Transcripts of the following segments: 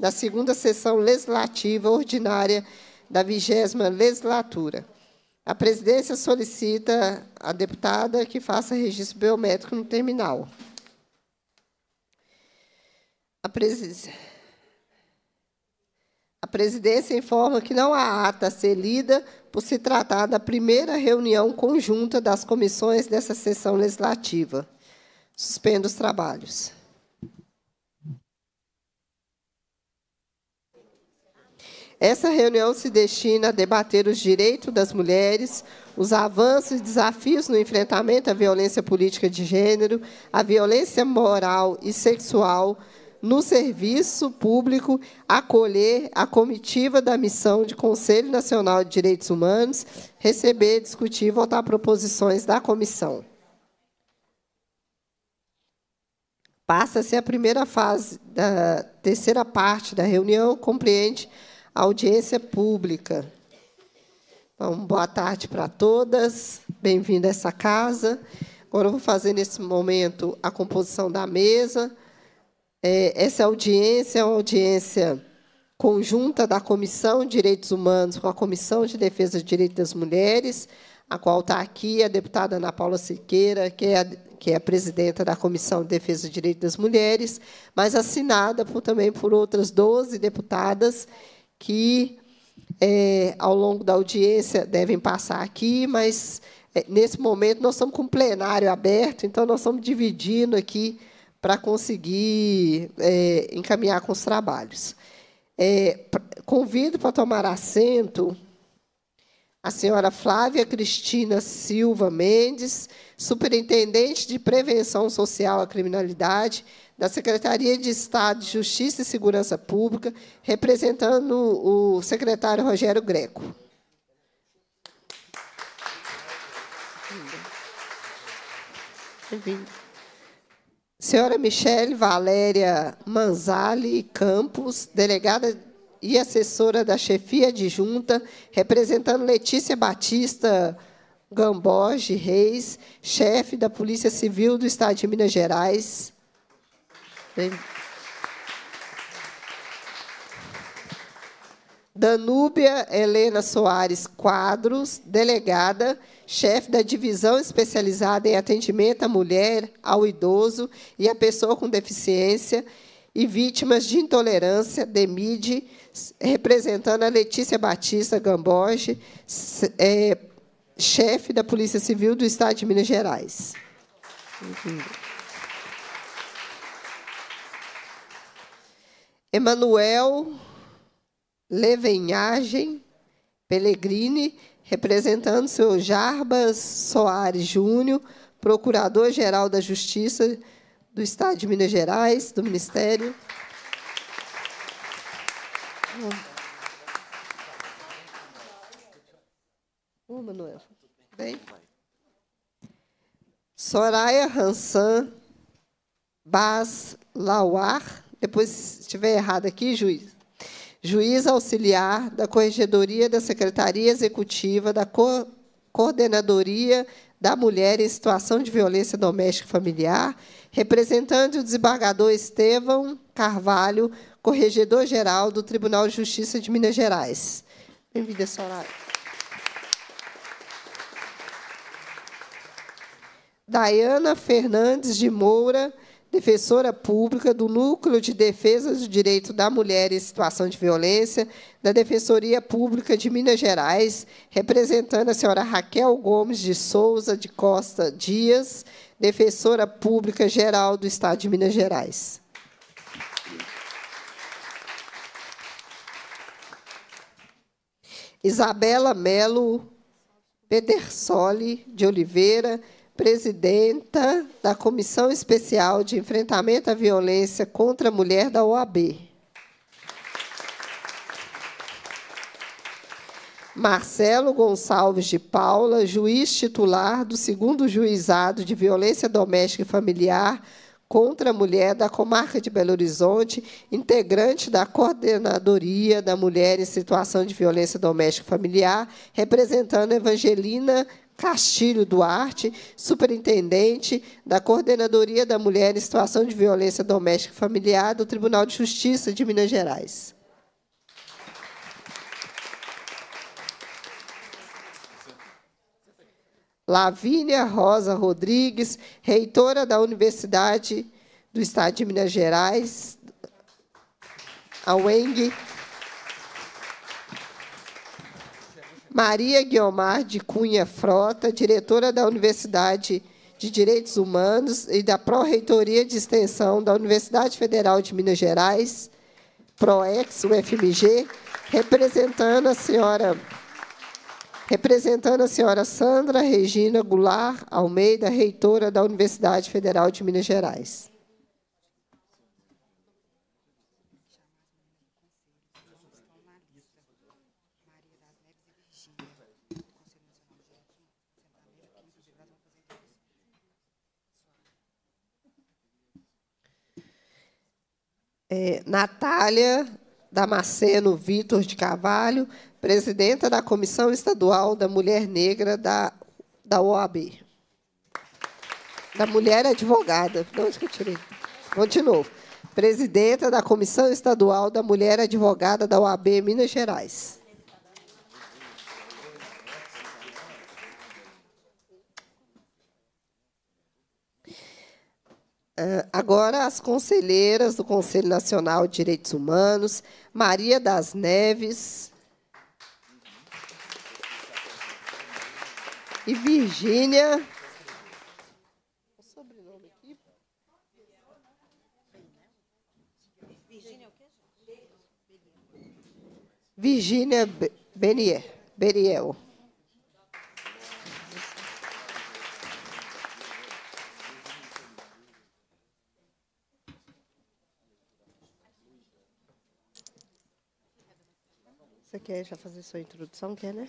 da segunda sessão legislativa ordinária da vigésima legislatura. A presidência solicita à deputada que faça registro biométrico no terminal. A presidência... A presidência informa que não há ata a ser lida por se tratar da primeira reunião conjunta das comissões dessa sessão legislativa. Suspendo os trabalhos. Essa reunião se destina a debater os direitos das mulheres, os avanços e desafios no enfrentamento à violência política de gênero, à violência moral e sexual, no serviço público, acolher a comitiva da missão de Conselho Nacional de Direitos Humanos, receber, discutir e votar proposições da comissão. Passa-se a primeira fase da terceira parte da reunião, compreende audiência pública. Então, boa tarde para todas, bem-vindo a essa casa. Agora eu vou fazer, nesse momento, a composição da mesa. É, essa audiência é uma audiência conjunta da Comissão de Direitos Humanos com a Comissão de Defesa de Direitos das Mulheres, a qual está aqui a deputada Ana Paula Siqueira, que é a, que é a presidenta da Comissão de Defesa dos Direitos das Mulheres, mas assinada por, também por outras 12 deputadas que é, ao longo da audiência devem passar aqui, mas é, nesse momento nós estamos com o plenário aberto, então nós estamos dividindo aqui para conseguir é, encaminhar com os trabalhos. É, convido para tomar assento a senhora Flávia Cristina Silva Mendes, superintendente de Prevenção Social à Criminalidade da Secretaria de Estado de Justiça e Segurança Pública, representando o secretário Rogério Greco. Senhora Michele Valéria Manzali Campos, delegada e assessora da chefia adjunta, representando Letícia Batista Gamboge Reis, chefe da Polícia Civil do Estado de Minas Gerais. Bem... Danúbia Helena Soares Quadros, delegada, chefe da divisão especializada em atendimento à mulher, ao idoso e à pessoa com deficiência e vítimas de intolerância, DEMID, representando a Letícia Batista Gamboge, é, chefe da Polícia Civil do Estado de Minas Gerais. Uhum. Emanuel Levenhagem Pellegrini, representando o senhor Jarbas Soares Júnior, Procurador-Geral da Justiça do Estado de Minas Gerais, do Ministério. Ô, oh, Manuel, bem? Soraya Hansan Bas Lauar, depois, se estiver errado aqui, juiz. Juiz auxiliar da Corregedoria da Secretaria Executiva da Co Coordenadoria da Mulher em Situação de Violência Doméstica e Familiar, representante o desembargador Estevão Carvalho, Corregedor-Geral do Tribunal de Justiça de Minas Gerais. Bem-vinda, Soraya. Daiana Fernandes de Moura, defensora pública do Núcleo de Defesa do Direito da Mulher em Situação de Violência, da Defensoria Pública de Minas Gerais, representando a senhora Raquel Gomes de Souza de Costa Dias, defensora pública geral do Estado de Minas Gerais. Isabela Melo Pedersoli de Oliveira, presidenta da Comissão Especial de Enfrentamento à Violência contra a Mulher da OAB. Marcelo Gonçalves de Paula, juiz titular do segundo juizado de violência doméstica e familiar contra a mulher da comarca de Belo Horizonte, integrante da coordenadoria da mulher em situação de violência doméstica e familiar, representando Evangelina Castilho Duarte, superintendente da Coordenadoria da Mulher em Situação de Violência Doméstica e Familiar do Tribunal de Justiça de Minas Gerais. Lavínia Rosa Rodrigues, reitora da Universidade do Estado de Minas Gerais, a UENG, Maria Guiomar de Cunha Frota, diretora da Universidade de Direitos Humanos e da Pró-Reitoria de Extensão da Universidade Federal de Minas Gerais, PROEX, UFMG, representando a senhora representando a senhora Sandra Regina Goulart Almeida, reitora da Universidade Federal de Minas Gerais. é, Natália Damasceno Vitor de Carvalho, presidenta da Comissão Estadual da Mulher Negra da, da OAB. Da Mulher Advogada. De onde que eu tirei? Vou de novo. Presidenta da Comissão Estadual da Mulher Advogada da OAB Minas Gerais. Ah, agora, as conselheiras do Conselho Nacional de Direitos Humanos, Maria das Neves e Virgínia. Virgínia Benier, Beniel. Você quer já fazer sua introdução, quer, né?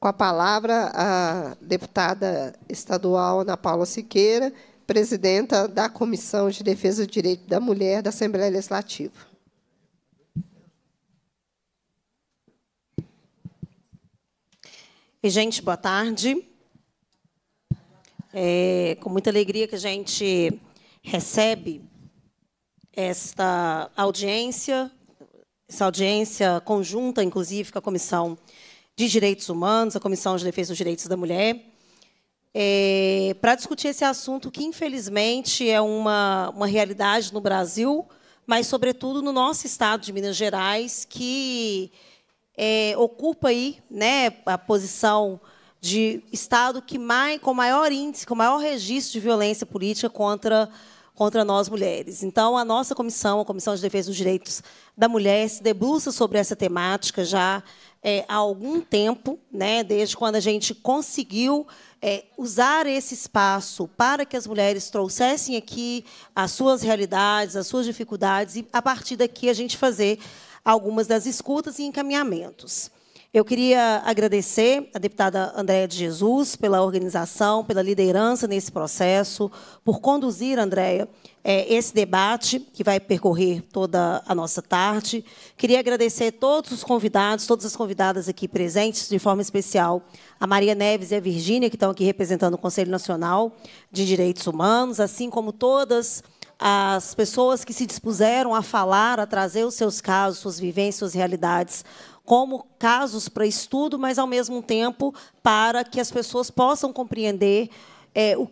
Com a palavra, a deputada estadual Ana Paula Siqueira, presidenta da Comissão de Defesa do Direito da Mulher da Assembleia Legislativa. E, gente, boa tarde. É com muita alegria que a gente recebe esta audiência essa audiência conjunta, inclusive, com a Comissão de Direitos Humanos, a Comissão de Defesa dos Direitos da Mulher, é, para discutir esse assunto que, infelizmente, é uma, uma realidade no Brasil, mas, sobretudo, no nosso estado de Minas Gerais, que é, ocupa aí, né, a posição de estado que mais, com maior índice, com maior registro de violência política contra a contra nós mulheres. Então, a nossa comissão, a Comissão de Defesa dos Direitos da Mulher, se debruça sobre essa temática já é, há algum tempo, né, desde quando a gente conseguiu é, usar esse espaço para que as mulheres trouxessem aqui as suas realidades, as suas dificuldades, e, a partir daqui, a gente fazer algumas das escutas e encaminhamentos. Eu queria agradecer à deputada Andréa de Jesus pela organização, pela liderança nesse processo, por conduzir, Andréia, eh, esse debate que vai percorrer toda a nossa tarde. Queria agradecer a todos os convidados, todas as convidadas aqui presentes, de forma especial a Maria Neves e a Virgínia, que estão aqui representando o Conselho Nacional de Direitos Humanos, assim como todas as pessoas que se dispuseram a falar, a trazer os seus casos, suas vivências, suas realidades como casos para estudo, mas, ao mesmo tempo, para que as pessoas possam compreender é, o,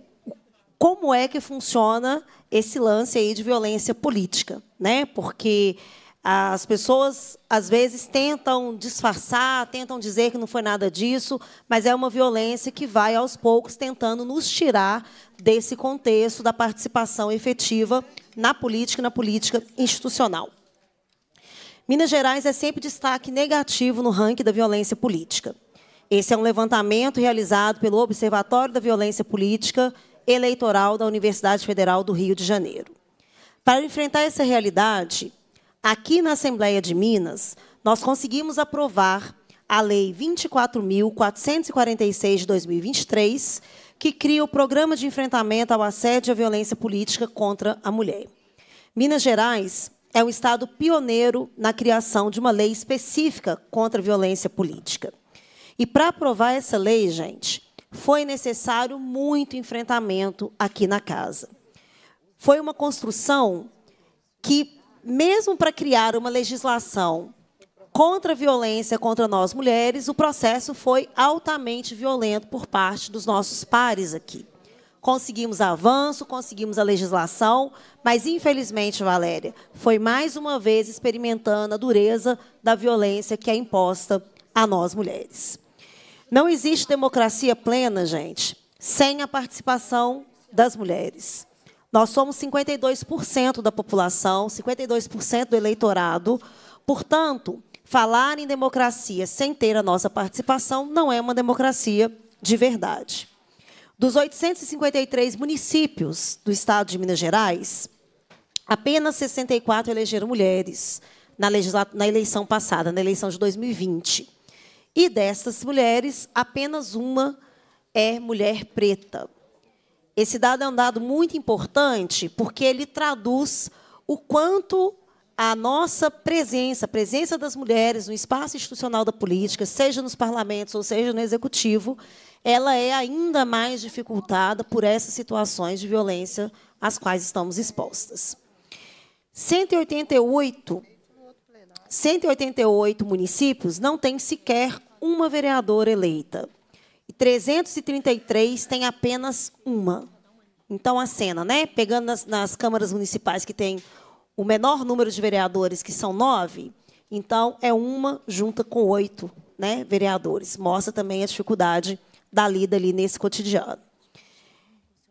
como é que funciona esse lance aí de violência política. Né? Porque as pessoas, às vezes, tentam disfarçar, tentam dizer que não foi nada disso, mas é uma violência que vai, aos poucos, tentando nos tirar desse contexto da participação efetiva na política e na política institucional. Minas Gerais é sempre destaque negativo no ranking da violência política. Esse é um levantamento realizado pelo Observatório da Violência Política Eleitoral da Universidade Federal do Rio de Janeiro. Para enfrentar essa realidade, aqui na Assembleia de Minas, nós conseguimos aprovar a Lei 24.446 de 2023, que cria o Programa de Enfrentamento ao Assédio e à Violência Política contra a Mulher. Minas Gerais é o Estado pioneiro na criação de uma lei específica contra a violência política. E para aprovar essa lei, gente, foi necessário muito enfrentamento aqui na casa. Foi uma construção que, mesmo para criar uma legislação contra a violência contra nós mulheres, o processo foi altamente violento por parte dos nossos pares aqui conseguimos avanço, conseguimos a legislação, mas infelizmente, Valéria, foi mais uma vez experimentando a dureza da violência que é imposta a nós mulheres. Não existe democracia plena, gente, sem a participação das mulheres. Nós somos 52% da população, 52% do eleitorado. Portanto, falar em democracia sem ter a nossa participação não é uma democracia de verdade. Dos 853 municípios do estado de Minas Gerais, apenas 64 elegeram mulheres na, na eleição passada, na eleição de 2020. E dessas mulheres, apenas uma é mulher preta. Esse dado é um dado muito importante porque ele traduz o quanto a nossa presença, a presença das mulheres no espaço institucional da política, seja nos parlamentos ou seja no executivo, ela é ainda mais dificultada por essas situações de violência às quais estamos expostas. 188, 188 municípios não têm sequer uma vereadora eleita. E 333 têm apenas uma. Então, a cena, né? pegando nas, nas câmaras municipais que têm o menor número de vereadores, que são nove, então é uma junta com oito né, vereadores. Mostra também a dificuldade da lida ali nesse cotidiano.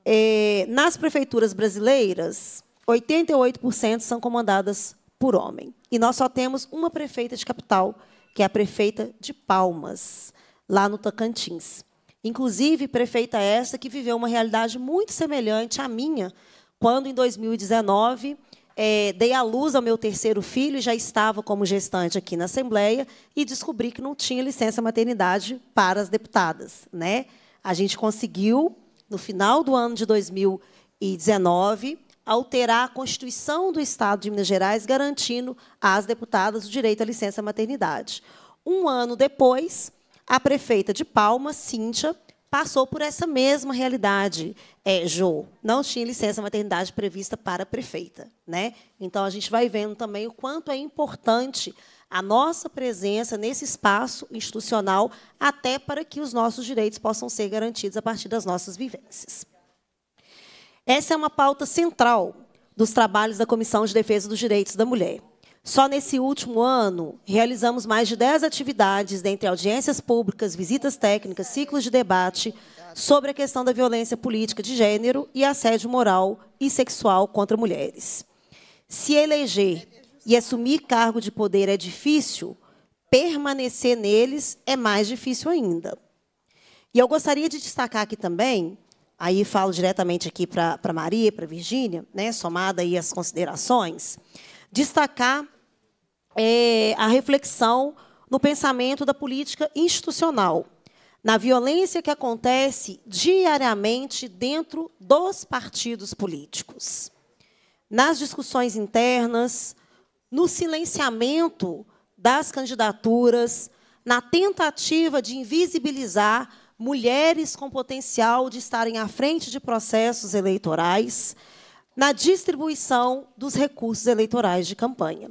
É, nas prefeituras brasileiras, 88% são comandadas por homem. E nós só temos uma prefeita de capital, que é a prefeita de Palmas, lá no Tocantins. Inclusive, prefeita essa que viveu uma realidade muito semelhante à minha, quando, em 2019, é, dei à luz ao meu terceiro filho e já estava como gestante aqui na Assembleia e descobri que não tinha licença maternidade para as deputadas. Né? A gente conseguiu, no final do ano de 2019, alterar a Constituição do Estado de Minas Gerais, garantindo às deputadas o direito à licença maternidade. Um ano depois, a prefeita de Palma, Cíntia, passou por essa mesma realidade, é, Jô. Não tinha licença maternidade prevista para a prefeita. Né? Então, a gente vai vendo também o quanto é importante a nossa presença nesse espaço institucional, até para que os nossos direitos possam ser garantidos a partir das nossas vivências. Essa é uma pauta central dos trabalhos da Comissão de Defesa dos Direitos da Mulher. Só nesse último ano, realizamos mais de 10 atividades, dentre audiências públicas, visitas técnicas, ciclos de debate sobre a questão da violência política de gênero e assédio moral e sexual contra mulheres. Se eleger e assumir cargo de poder é difícil, permanecer neles é mais difícil ainda. E eu gostaria de destacar aqui também, aí falo diretamente aqui para Maria e para Virgínia, né, somada aí as considerações, destacar é, a reflexão no pensamento da política institucional, na violência que acontece diariamente dentro dos partidos políticos, nas discussões internas, no silenciamento das candidaturas, na tentativa de invisibilizar mulheres com potencial de estarem à frente de processos eleitorais na distribuição dos recursos eleitorais de campanha.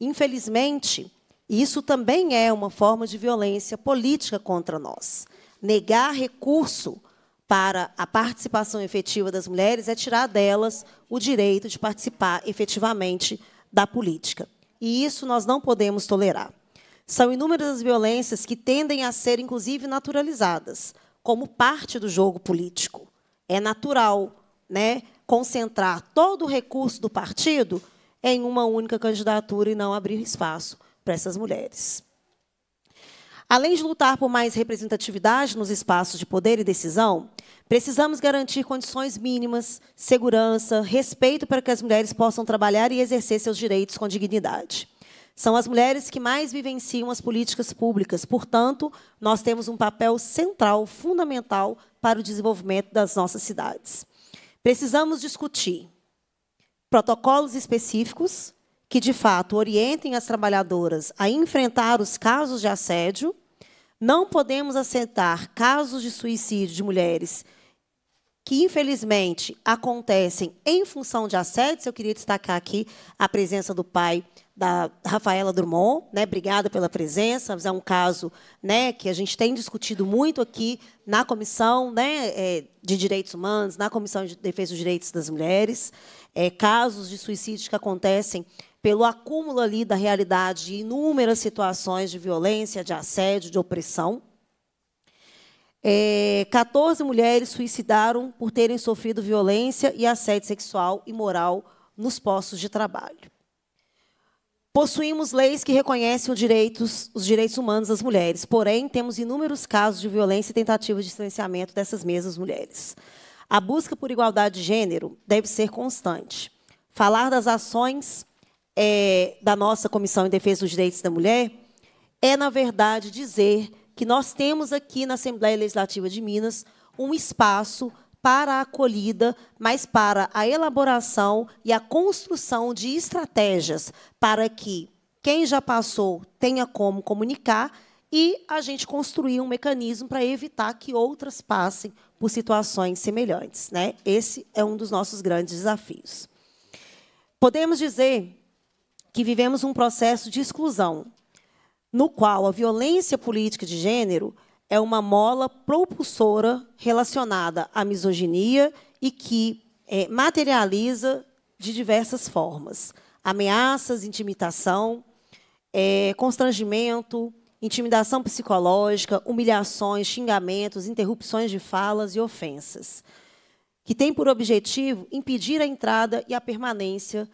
Infelizmente, isso também é uma forma de violência política contra nós. Negar recurso para a participação efetiva das mulheres é tirar delas o direito de participar efetivamente da política. E isso nós não podemos tolerar. São inúmeras as violências que tendem a ser, inclusive, naturalizadas como parte do jogo político. É natural, né? concentrar todo o recurso do partido em uma única candidatura e não abrir espaço para essas mulheres. Além de lutar por mais representatividade nos espaços de poder e decisão, precisamos garantir condições mínimas, segurança, respeito para que as mulheres possam trabalhar e exercer seus direitos com dignidade. São as mulheres que mais vivenciam as políticas públicas, portanto, nós temos um papel central, fundamental para o desenvolvimento das nossas cidades. Precisamos discutir protocolos específicos que, de fato, orientem as trabalhadoras a enfrentar os casos de assédio. Não podemos aceitar casos de suicídio de mulheres que, infelizmente, acontecem em função de assédio. Eu queria destacar aqui a presença do pai da Rafaela Drummond, né? Obrigada pela presença. É um caso, né, que a gente tem discutido muito aqui na comissão, né, é, de Direitos Humanos, na comissão de Defesa dos Direitos das Mulheres, é, casos de suicídio que acontecem pelo acúmulo ali da realidade de inúmeras situações de violência, de assédio, de opressão. É, 14 mulheres suicidaram por terem sofrido violência e assédio sexual e moral nos postos de trabalho. Possuímos leis que reconhecem os direitos, os direitos humanos das mulheres, porém, temos inúmeros casos de violência e tentativas de silenciamento dessas mesmas mulheres. A busca por igualdade de gênero deve ser constante. Falar das ações é, da nossa Comissão em Defesa dos Direitos da Mulher é, na verdade, dizer que nós temos aqui na Assembleia Legislativa de Minas um espaço para a acolhida, mas para a elaboração e a construção de estratégias para que quem já passou tenha como comunicar e a gente construir um mecanismo para evitar que outras passem por situações semelhantes. Né? Esse é um dos nossos grandes desafios. Podemos dizer que vivemos um processo de exclusão, no qual a violência política de gênero é uma mola propulsora relacionada à misoginia e que é, materializa de diversas formas: ameaças, intimidação, é, constrangimento, intimidação psicológica, humilhações, xingamentos, interrupções de falas e ofensas, que tem por objetivo impedir a entrada e a permanência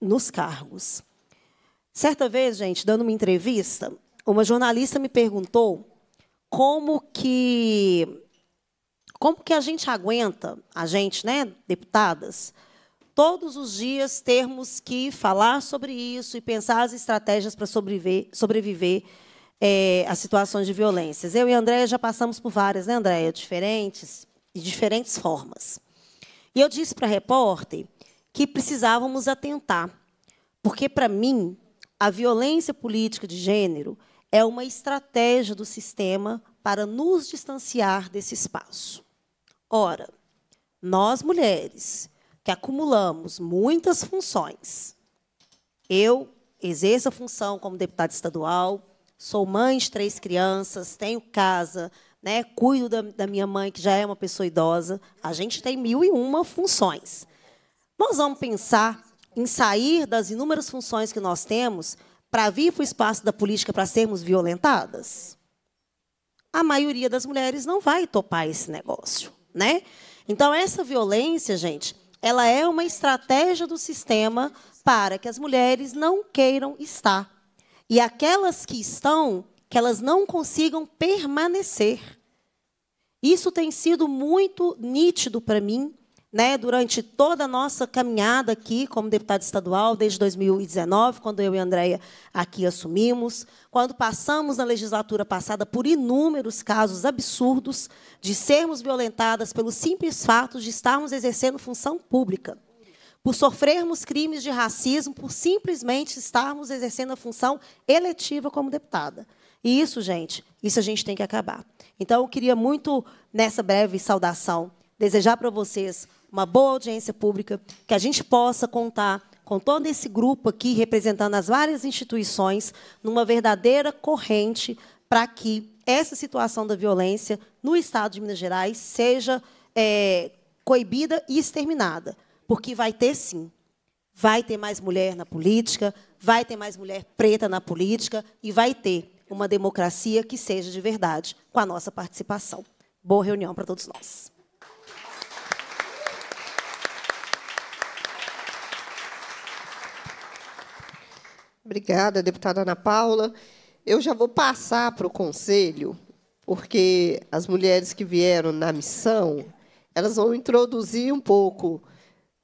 nos cargos. Certa vez, gente, dando uma entrevista, uma jornalista me perguntou como que como que a gente aguenta, a gente, né, deputadas, todos os dias termos que falar sobre isso e pensar as estratégias para sobreviver, sobreviver é, às situações de violências. Eu e a Andréia já passamos por várias, né, Andréia? Diferentes, de diferentes formas. E eu disse para a repórter que precisávamos atentar, porque, para mim, a violência política de gênero é uma estratégia do sistema para nos distanciar desse espaço. Ora, nós mulheres que acumulamos muitas funções, eu exerço a função como deputada estadual, sou mãe de três crianças, tenho casa, né, cuido da, da minha mãe, que já é uma pessoa idosa, a gente tem mil e uma funções. Nós vamos pensar em sair das inúmeras funções que nós temos para vir para o espaço da política para sermos violentadas? a maioria das mulheres não vai topar esse negócio, né? Então essa violência, gente, ela é uma estratégia do sistema para que as mulheres não queiram estar e aquelas que estão, que elas não consigam permanecer. Isso tem sido muito nítido para mim né, durante toda a nossa caminhada aqui como deputado estadual, desde 2019, quando eu e a Andrea aqui assumimos, quando passamos na legislatura passada por inúmeros casos absurdos de sermos violentadas pelo simples fato de estarmos exercendo função pública, por sofrermos crimes de racismo, por simplesmente estarmos exercendo a função eletiva como deputada. E isso, gente, isso a gente tem que acabar. Então, eu queria muito, nessa breve saudação, desejar para vocês uma boa audiência pública, que a gente possa contar com todo esse grupo aqui representando as várias instituições numa verdadeira corrente para que essa situação da violência no Estado de Minas Gerais seja é, coibida e exterminada, porque vai ter sim, vai ter mais mulher na política, vai ter mais mulher preta na política e vai ter uma democracia que seja de verdade, com a nossa participação. Boa reunião para todos nós. Obrigada, deputada Ana Paula. Eu já vou passar para o Conselho, porque as mulheres que vieram na missão, elas vão introduzir um pouco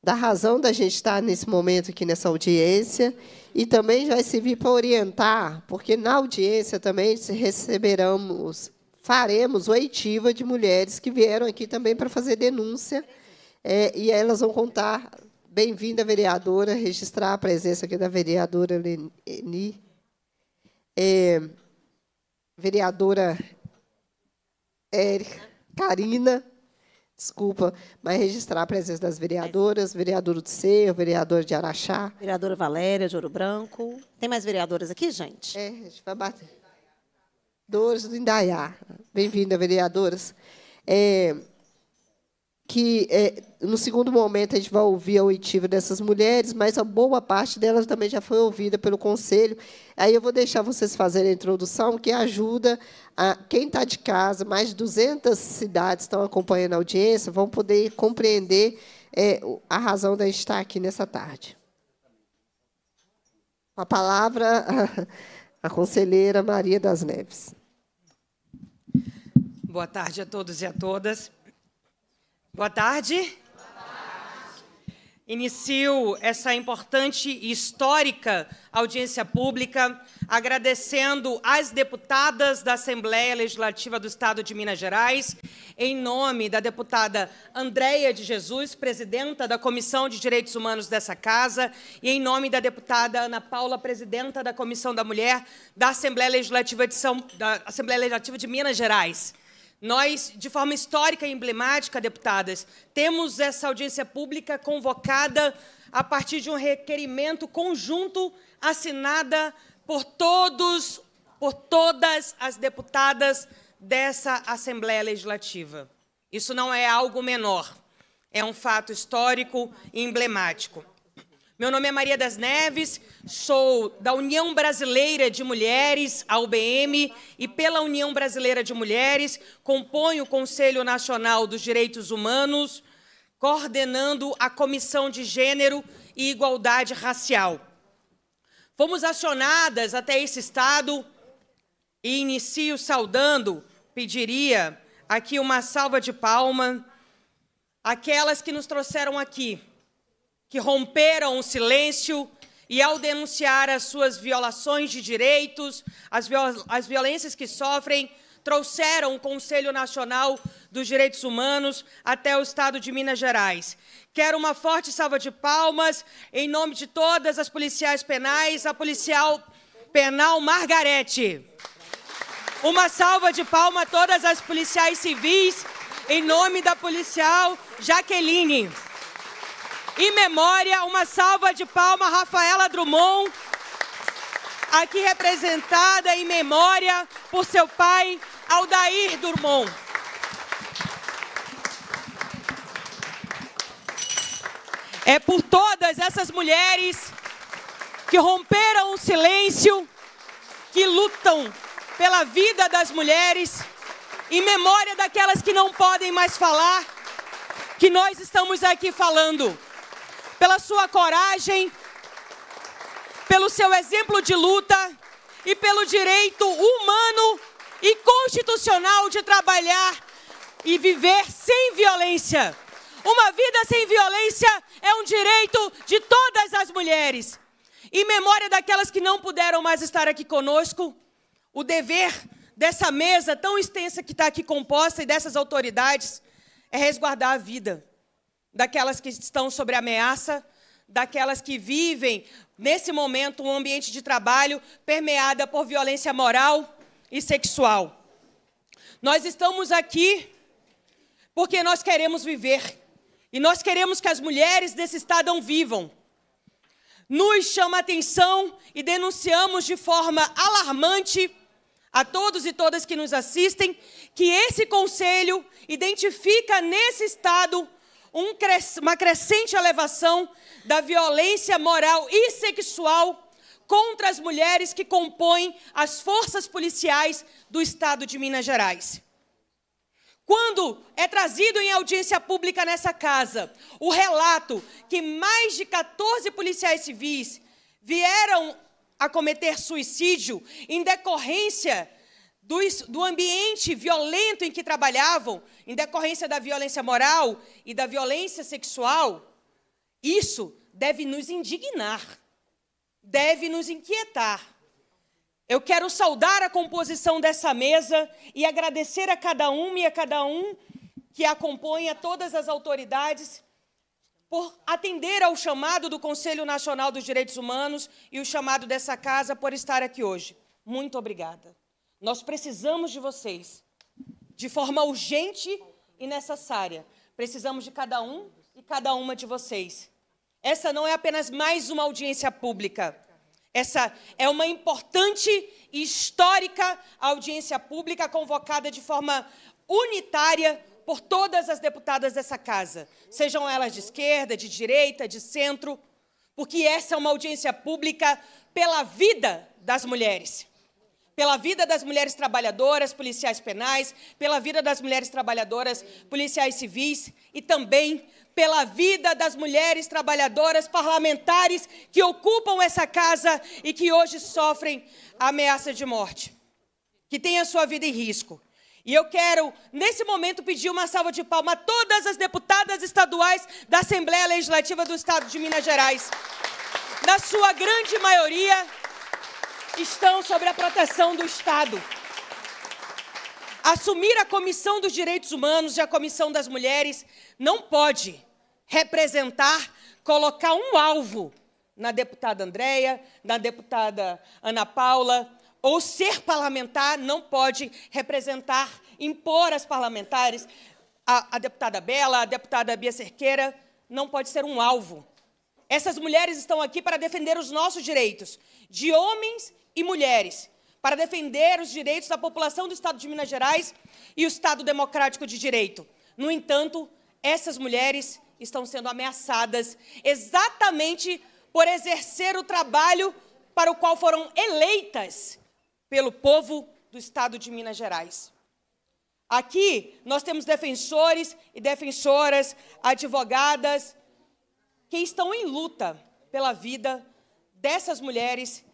da razão da gente estar nesse momento aqui nessa audiência e também vai servir para orientar, porque na audiência também receberemos, faremos oitiva de mulheres que vieram aqui também para fazer denúncia é, e elas vão contar Bem-vinda, vereadora, registrar a presença aqui da vereadora Leni. É, vereadora Érica, Karina, desculpa, mas registrar a presença das vereadoras, vereadora do Cerro, vereadora de Araxá. Vereadora Valéria de Ouro Branco. Tem mais vereadoras aqui, gente? É, a gente vai bater. Dores do Indaiá. Bem-vinda, vereadoras. É, que é, no segundo momento a gente vai ouvir a oitiva dessas mulheres, mas a boa parte delas também já foi ouvida pelo conselho. Aí eu vou deixar vocês fazerem a introdução, que ajuda a quem está de casa, mais de 200 cidades estão acompanhando a audiência, vão poder compreender é, a razão da gente estar tá aqui nessa tarde. A palavra, a, a conselheira Maria das Neves. Boa tarde a todos e a todas. Boa tarde. Inicio essa importante e histórica audiência pública agradecendo às deputadas da Assembleia Legislativa do Estado de Minas Gerais, em nome da deputada Andréia de Jesus, presidenta da Comissão de Direitos Humanos dessa casa, e em nome da deputada Ana Paula, presidenta da Comissão da Mulher da Assembleia Legislativa de, São, da Assembleia Legislativa de Minas Gerais. Nós, de forma histórica e emblemática, deputadas, temos essa audiência pública convocada a partir de um requerimento conjunto assinada por todos, por todas as deputadas dessa Assembleia Legislativa. Isso não é algo menor, é um fato histórico e emblemático. Meu nome é Maria das Neves, sou da União Brasileira de Mulheres, a UBM, e pela União Brasileira de Mulheres componho o Conselho Nacional dos Direitos Humanos, coordenando a Comissão de Gênero e Igualdade Racial. Fomos acionadas até esse estado e inicio saudando, pediria aqui uma salva de palma, aquelas que nos trouxeram aqui que romperam o silêncio e, ao denunciar as suas violações de direitos, as, viol as violências que sofrem, trouxeram o Conselho Nacional dos Direitos Humanos até o Estado de Minas Gerais. Quero uma forte salva de palmas em nome de todas as policiais penais, a policial penal Margarete. Uma salva de palmas a todas as policiais civis em nome da policial Jaqueline. Em memória, uma salva de palma, Rafaela Drummond, aqui representada em memória por seu pai, Aldair Drummond. É por todas essas mulheres que romperam o silêncio, que lutam pela vida das mulheres, em memória daquelas que não podem mais falar, que nós estamos aqui falando pela sua coragem, pelo seu exemplo de luta e pelo direito humano e constitucional de trabalhar e viver sem violência. Uma vida sem violência é um direito de todas as mulheres. Em memória daquelas que não puderam mais estar aqui conosco, o dever dessa mesa tão extensa que está aqui composta e dessas autoridades é resguardar a vida daquelas que estão sobre ameaça, daquelas que vivem, nesse momento, um ambiente de trabalho permeada por violência moral e sexual. Nós estamos aqui porque nós queremos viver e nós queremos que as mulheres desse estado vivam. Nos chama a atenção e denunciamos de forma alarmante a todos e todas que nos assistem que esse conselho identifica nesse estado um cres uma crescente elevação da violência moral e sexual contra as mulheres que compõem as forças policiais do Estado de Minas Gerais. Quando é trazido em audiência pública nessa casa o relato que mais de 14 policiais civis vieram a cometer suicídio em decorrência do, do ambiente violento em que trabalhavam, em decorrência da violência moral e da violência sexual, isso deve nos indignar, deve nos inquietar. Eu quero saudar a composição dessa mesa e agradecer a cada uma e a cada um que acompanha, todas as autoridades, por atender ao chamado do Conselho Nacional dos Direitos Humanos e o chamado dessa casa por estar aqui hoje. Muito obrigada. Nós precisamos de vocês, de forma urgente e necessária. Precisamos de cada um e cada uma de vocês. Essa não é apenas mais uma audiência pública. Essa é uma importante e histórica audiência pública convocada de forma unitária por todas as deputadas dessa casa, sejam elas de esquerda, de direita, de centro, porque essa é uma audiência pública pela vida das mulheres pela vida das mulheres trabalhadoras, policiais penais, pela vida das mulheres trabalhadoras, policiais civis e também pela vida das mulheres trabalhadoras parlamentares que ocupam essa casa e que hoje sofrem ameaça de morte, que têm a sua vida em risco. E eu quero, nesse momento, pedir uma salva de palmas a todas as deputadas estaduais da Assembleia Legislativa do Estado de Minas Gerais. Na sua grande maioria, estão sob a proteção do Estado. Assumir a Comissão dos Direitos Humanos e a Comissão das Mulheres não pode representar, colocar um alvo na deputada Andréia, na deputada Ana Paula, ou ser parlamentar não pode representar, impor às parlamentares, a, a deputada Bela, a deputada Bia Cerqueira, não pode ser um alvo. Essas mulheres estão aqui para defender os nossos direitos, de homens e mulheres para defender os direitos da população do Estado de Minas Gerais e o Estado Democrático de Direito. No entanto, essas mulheres estão sendo ameaçadas exatamente por exercer o trabalho para o qual foram eleitas pelo povo do Estado de Minas Gerais. Aqui nós temos defensores e defensoras, advogadas, que estão em luta pela vida dessas mulheres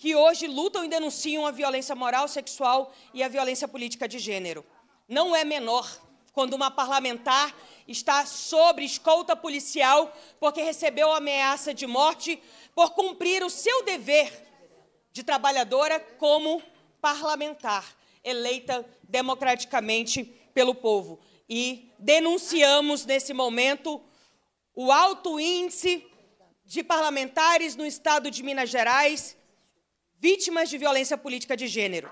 que hoje lutam e denunciam a violência moral, sexual e a violência política de gênero. Não é menor quando uma parlamentar está sob escolta policial porque recebeu ameaça de morte por cumprir o seu dever de trabalhadora como parlamentar, eleita democraticamente pelo povo. E denunciamos nesse momento o alto índice de parlamentares no estado de Minas Gerais vítimas de violência política de gênero.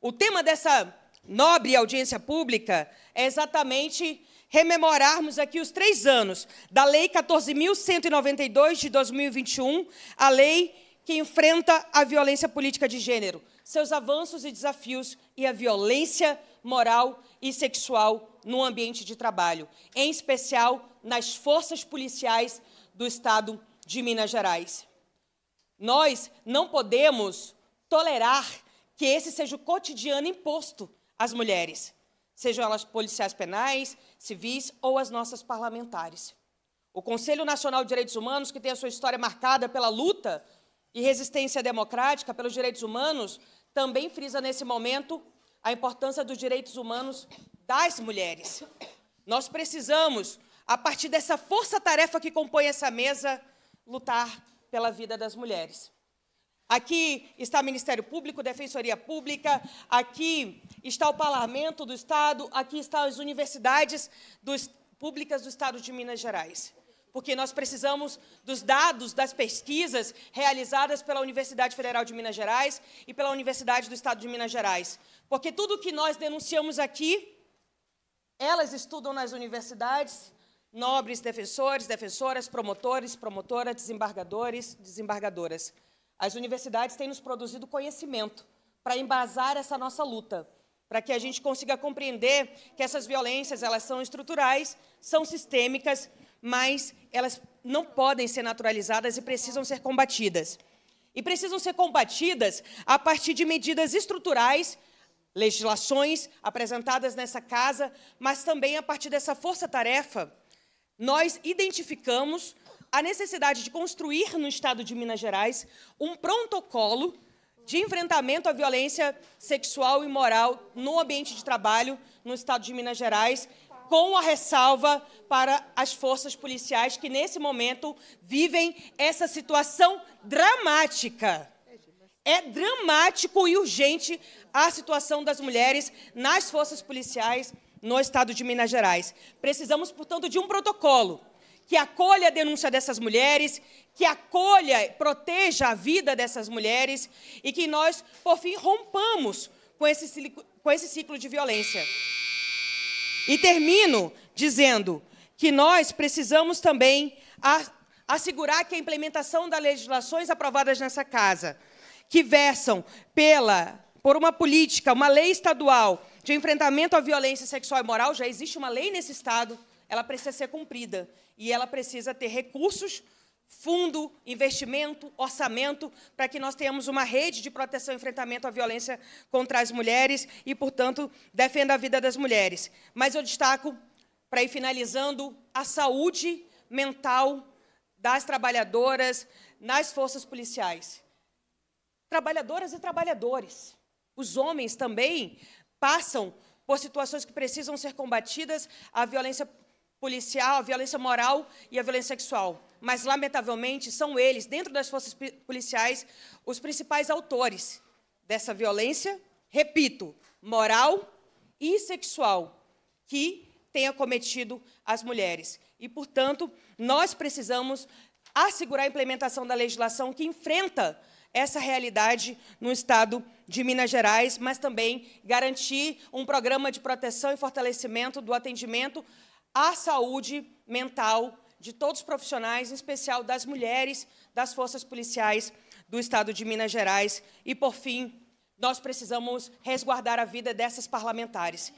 O tema dessa nobre audiência pública é exatamente rememorarmos aqui os três anos da Lei 14.192 de 2021, a lei que enfrenta a violência política de gênero, seus avanços e desafios e a violência moral e sexual no ambiente de trabalho, em especial nas forças policiais do Estado de Minas Gerais. Nós não podemos tolerar que esse seja o cotidiano imposto às mulheres, sejam elas policiais penais, civis ou as nossas parlamentares. O Conselho Nacional de Direitos Humanos, que tem a sua história marcada pela luta e resistência democrática pelos direitos humanos, também frisa nesse momento a importância dos direitos humanos das mulheres. Nós precisamos, a partir dessa força-tarefa que compõe essa mesa, lutar pela vida das mulheres. Aqui está o Ministério Público, Defensoria Pública, aqui está o Parlamento do Estado, aqui estão as universidades dos, públicas do Estado de Minas Gerais. Porque nós precisamos dos dados das pesquisas realizadas pela Universidade Federal de Minas Gerais e pela Universidade do Estado de Minas Gerais. Porque tudo que nós denunciamos aqui, elas estudam nas universidades nobres defensores, defensoras, promotores, promotoras, desembargadores, desembargadoras. As universidades têm nos produzido conhecimento para embasar essa nossa luta, para que a gente consiga compreender que essas violências, elas são estruturais, são sistêmicas, mas elas não podem ser naturalizadas e precisam ser combatidas. E precisam ser combatidas a partir de medidas estruturais legislações apresentadas nessa casa, mas também a partir dessa força-tarefa nós identificamos a necessidade de construir no estado de Minas Gerais um protocolo de enfrentamento à violência sexual e moral no ambiente de trabalho no estado de Minas Gerais, com a ressalva para as forças policiais que, nesse momento, vivem essa situação dramática. É dramático e urgente a situação das mulheres nas forças policiais no estado de Minas Gerais. Precisamos, portanto, de um protocolo que acolha a denúncia dessas mulheres, que acolha, proteja a vida dessas mulheres e que nós, por fim, rompamos com esse, com esse ciclo de violência. E termino dizendo que nós precisamos também assegurar que a implementação das legislações aprovadas nessa casa, que versam pela, por uma política, uma lei estadual de enfrentamento à violência sexual e moral, já existe uma lei nesse Estado, ela precisa ser cumprida. E ela precisa ter recursos, fundo, investimento, orçamento, para que nós tenhamos uma rede de proteção e enfrentamento à violência contra as mulheres e, portanto, defenda a vida das mulheres. Mas eu destaco, para ir finalizando, a saúde mental das trabalhadoras nas forças policiais. Trabalhadoras e trabalhadores. Os homens também passam por situações que precisam ser combatidas, a violência policial, a violência moral e a violência sexual. Mas, lamentavelmente, são eles, dentro das forças policiais, os principais autores dessa violência, repito, moral e sexual, que tenha cometido as mulheres. E, portanto, nós precisamos assegurar a implementação da legislação que enfrenta essa realidade no estado de Minas Gerais, mas também garantir um programa de proteção e fortalecimento do atendimento à saúde mental de todos os profissionais, em especial das mulheres, das forças policiais do estado de Minas Gerais. E, por fim, nós precisamos resguardar a vida dessas parlamentares.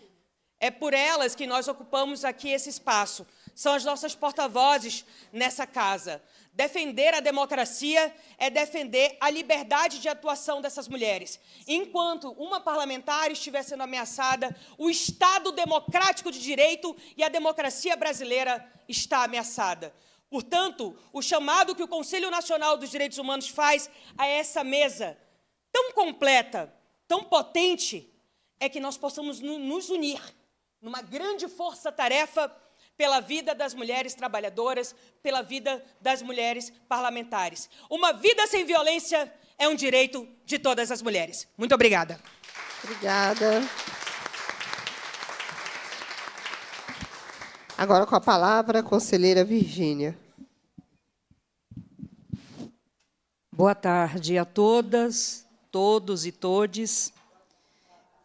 É por elas que nós ocupamos aqui esse espaço. São as nossas porta-vozes nessa casa. Defender a democracia é defender a liberdade de atuação dessas mulheres. Enquanto uma parlamentar estiver sendo ameaçada, o Estado democrático de direito e a democracia brasileira está ameaçada. Portanto, o chamado que o Conselho Nacional dos Direitos Humanos faz a essa mesa tão completa, tão potente, é que nós possamos nos unir numa grande força-tarefa pela vida das mulheres trabalhadoras, pela vida das mulheres parlamentares. Uma vida sem violência é um direito de todas as mulheres. Muito obrigada. Obrigada. Agora com a palavra a conselheira Virgínia. Boa tarde a todas, todos e todes.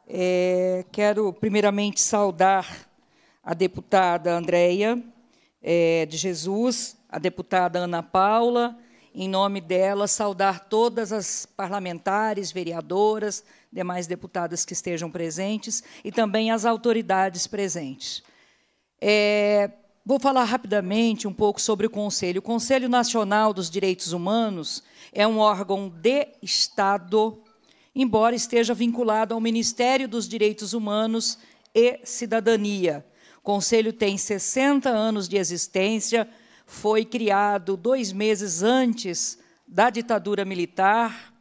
É, quero primeiramente saudar a deputada Andréia é, de Jesus, a deputada Ana Paula, em nome dela, saudar todas as parlamentares, vereadoras, demais deputadas que estejam presentes e também as autoridades presentes. É, vou falar rapidamente um pouco sobre o Conselho. O Conselho Nacional dos Direitos Humanos é um órgão de Estado, embora esteja vinculado ao Ministério dos Direitos Humanos e Cidadania conselho tem 60 anos de existência, foi criado dois meses antes da ditadura militar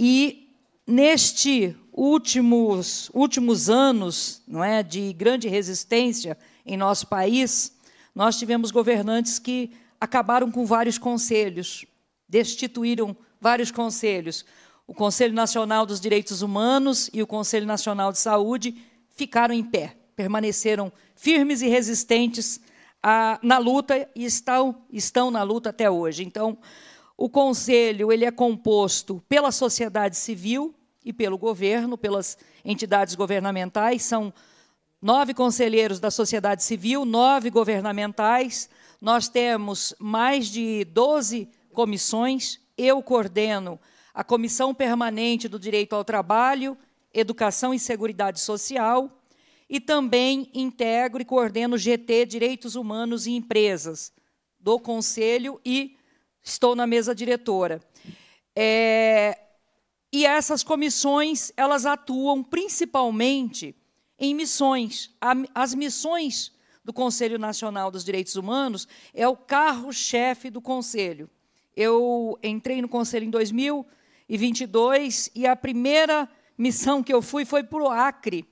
e neste últimos últimos anos, não é, de grande resistência em nosso país, nós tivemos governantes que acabaram com vários conselhos, destituíram vários conselhos. O Conselho Nacional dos Direitos Humanos e o Conselho Nacional de Saúde ficaram em pé permaneceram firmes e resistentes a, na luta e estão, estão na luta até hoje. Então, o conselho ele é composto pela sociedade civil e pelo governo, pelas entidades governamentais. São nove conselheiros da sociedade civil, nove governamentais. Nós temos mais de 12 comissões. Eu coordeno a Comissão Permanente do Direito ao Trabalho, Educação e Seguridade Social, e também integro e coordeno o GT Direitos Humanos e Empresas, do Conselho e estou na mesa diretora. É, e essas comissões elas atuam principalmente em missões. As missões do Conselho Nacional dos Direitos Humanos é o carro-chefe do Conselho. Eu entrei no Conselho em 2022 e a primeira missão que eu fui foi para o Acre,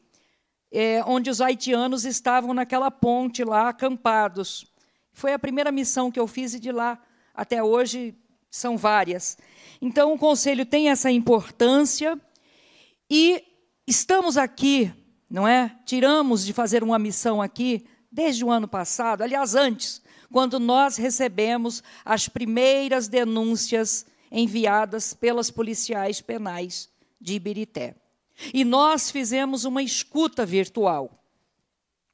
é, onde os haitianos estavam naquela ponte lá, acampados. Foi a primeira missão que eu fiz e de lá até hoje são várias. Então, o conselho tem essa importância e estamos aqui, não é? Tiramos de fazer uma missão aqui desde o ano passado, aliás, antes, quando nós recebemos as primeiras denúncias enviadas pelas policiais penais de Ibirité. E nós fizemos uma escuta virtual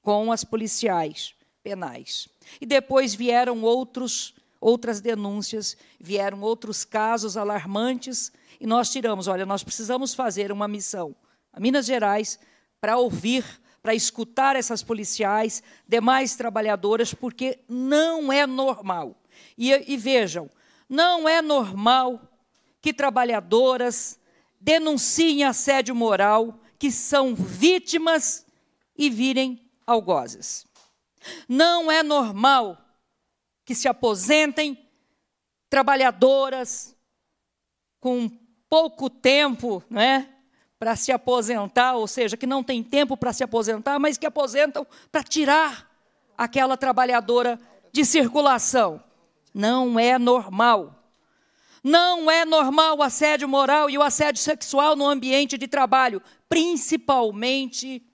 com as policiais penais. E depois vieram outros, outras denúncias, vieram outros casos alarmantes, e nós tiramos, olha, nós precisamos fazer uma missão a Minas Gerais para ouvir, para escutar essas policiais, demais trabalhadoras, porque não é normal. E, e vejam, não é normal que trabalhadoras denunciem assédio moral, que são vítimas e virem algozes. Não é normal que se aposentem trabalhadoras com pouco tempo, né, para se aposentar, ou seja, que não tem tempo para se aposentar, mas que aposentam para tirar aquela trabalhadora de circulação. Não é normal. Não é normal o assédio moral e o assédio sexual no ambiente de trabalho, principalmente,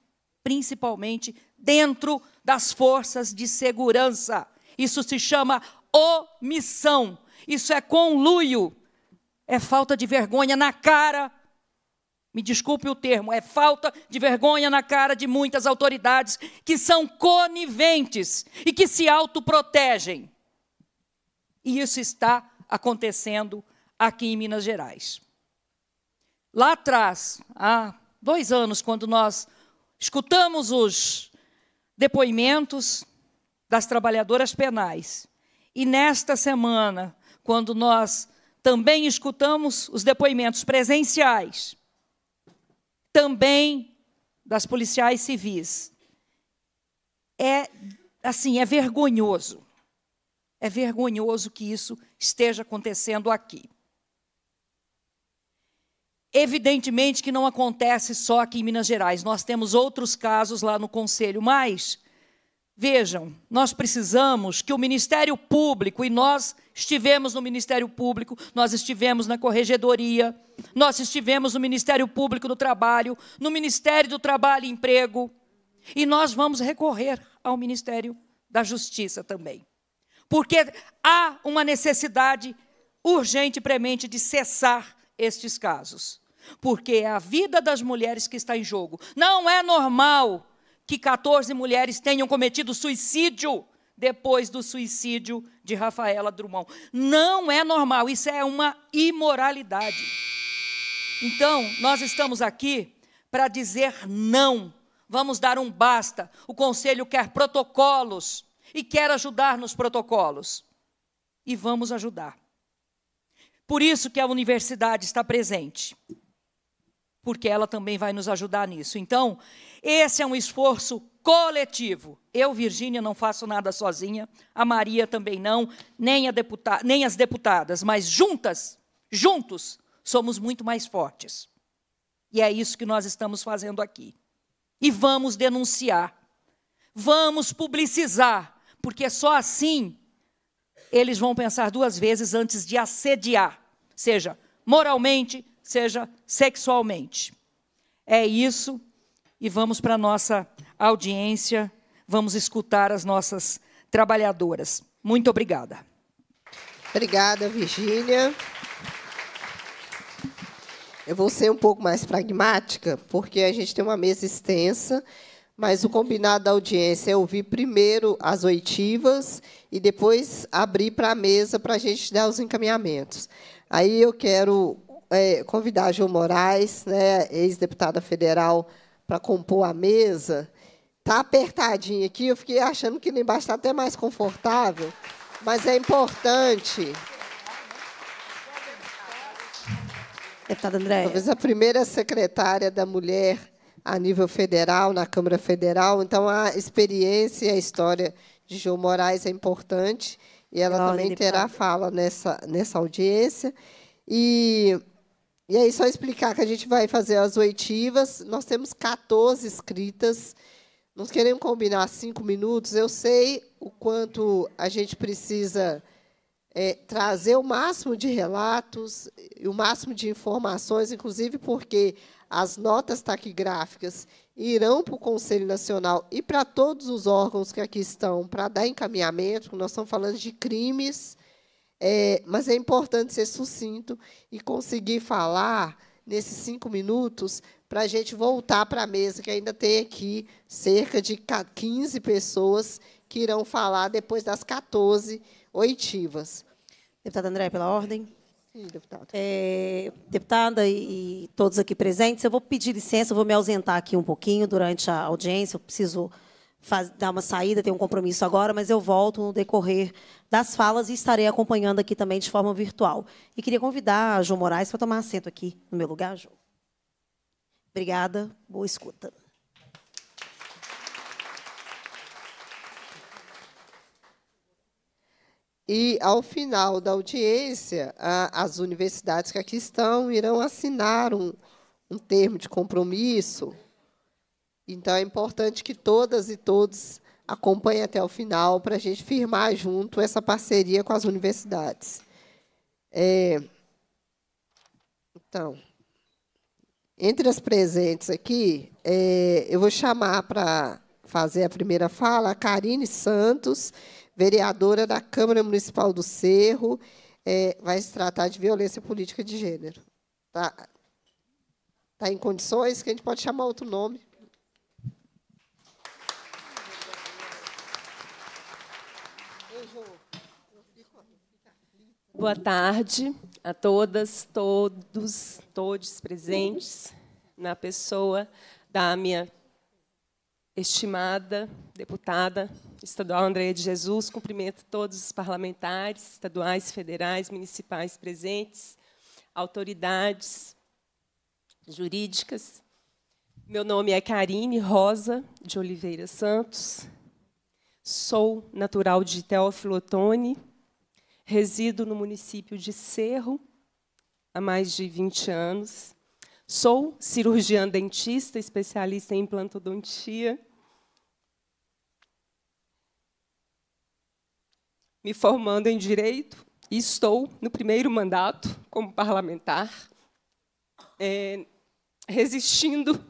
principalmente dentro das forças de segurança. Isso se chama omissão. Isso é conluio. É falta de vergonha na cara. Me desculpe o termo, é falta de vergonha na cara de muitas autoridades que são coniventes e que se autoprotegem. E isso está acontecendo aqui em Minas Gerais. Lá atrás, há dois anos, quando nós escutamos os depoimentos das trabalhadoras penais, e nesta semana, quando nós também escutamos os depoimentos presenciais, também das policiais civis, é assim, é vergonhoso é vergonhoso que isso esteja acontecendo aqui. Evidentemente que não acontece só aqui em Minas Gerais, nós temos outros casos lá no Conselho, mas vejam, nós precisamos que o Ministério Público, e nós estivemos no Ministério Público, nós estivemos na Corregedoria, nós estivemos no Ministério Público do Trabalho, no Ministério do Trabalho e Emprego, e nós vamos recorrer ao Ministério da Justiça também porque há uma necessidade urgente e premente de cessar estes casos, porque é a vida das mulheres que está em jogo. Não é normal que 14 mulheres tenham cometido suicídio depois do suicídio de Rafaela Drummond. Não é normal, isso é uma imoralidade. Então, nós estamos aqui para dizer não. Vamos dar um basta. O conselho quer protocolos e quer ajudar nos protocolos. E vamos ajudar. Por isso que a universidade está presente, porque ela também vai nos ajudar nisso. Então, esse é um esforço coletivo. Eu, Virgínia, não faço nada sozinha, a Maria também não, nem, deputa nem as deputadas, mas juntas, juntos, somos muito mais fortes. E é isso que nós estamos fazendo aqui. E vamos denunciar, vamos publicizar, porque só assim eles vão pensar duas vezes antes de assediar, seja moralmente, seja sexualmente. É isso, e vamos para a nossa audiência, vamos escutar as nossas trabalhadoras. Muito obrigada. Obrigada, Virgínia. Eu vou ser um pouco mais pragmática, porque a gente tem uma mesa extensa mas o combinado da audiência é ouvir primeiro as oitivas e depois abrir para a mesa para a gente dar os encaminhamentos. Aí eu quero é, convidar a João Moraes, né, ex-deputada federal, para compor a mesa. Está apertadinho aqui, eu fiquei achando que nem embaixo está até mais confortável, mas é importante. Deputada Andréia. Talvez a primeira secretária da mulher a nível federal, na Câmara Federal. Então, a experiência e a história de João Moraes é importante e ela Olha, também terá fala nessa, nessa audiência. E, e aí, é só explicar que a gente vai fazer as oitivas. Nós temos 14 escritas. Nós queremos combinar cinco minutos. Eu sei o quanto a gente precisa é, trazer o máximo de relatos, o máximo de informações, inclusive porque as notas taquigráficas irão para o Conselho Nacional e para todos os órgãos que aqui estão para dar encaminhamento, nós estamos falando de crimes, é, mas é importante ser sucinto e conseguir falar nesses cinco minutos para a gente voltar para a mesa, que ainda tem aqui cerca de 15 pessoas que irão falar depois das 14 oitivas. Deputada André, pela ordem deputado. É, deputada e, todos aqui presentes, eu vou pedir licença, eu vou me ausentar aqui um pouquinho durante a audiência, eu preciso faz, dar uma saída, tenho um compromisso agora, mas eu volto no decorrer das falas e estarei acompanhando aqui também de forma virtual. E queria convidar a João Moraes para tomar assento aqui no meu lugar, João. Obrigada, boa escuta. E, ao final da audiência, as universidades que aqui estão irão assinar um, um termo de compromisso. Então, é importante que todas e todos acompanhem até o final para a gente firmar junto essa parceria com as universidades. É, então, entre as presentes aqui, é, eu vou chamar para fazer a primeira fala a Karine Santos, vereadora da Câmara Municipal do Cerro, é, vai se tratar de violência política de gênero. Está tá em condições que a gente pode chamar outro nome. Boa tarde a todas, todos, todos presentes, na pessoa da minha estimada deputada estadual Andréia de Jesus, cumprimento todos os parlamentares, estaduais, federais, municipais presentes, autoridades jurídicas. Meu nome é Karine Rosa de Oliveira Santos, sou natural de Teófilo Otoni, resido no município de Cerro há mais de 20 anos, Sou cirurgiã dentista, especialista em implantodontia. Me formando em direito e estou no primeiro mandato como parlamentar, é, resistindo,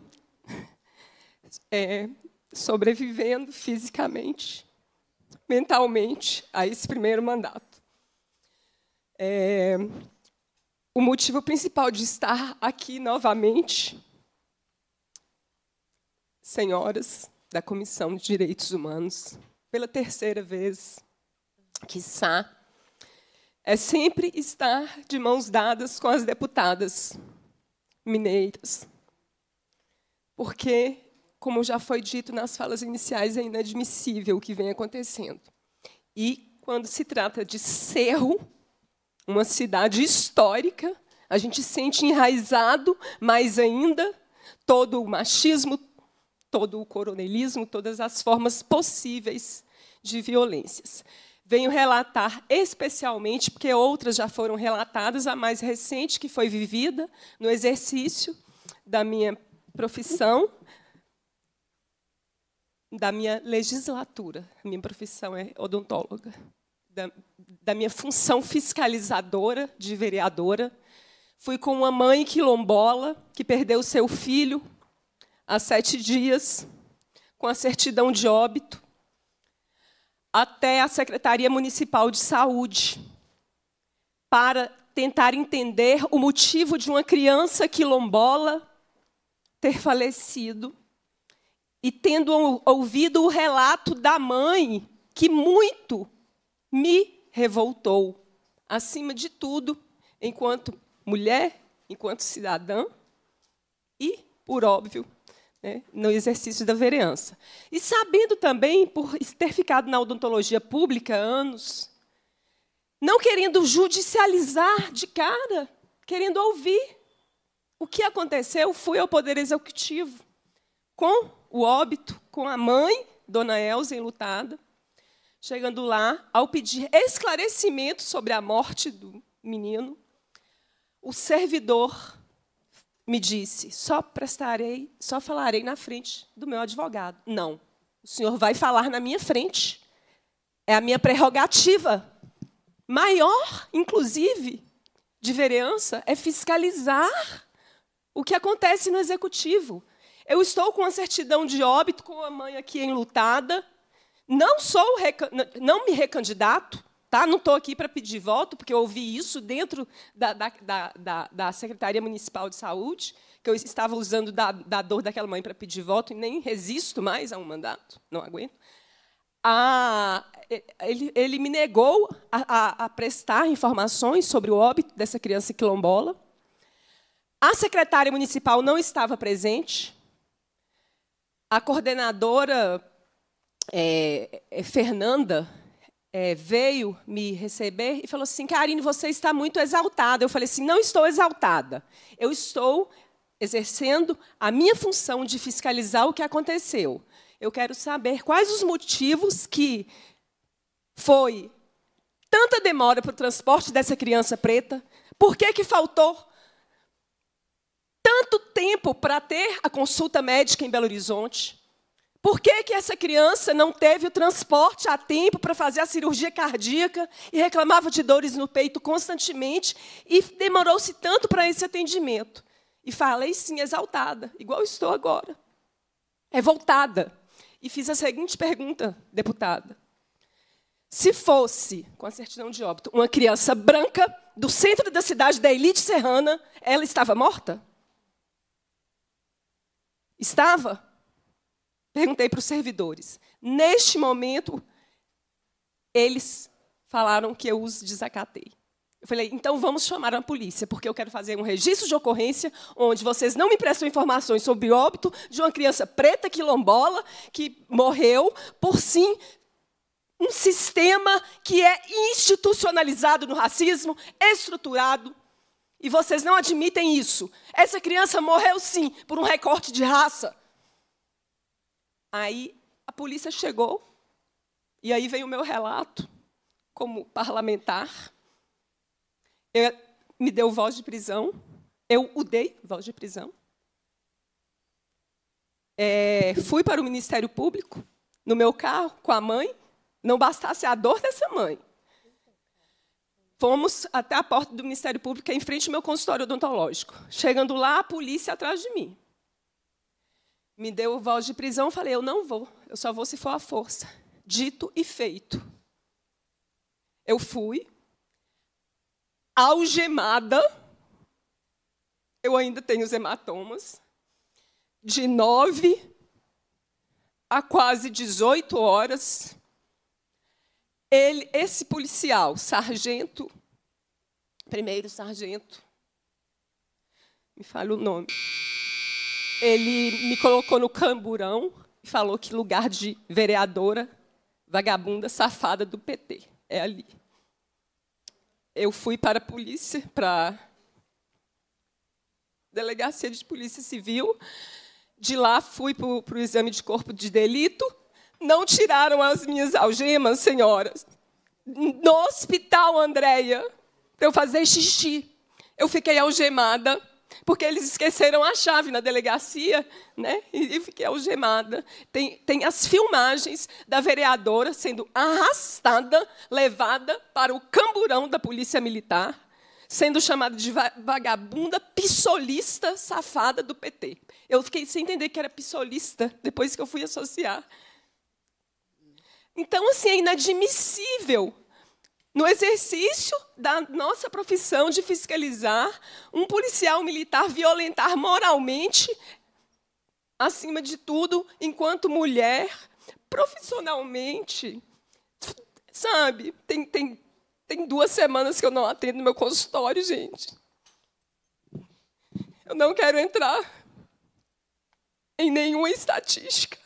é, sobrevivendo fisicamente, mentalmente a esse primeiro mandato. É, o motivo principal de estar aqui novamente, senhoras da Comissão de Direitos Humanos, pela terceira vez, quiçá, é sempre estar de mãos dadas com as deputadas mineiras. Porque, como já foi dito nas falas iniciais, é inadmissível o que vem acontecendo. E, quando se trata de cerro, uma cidade histórica. A gente sente enraizado mais ainda todo o machismo, todo o coronelismo, todas as formas possíveis de violências. Venho relatar especialmente, porque outras já foram relatadas, a mais recente que foi vivida no exercício da minha profissão, da minha legislatura. Minha profissão é odontóloga da, da minha função fiscalizadora de vereadora. Fui com uma mãe quilombola que perdeu seu filho há sete dias, com a certidão de óbito, até a Secretaria Municipal de Saúde, para tentar entender o motivo de uma criança quilombola ter falecido. E tendo ouvido o relato da mãe, que muito me revoltou. Acima de tudo, enquanto mulher, enquanto cidadã e, por óbvio, né, no exercício da vereança. E sabendo também, por ter ficado na odontologia pública anos, não querendo judicializar de cara, querendo ouvir. O que aconteceu fui ao Poder Executivo, com o óbito, com a mãe, Dona Elza, enlutada, Chegando lá, ao pedir esclarecimento sobre a morte do menino, o servidor me disse: só prestarei, só falarei na frente do meu advogado. Não, o senhor vai falar na minha frente. É a minha prerrogativa. Maior, inclusive, de vereança é fiscalizar o que acontece no executivo. Eu estou com a certidão de óbito, com a mãe aqui enlutada, não sou não me recandidato, tá? Não estou aqui para pedir voto, porque eu ouvi isso dentro da, da, da, da, Secretaria Municipal de Saúde, que eu estava usando da, da dor daquela mãe para pedir voto e nem resisto mais a um mandato, não aguento. A, ele, ele, me negou a, a, a, prestar informações sobre o óbito dessa criança quilombola. A secretária municipal não estava presente. A coordenadora é, é, Fernanda é, veio me receber e falou assim: Karine, você está muito exaltada. Eu falei assim: não estou exaltada. Eu estou exercendo a minha função de fiscalizar o que aconteceu. Eu quero saber quais os motivos que foi tanta demora para o transporte dessa criança preta, por que, que faltou tanto tempo para ter a consulta médica em Belo Horizonte? Por que, que essa criança não teve o transporte a tempo para fazer a cirurgia cardíaca e reclamava de dores no peito constantemente e demorou-se tanto para esse atendimento? E falei sim, exaltada, igual estou agora, É voltada E fiz a seguinte pergunta, deputada. Se fosse, com a certidão de óbito, uma criança branca do centro da cidade, da elite serrana, ela estava morta? Estava? perguntei para os servidores. Neste momento, eles falaram que eu os desacatei. Eu falei, então vamos chamar a polícia, porque eu quero fazer um registro de ocorrência onde vocês não me prestam informações sobre o óbito de uma criança preta quilombola que morreu por sim um sistema que é institucionalizado no racismo, estruturado, e vocês não admitem isso. Essa criança morreu sim por um recorte de raça. Aí a polícia chegou, e aí vem o meu relato como parlamentar. Eu, me deu voz de prisão, eu o dei voz de prisão. É, fui para o Ministério Público, no meu carro, com a mãe, não bastasse a dor dessa mãe. Fomos até a porta do Ministério Público, é em frente ao meu consultório odontológico. Chegando lá, a polícia atrás de mim me deu o voz de prisão, falei, eu não vou, eu só vou se for à força. Dito e feito. Eu fui, algemada, eu ainda tenho os hematomas, de nove a quase 18 horas, ele, esse policial, sargento, primeiro sargento, me fala o nome ele me colocou no camburão e falou que lugar de vereadora, vagabunda, safada do PT é ali. Eu fui para a polícia, para a delegacia de polícia civil. De lá fui para o, exame de corpo de delito. Não tiraram as minhas algemas, senhoras. No hospital, Andréia, para eu fazer xixi. Eu fiquei algemada porque eles esqueceram a chave na delegacia, né? E, fiquei algemada. Tem, tem as filmagens da vereadora sendo arrastada, levada para o camburão da polícia militar, sendo chamada de vagabunda, pissolista, safada do PT. Eu fiquei sem entender que era pissolista depois que eu fui associar. Então, assim, é inadmissível no exercício da nossa profissão de fiscalizar, um policial militar violentar moralmente, acima de tudo, enquanto mulher, profissionalmente, sabe? Tem, tem, tem duas semanas que eu não atendo no meu consultório, gente. Eu não quero entrar em nenhuma estatística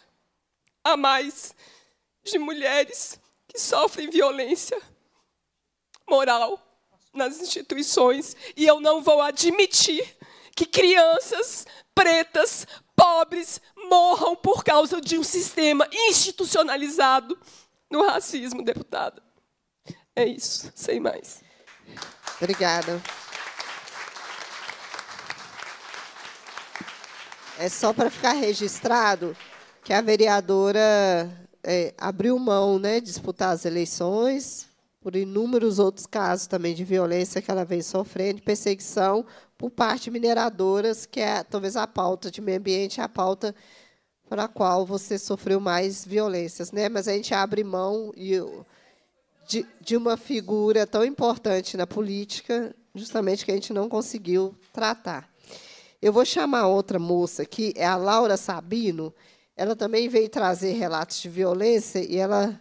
a mais de mulheres que sofrem violência moral nas instituições e eu não vou admitir que crianças pretas, pobres, morram por causa de um sistema institucionalizado no racismo, deputada. É isso, sem mais. Obrigada. É só para ficar registrado que a vereadora é, abriu mão né, de disputar as eleições, por inúmeros outros casos também de violência que ela vem sofrendo, de perseguição por parte de mineradoras, que é talvez a pauta de meio ambiente, a pauta para a qual você sofreu mais violências. Né? Mas a gente abre mão de, de uma figura tão importante na política, justamente que a gente não conseguiu tratar. Eu vou chamar outra moça aqui, é a Laura Sabino. Ela também veio trazer relatos de violência e ela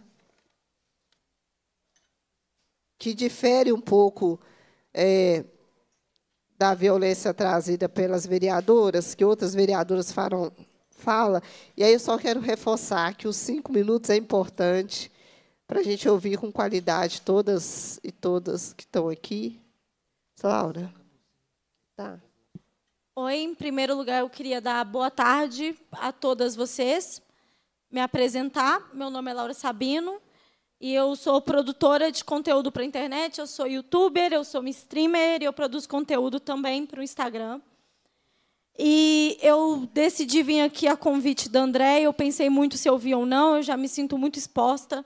que difere um pouco é, da violência trazida pelas vereadoras, que outras vereadoras falam, fala. E aí eu só quero reforçar que os cinco minutos é importante para a gente ouvir com qualidade todas e todas que estão aqui. Laura. Tá. Oi, em primeiro lugar, eu queria dar boa tarde a todas vocês, me apresentar. Meu nome é Laura Sabino, e eu sou produtora de conteúdo para a internet, eu sou youtuber, eu sou streamer, eu produzo conteúdo também para o Instagram. E eu decidi vir aqui a convite da André, eu pensei muito se eu vi ou não, eu já me sinto muito exposta,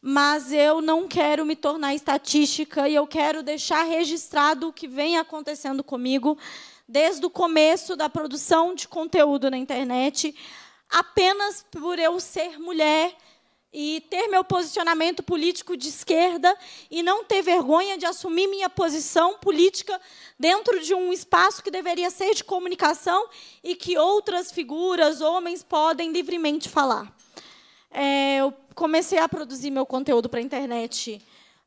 mas eu não quero me tornar estatística e eu quero deixar registrado o que vem acontecendo comigo desde o começo da produção de conteúdo na internet, apenas por eu ser mulher e ter meu posicionamento político de esquerda e não ter vergonha de assumir minha posição política dentro de um espaço que deveria ser de comunicação e que outras figuras, homens, podem livremente falar. É, eu comecei a produzir meu conteúdo para a internet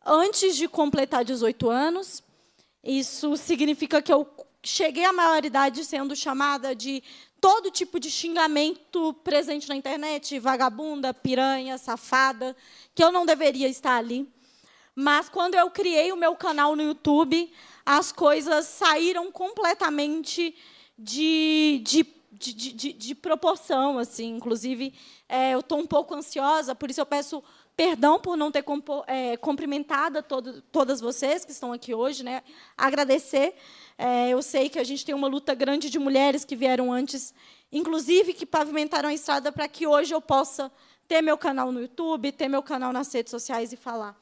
antes de completar 18 anos. Isso significa que eu cheguei à maioridade sendo chamada de todo tipo de xingamento presente na internet, vagabunda, piranha, safada, que eu não deveria estar ali. Mas quando eu criei o meu canal no YouTube, as coisas saíram completamente de, de, de, de, de proporção. assim. Inclusive, é, eu estou um pouco ansiosa, por isso eu peço perdão por não ter é, cumprimentado todo, todas vocês que estão aqui hoje, né? agradecer é, eu sei que a gente tem uma luta grande de mulheres que vieram antes, inclusive que pavimentaram a estrada para que hoje eu possa ter meu canal no YouTube, ter meu canal nas redes sociais e falar.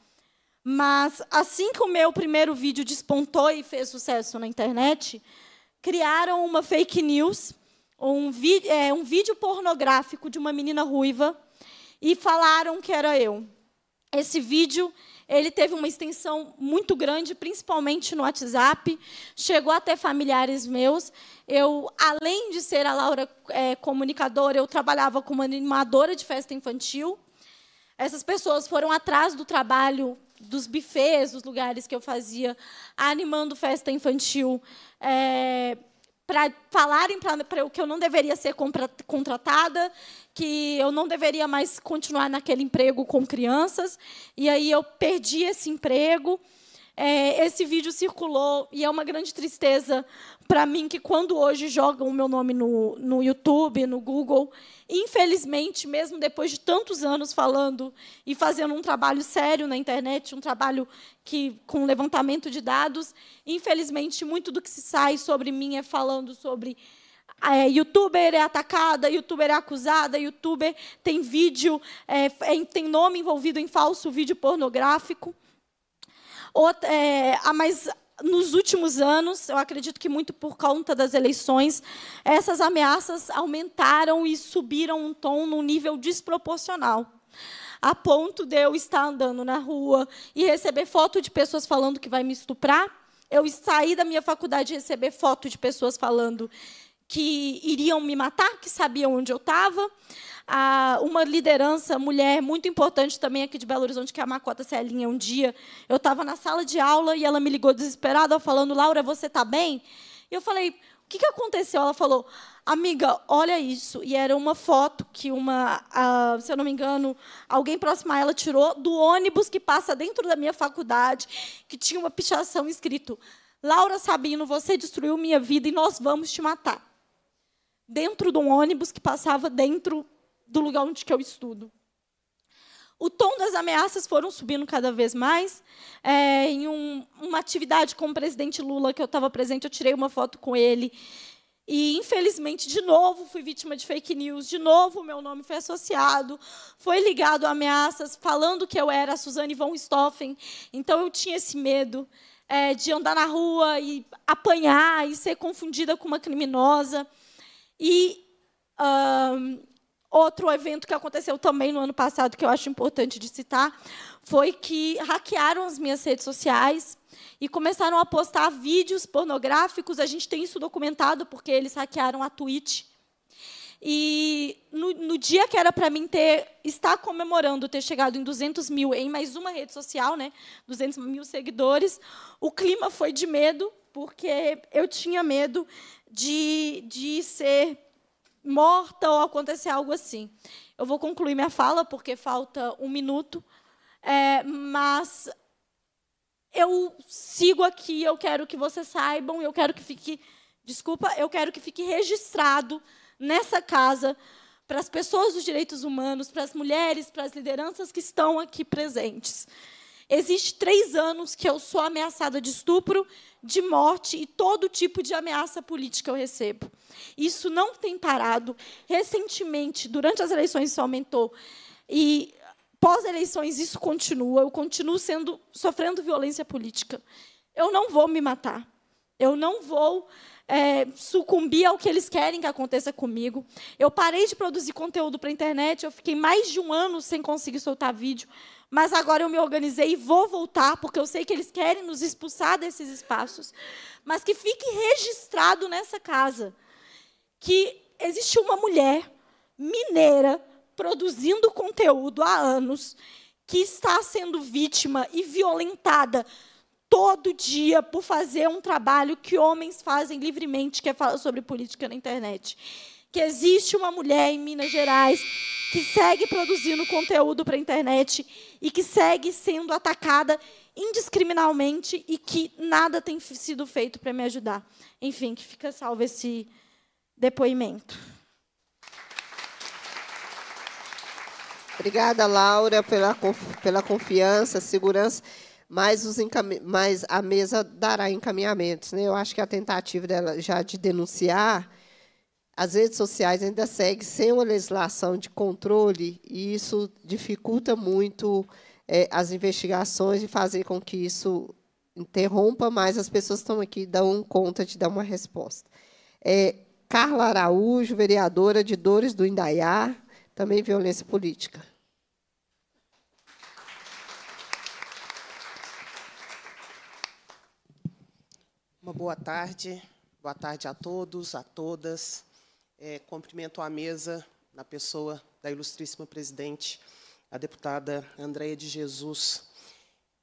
Mas assim que o meu primeiro vídeo despontou e fez sucesso na internet, criaram uma fake news, um, é, um vídeo pornográfico de uma menina ruiva e falaram que era eu. Esse vídeo ele teve uma extensão muito grande, principalmente no WhatsApp. Chegou até familiares meus. Eu, além de ser a Laura é, comunicadora, eu trabalhava como animadora de festa infantil. Essas pessoas foram atrás do trabalho dos bufês, dos lugares que eu fazia, animando festa infantil, é, para falarem para eu que eu não deveria ser contratada, que eu não deveria mais continuar naquele emprego com crianças. E aí eu perdi esse emprego. É, esse vídeo circulou e é uma grande tristeza para mim que quando hoje jogam o meu nome no, no YouTube, no Google, infelizmente, mesmo depois de tantos anos falando e fazendo um trabalho sério na internet, um trabalho que com levantamento de dados, infelizmente muito do que se sai sobre mim é falando sobre é, youtuber é atacada, youtuber é acusada, youtuber tem vídeo, é, é tem nome envolvido em falso vídeo pornográfico. Outra, é, ah, mas nos últimos anos, eu acredito que muito por conta das eleições, essas ameaças aumentaram e subiram um tom num nível desproporcional. A ponto de eu estar andando na rua e receber foto de pessoas falando que vai me estuprar, eu sair da minha faculdade e receber foto de pessoas falando que iriam me matar, que sabiam onde eu estava. Ah, uma liderança mulher muito importante também aqui de Belo Horizonte, que é a Macota Celinha. Um dia eu estava na sala de aula e ela me ligou desesperada, falando: Laura, você está bem? E eu falei: O que, que aconteceu? Ela falou: Amiga, olha isso. E era uma foto que uma, ah, se eu não me engano, alguém próximo a ela tirou do ônibus que passa dentro da minha faculdade, que tinha uma pichação escrito: Laura Sabino, você destruiu minha vida e nós vamos te matar dentro de um ônibus que passava dentro do lugar onde eu estudo. O tom das ameaças foram subindo cada vez mais. É, em um, uma atividade com o presidente Lula, que eu estava presente, eu tirei uma foto com ele. E, infelizmente, de novo fui vítima de fake news, de novo o meu nome foi associado, foi ligado a ameaças, falando que eu era a Suzane von Stoffen. Então, eu tinha esse medo é, de andar na rua e apanhar e ser confundida com uma criminosa. E um, outro evento que aconteceu também no ano passado, que eu acho importante de citar, foi que hackearam as minhas redes sociais e começaram a postar vídeos pornográficos. A gente tem isso documentado, porque eles hackearam a Twitch. E no, no, dia que era para mim ter estar comemorando ter chegado em 200 mil em mais uma rede social, né, 200 mil seguidores, o clima foi de medo porque eu tinha medo de, de ser morta ou acontecer algo assim. Eu vou concluir minha fala, porque falta um minuto, é, mas eu sigo aqui, eu quero que vocês saibam, eu quero que fique, desculpa, eu quero que fique registrado nessa casa para as pessoas dos direitos humanos, para as mulheres, para as lideranças que estão aqui presentes. Existe três anos que eu sou ameaçada de estupro, de morte e todo tipo de ameaça política eu recebo. Isso não tem parado. Recentemente, durante as eleições, isso aumentou. E pós-eleições, isso continua. Eu continuo sendo, sofrendo violência política. Eu não vou me matar. Eu não vou é, sucumbir ao que eles querem que aconteça comigo. Eu parei de produzir conteúdo para a internet, eu fiquei mais de um ano sem conseguir soltar vídeo, mas agora eu me organizei e vou voltar, porque eu sei que eles querem nos expulsar desses espaços. Mas que fique registrado nessa casa que existe uma mulher mineira produzindo conteúdo há anos que está sendo vítima e violentada todo dia por fazer um trabalho que homens fazem livremente, que é falar sobre política na internet que existe uma mulher em Minas Gerais que segue produzindo conteúdo para a internet e que segue sendo atacada indiscriminalmente e que nada tem sido feito para me ajudar. Enfim, que fica salvo esse depoimento. Obrigada, Laura, pela, pela confiança, segurança. Mas, os mas a mesa dará encaminhamentos. Né? Eu acho que a tentativa dela já de denunciar as redes sociais ainda seguem sem uma legislação de controle e isso dificulta muito é, as investigações e fazer com que isso interrompa, mas as pessoas estão aqui dão conta de dar uma resposta. É, Carla Araújo, vereadora de Dores do Indaiá, também violência política. Uma boa tarde, boa tarde a todos, a todas. É, cumprimento a mesa na pessoa da ilustríssima presidente, a deputada Andréia de Jesus.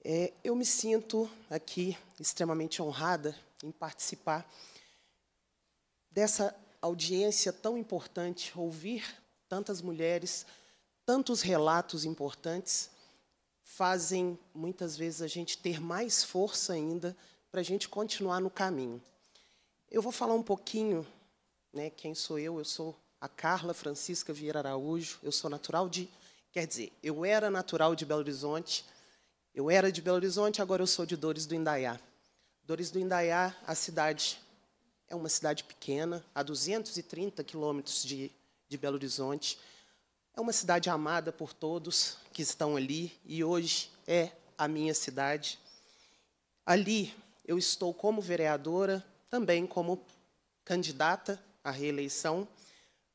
É, eu me sinto aqui extremamente honrada em participar dessa audiência tão importante, ouvir tantas mulheres, tantos relatos importantes, fazem muitas vezes a gente ter mais força ainda para a gente continuar no caminho. Eu vou falar um pouquinho né? Quem sou eu? Eu sou a Carla Francisca Vieira Araújo. Eu sou natural de. Quer dizer, eu era natural de Belo Horizonte. Eu era de Belo Horizonte, agora eu sou de Dores do Indaiá. Dores do Indaiá, a cidade é uma cidade pequena, a 230 quilômetros de, de Belo Horizonte. É uma cidade amada por todos que estão ali e hoje é a minha cidade. Ali eu estou como vereadora, também como candidata a reeleição.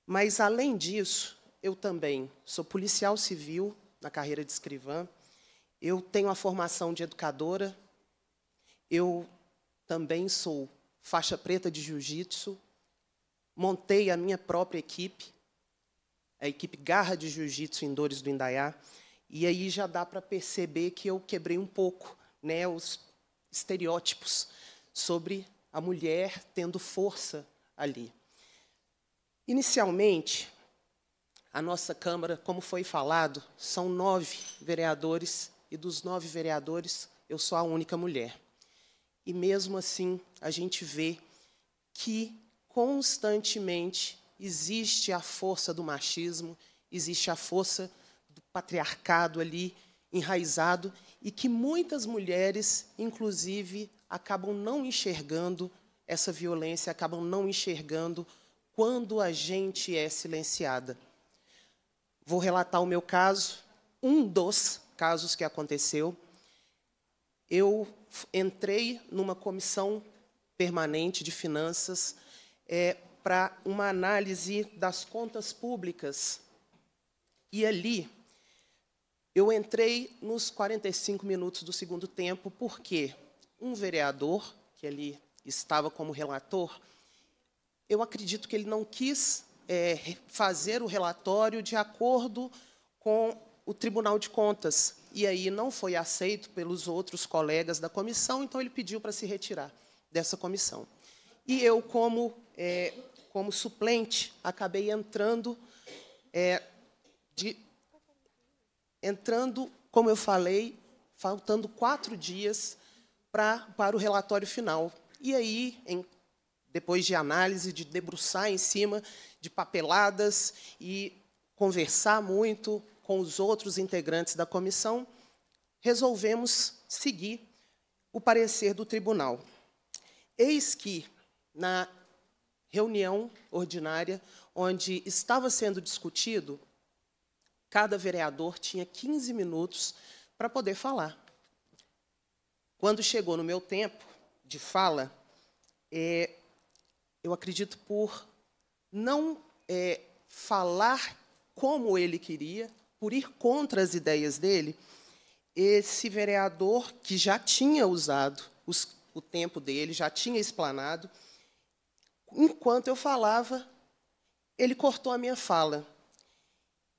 Mas, além disso, eu também sou policial civil na carreira de escrivã, eu tenho a formação de educadora, eu também sou faixa preta de jiu-jitsu, montei a minha própria equipe, a equipe Garra de Jiu-Jitsu em Dores do Indaiá, e aí já dá para perceber que eu quebrei um pouco né, os estereótipos sobre a mulher tendo força ali. Inicialmente, a nossa Câmara, como foi falado, são nove vereadores, e dos nove vereadores, eu sou a única mulher. E mesmo assim, a gente vê que constantemente existe a força do machismo, existe a força do patriarcado ali enraizado e que muitas mulheres, inclusive, acabam não enxergando essa violência, acabam não enxergando quando a gente é silenciada. Vou relatar o meu caso, um dos casos que aconteceu. Eu entrei numa comissão permanente de finanças é, para uma análise das contas públicas. E ali, eu entrei nos 45 minutos do segundo tempo, porque um vereador, que ali estava como relator, eu acredito que ele não quis é, fazer o relatório de acordo com o Tribunal de Contas. E aí não foi aceito pelos outros colegas da comissão, então ele pediu para se retirar dessa comissão. E eu, como, é, como suplente, acabei entrando, é, de, entrando, como eu falei, faltando quatro dias pra, para o relatório final. E aí, em depois de análise, de debruçar em cima de papeladas e conversar muito com os outros integrantes da comissão, resolvemos seguir o parecer do tribunal. Eis que, na reunião ordinária, onde estava sendo discutido, cada vereador tinha 15 minutos para poder falar. Quando chegou no meu tempo de fala, é, eu acredito, por não é, falar como ele queria, por ir contra as ideias dele, esse vereador que já tinha usado os, o tempo dele, já tinha explanado, enquanto eu falava, ele cortou a minha fala.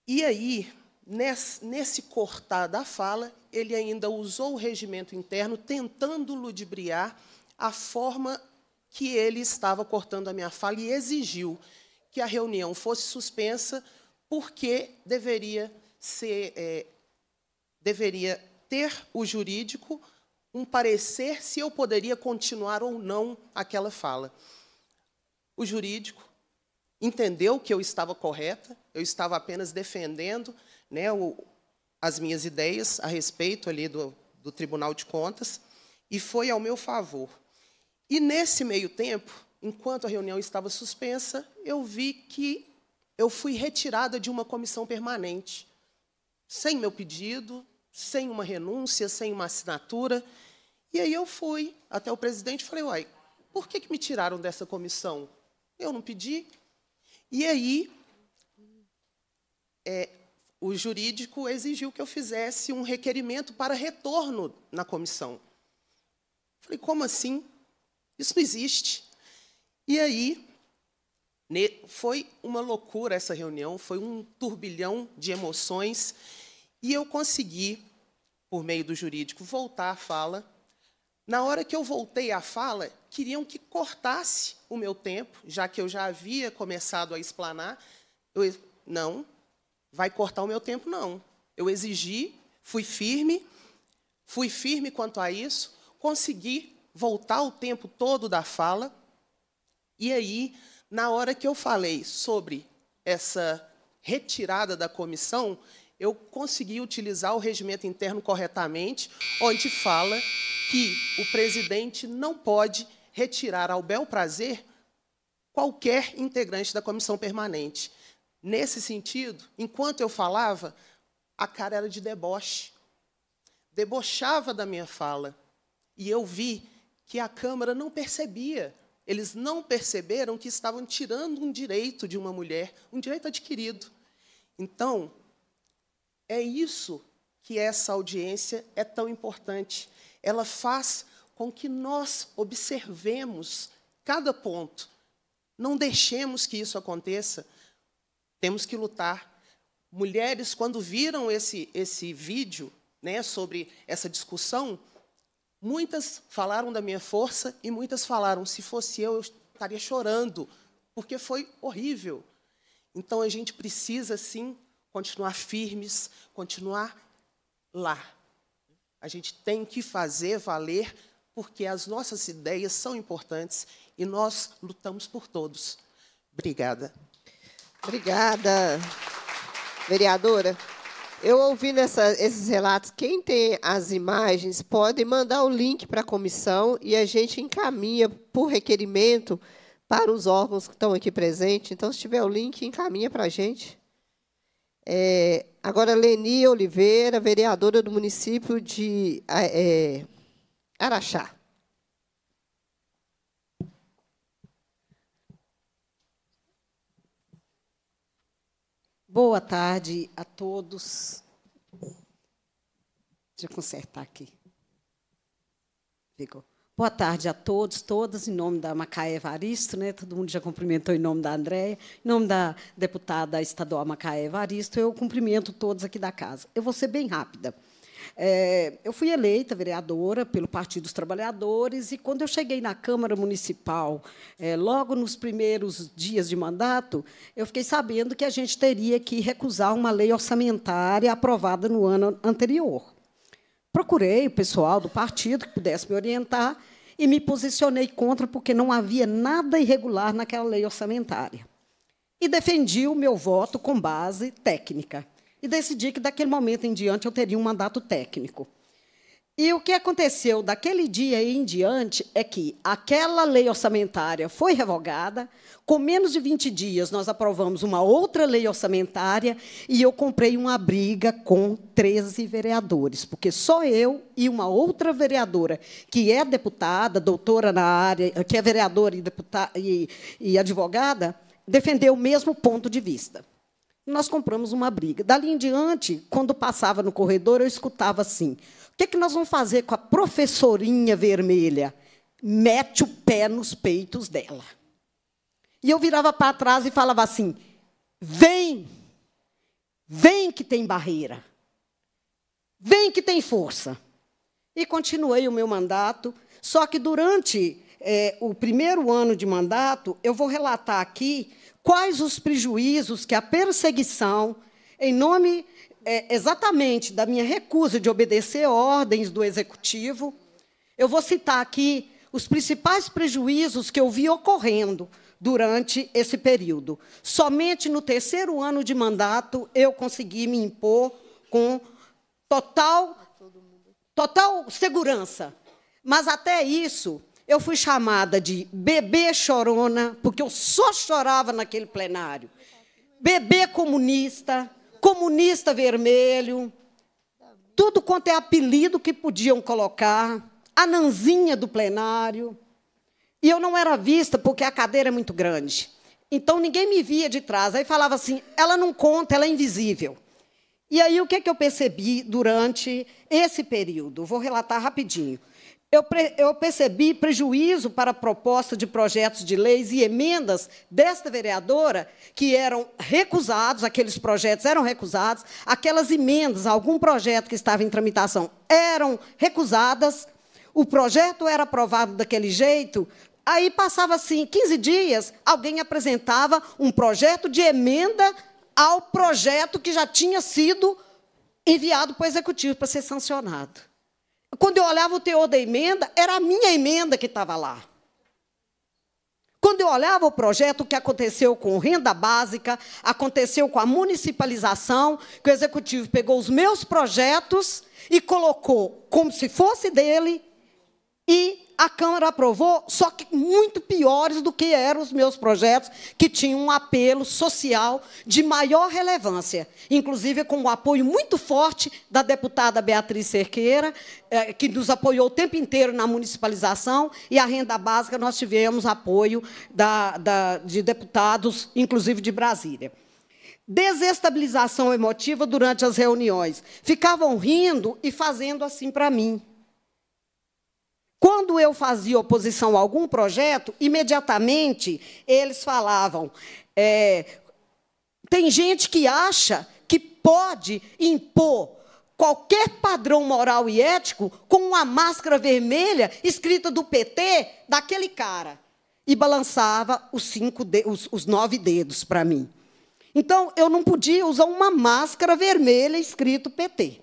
E aí, nesse, nesse cortar da fala, ele ainda usou o regimento interno tentando ludibriar a forma que ele estava cortando a minha fala e exigiu que a reunião fosse suspensa porque deveria ser é, deveria ter o jurídico um parecer se eu poderia continuar ou não aquela fala. O jurídico entendeu que eu estava correta, eu estava apenas defendendo né, o, as minhas ideias a respeito ali do, do Tribunal de Contas e foi ao meu favor. E nesse meio tempo, enquanto a reunião estava suspensa, eu vi que eu fui retirada de uma comissão permanente, sem meu pedido, sem uma renúncia, sem uma assinatura. E aí eu fui até o presidente e falei: "Uai, por que, que me tiraram dessa comissão? Eu não pedi". E aí é, o jurídico exigiu que eu fizesse um requerimento para retorno na comissão. Falei, como assim? Isso não existe. E aí, foi uma loucura essa reunião, foi um turbilhão de emoções, e eu consegui, por meio do jurídico, voltar à fala. Na hora que eu voltei à fala, queriam que cortasse o meu tempo, já que eu já havia começado a explanar. Eu, não, vai cortar o meu tempo, não. Eu exigi, fui firme, fui firme quanto a isso, consegui voltar o tempo todo da fala. E aí, na hora que eu falei sobre essa retirada da comissão, eu consegui utilizar o regimento interno corretamente, onde fala que o presidente não pode retirar ao bel prazer qualquer integrante da comissão permanente. Nesse sentido, enquanto eu falava, a cara era de deboche. Debochava da minha fala. E eu vi que a Câmara não percebia. Eles não perceberam que estavam tirando um direito de uma mulher, um direito adquirido. Então, é isso que essa audiência é tão importante. Ela faz com que nós observemos cada ponto. Não deixemos que isso aconteça. Temos que lutar. Mulheres, quando viram esse, esse vídeo né, sobre essa discussão, Muitas falaram da minha força e muitas falaram: se fosse eu, eu estaria chorando, porque foi horrível. Então a gente precisa, sim, continuar firmes, continuar lá. A gente tem que fazer valer, porque as nossas ideias são importantes e nós lutamos por todos. Obrigada. Obrigada. Vereadora. Eu ouvindo esses relatos, quem tem as imagens pode mandar o link para a comissão e a gente encaminha por requerimento para os órgãos que estão aqui presentes. Então, se tiver o link, encaminha para a gente. É, agora, Leni Oliveira, vereadora do município de é, Araxá. Boa tarde a todos. Deixa eu consertar aqui. Ficou. Boa tarde a todos, todas, em nome da Macaé Evaristo, né? todo mundo já cumprimentou em nome da Andréia, em nome da deputada estadual Macaé Evaristo, eu cumprimento todos aqui da casa. Eu vou ser bem rápida. É, eu fui eleita vereadora pelo Partido dos Trabalhadores e, quando eu cheguei na Câmara Municipal, é, logo nos primeiros dias de mandato, eu fiquei sabendo que a gente teria que recusar uma lei orçamentária aprovada no ano anterior. Procurei o pessoal do partido que pudesse me orientar e me posicionei contra porque não havia nada irregular naquela lei orçamentária. E defendi o meu voto com base técnica e decidi que daquele momento em diante eu teria um mandato técnico. E o que aconteceu daquele dia em diante é que aquela lei orçamentária foi revogada, com menos de 20 dias nós aprovamos uma outra lei orçamentária e eu comprei uma briga com 13 vereadores, porque só eu e uma outra vereadora, que é deputada, doutora na área, que é vereadora e, deputada, e, e advogada, defendeu o mesmo ponto de vista. Nós compramos uma briga. Dali em diante, quando passava no corredor, eu escutava assim: o que, é que nós vamos fazer com a professorinha vermelha? Mete o pé nos peitos dela. E eu virava para trás e falava assim: vem, vem que tem barreira, vem que tem força. E continuei o meu mandato, só que durante é, o primeiro ano de mandato, eu vou relatar aqui quais os prejuízos que a perseguição, em nome é, exatamente da minha recusa de obedecer ordens do executivo, eu vou citar aqui os principais prejuízos que eu vi ocorrendo durante esse período. Somente no terceiro ano de mandato eu consegui me impor com total, total segurança. Mas até isso, eu fui chamada de bebê chorona, porque eu só chorava naquele plenário. Bebê comunista, comunista vermelho, tudo quanto é apelido que podiam colocar, a nanzinha do plenário. E eu não era vista porque a cadeira é muito grande. Então ninguém me via de trás. Aí falava assim: ela não conta, ela é invisível. E aí o que, é que eu percebi durante esse período? Vou relatar rapidinho eu, eu, percebi prejuízo para a proposta de projetos de leis e emendas desta vereadora que eram recusados, aqueles projetos eram recusados, aquelas emendas, algum projeto que estava em tramitação eram recusadas, o projeto era aprovado daquele jeito, aí passava assim 15 dias, alguém apresentava um projeto de emenda ao projeto que já tinha sido enviado para o executivo para ser sancionado. Quando eu olhava o teor da emenda, era a minha emenda que estava lá. Quando eu olhava o projeto, o que aconteceu com renda básica, aconteceu com a municipalização, que o executivo pegou os meus projetos e colocou como se fosse dele e a Câmara aprovou, só que muito piores do que eram os meus projetos, que tinham um apelo social de maior relevância, inclusive com o apoio muito forte da deputada Beatriz Cerqueira, eh, que nos apoiou o tempo inteiro na municipalização, e a renda básica nós tivemos apoio da, da, de deputados, inclusive de Brasília desestabilização emotiva durante as reuniões. Ficavam rindo e fazendo assim para mim. Quando eu fazia oposição a algum projeto, imediatamente eles falavam: é, tem gente que acha que pode impor qualquer padrão moral e ético com uma máscara vermelha escrita do PT daquele cara. E balançava os, cinco de, os, os nove dedos para mim. Então, eu não podia usar uma máscara vermelha escrito PT.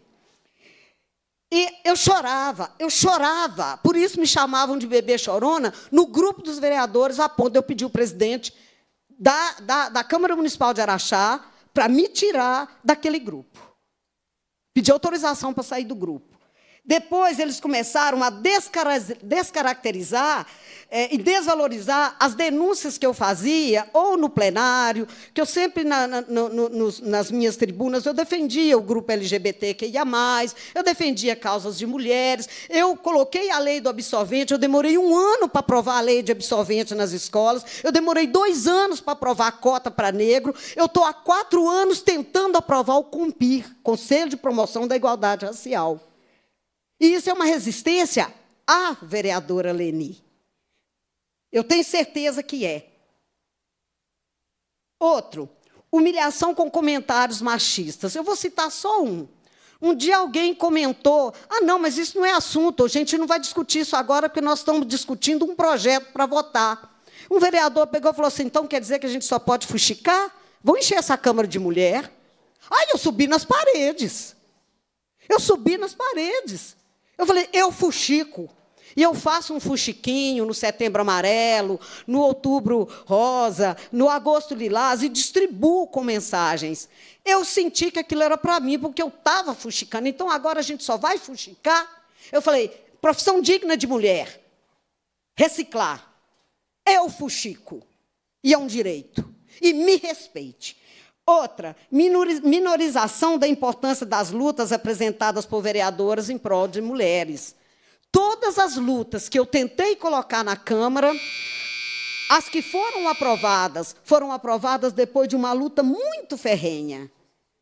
E eu chorava, eu chorava. Por isso me chamavam de bebê chorona no grupo dos vereadores, a ponto de eu pedir o presidente da, da, da Câmara Municipal de Araxá para me tirar daquele grupo. Pedi autorização para sair do grupo. Depois eles começaram a descaracterizar é, e desvalorizar as denúncias que eu fazia, ou no plenário, que eu sempre, na, na, no, nas minhas tribunas, eu defendia o grupo LGBTQIA, eu defendia causas de mulheres, eu coloquei a lei do absorvente, eu demorei um ano para aprovar a lei de absorvente nas escolas, eu demorei dois anos para aprovar a cota para negro, eu estou há quatro anos tentando aprovar o CUMPIR, Conselho de Promoção da Igualdade Racial. E isso é uma resistência à vereadora Leni. Eu tenho certeza que é. Outro, humilhação com comentários machistas. Eu vou citar só um. Um dia alguém comentou: ah, não, mas isso não é assunto, a gente não vai discutir isso agora, porque nós estamos discutindo um projeto para votar. Um vereador pegou e falou assim: então quer dizer que a gente só pode fuxicar? Vou encher essa Câmara de mulher? Aí eu subi nas paredes. Eu subi nas paredes. Eu falei, eu fuxico. E eu faço um fuxiquinho no setembro amarelo, no outubro rosa, no agosto lilás e distribuo com mensagens. Eu senti que aquilo era para mim, porque eu estava fuxicando. Então agora a gente só vai fuxicar. Eu falei, profissão digna de mulher. Reciclar. Eu fuxico. E é um direito. E me respeite. Outra, minorização da importância das lutas apresentadas por vereadoras em prol de mulheres. Todas as lutas que eu tentei colocar na Câmara, as que foram aprovadas, foram aprovadas depois de uma luta muito ferrenha.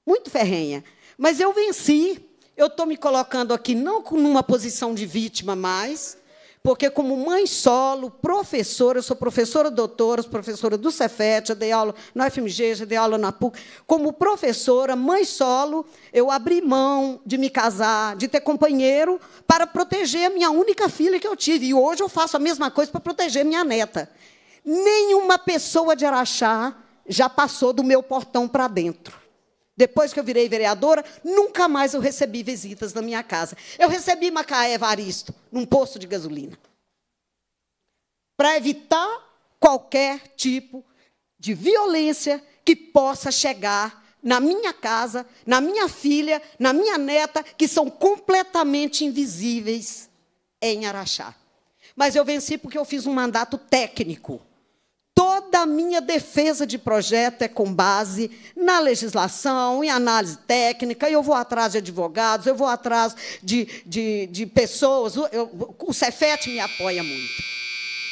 Muito ferrenha. Mas eu venci, eu estou me colocando aqui não numa posição de vítima mais, porque como mãe solo, professora, eu sou professora doutora, professora do Cefet, já dei aula na FMG, já dei aula na PUC. Como professora, mãe solo, eu abri mão de me casar, de ter companheiro, para proteger a minha única filha que eu tive. E hoje eu faço a mesma coisa para proteger minha neta. Nenhuma pessoa de Araxá já passou do meu portão para dentro. Depois que eu virei vereadora, nunca mais eu recebi visitas na minha casa. Eu recebi Macaé Evaristo, num posto de gasolina. Para evitar qualquer tipo de violência que possa chegar na minha casa, na minha filha, na minha neta, que são completamente invisíveis em Araxá. Mas eu venci porque eu fiz um mandato técnico. Toda a minha defesa de projeto é com base na legislação, em análise técnica, E eu vou atrás de advogados, eu vou atrás de, de, de pessoas. Eu, o Cefet me apoia muito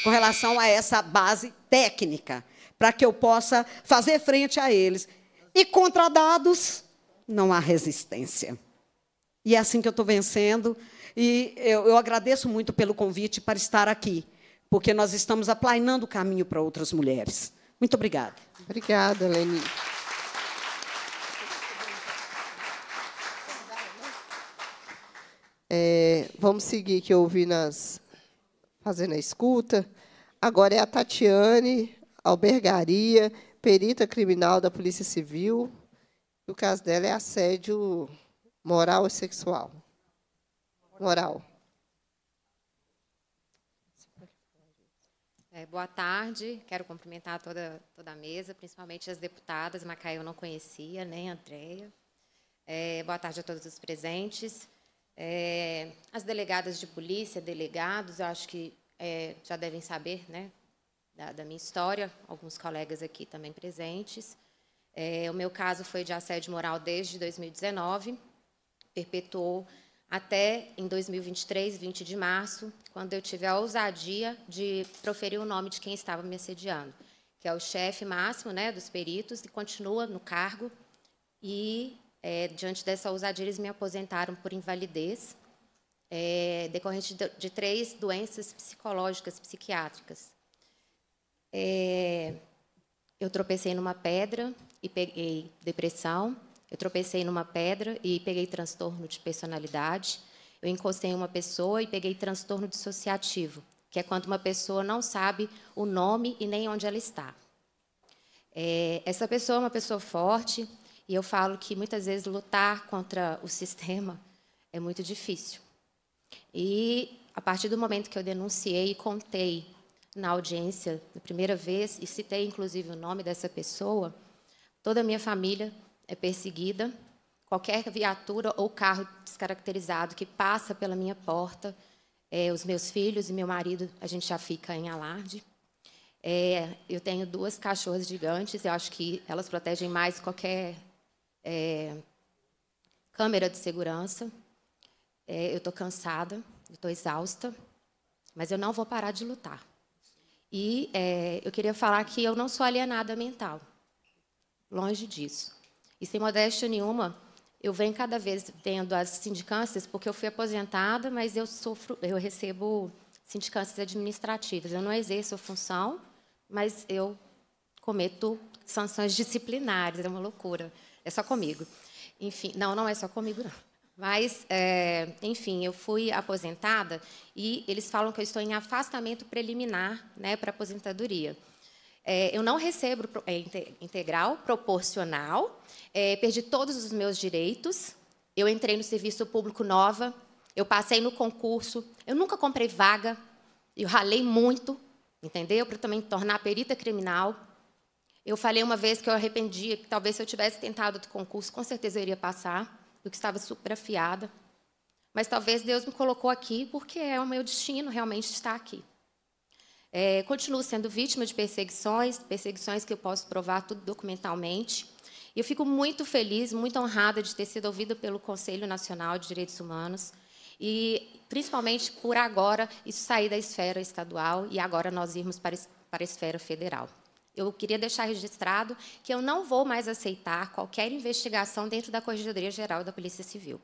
com relação a essa base técnica, para que eu possa fazer frente a eles. E contra dados, não há resistência. E é assim que eu estou vencendo. E eu, eu agradeço muito pelo convite para estar aqui porque nós estamos aplainando o caminho para outras mulheres. Muito obrigada. Obrigada, Leni. É, vamos seguir que eu ouvi nas fazendo a escuta. Agora é a Tatiane Albergaria, perita criminal da Polícia Civil. O caso dela é assédio moral e sexual. Moral. É, boa tarde, quero cumprimentar toda, toda a mesa, principalmente as deputadas, Macaé eu não conhecia, nem a Andrea. É, boa tarde a todos os presentes. É, as delegadas de polícia, delegados, eu acho que é, já devem saber né, da, da, minha história, alguns colegas aqui também presentes. É, o meu caso foi de assédio moral desde 2019, perpetuou até em 2023, 20 de março, quando eu tive a ousadia de proferir o nome de quem estava me assediando, que é o chefe máximo né, dos peritos, e continua no cargo. E, é, diante dessa ousadia, eles me aposentaram por invalidez, é, decorrente de, de, três doenças psicológicas, psiquiátricas. É, eu tropecei numa pedra e peguei depressão, eu tropecei numa pedra e peguei transtorno de personalidade. Eu encostei em uma pessoa e peguei transtorno dissociativo, que é quando uma pessoa não sabe o nome e nem onde ela está. É, essa pessoa é uma pessoa forte e eu falo que muitas vezes lutar contra o sistema é muito difícil. E a partir do momento que eu denunciei e contei na audiência, na primeira vez, e citei inclusive o nome dessa pessoa, toda a minha família é perseguida. Qualquer viatura ou carro descaracterizado que passa pela minha porta, é, os meus filhos e meu marido, a gente já fica em alarde. É, eu tenho duas cachorras gigantes, eu acho que elas protegem mais qualquer é, câmera de segurança. É, eu estou cansada, estou exausta, mas eu não vou parar de lutar. E é, eu queria falar que eu não sou alienada mental, longe disso. E sem modéstia nenhuma, eu venho cada vez tendo as sindicâncias, porque eu fui aposentada, mas eu sofro, eu recebo sindicâncias administrativas. Eu não exerço a função, mas eu cometo sanções disciplinares, é uma loucura. É só comigo. Enfim, não, não é só comigo, não. Mas, é, enfim, eu fui aposentada e eles falam que eu estou em afastamento preliminar né, para aposentadoria. É, eu não recebo é, integral, proporcional, é, perdi todos os meus direitos, eu entrei no serviço público nova, eu passei no concurso, eu nunca comprei vaga, eu ralei muito, entendeu? Para também tornar perita criminal. Eu falei uma vez que eu arrependia, que talvez se eu tivesse tentado do concurso, com certeza eu iria passar, porque estava super afiada. Mas talvez Deus me colocou aqui porque é o meu destino realmente estar aqui. É, continuo sendo vítima de perseguições, perseguições que eu posso provar tudo documentalmente. E eu fico muito feliz, muito honrada de ter sido ouvida pelo Conselho Nacional de Direitos Humanos e, principalmente, por agora, isso sair da esfera estadual e agora nós irmos para, para a esfera federal. Eu queria deixar registrado que eu não vou mais aceitar qualquer investigação dentro da Corregedoria Geral da Polícia Civil.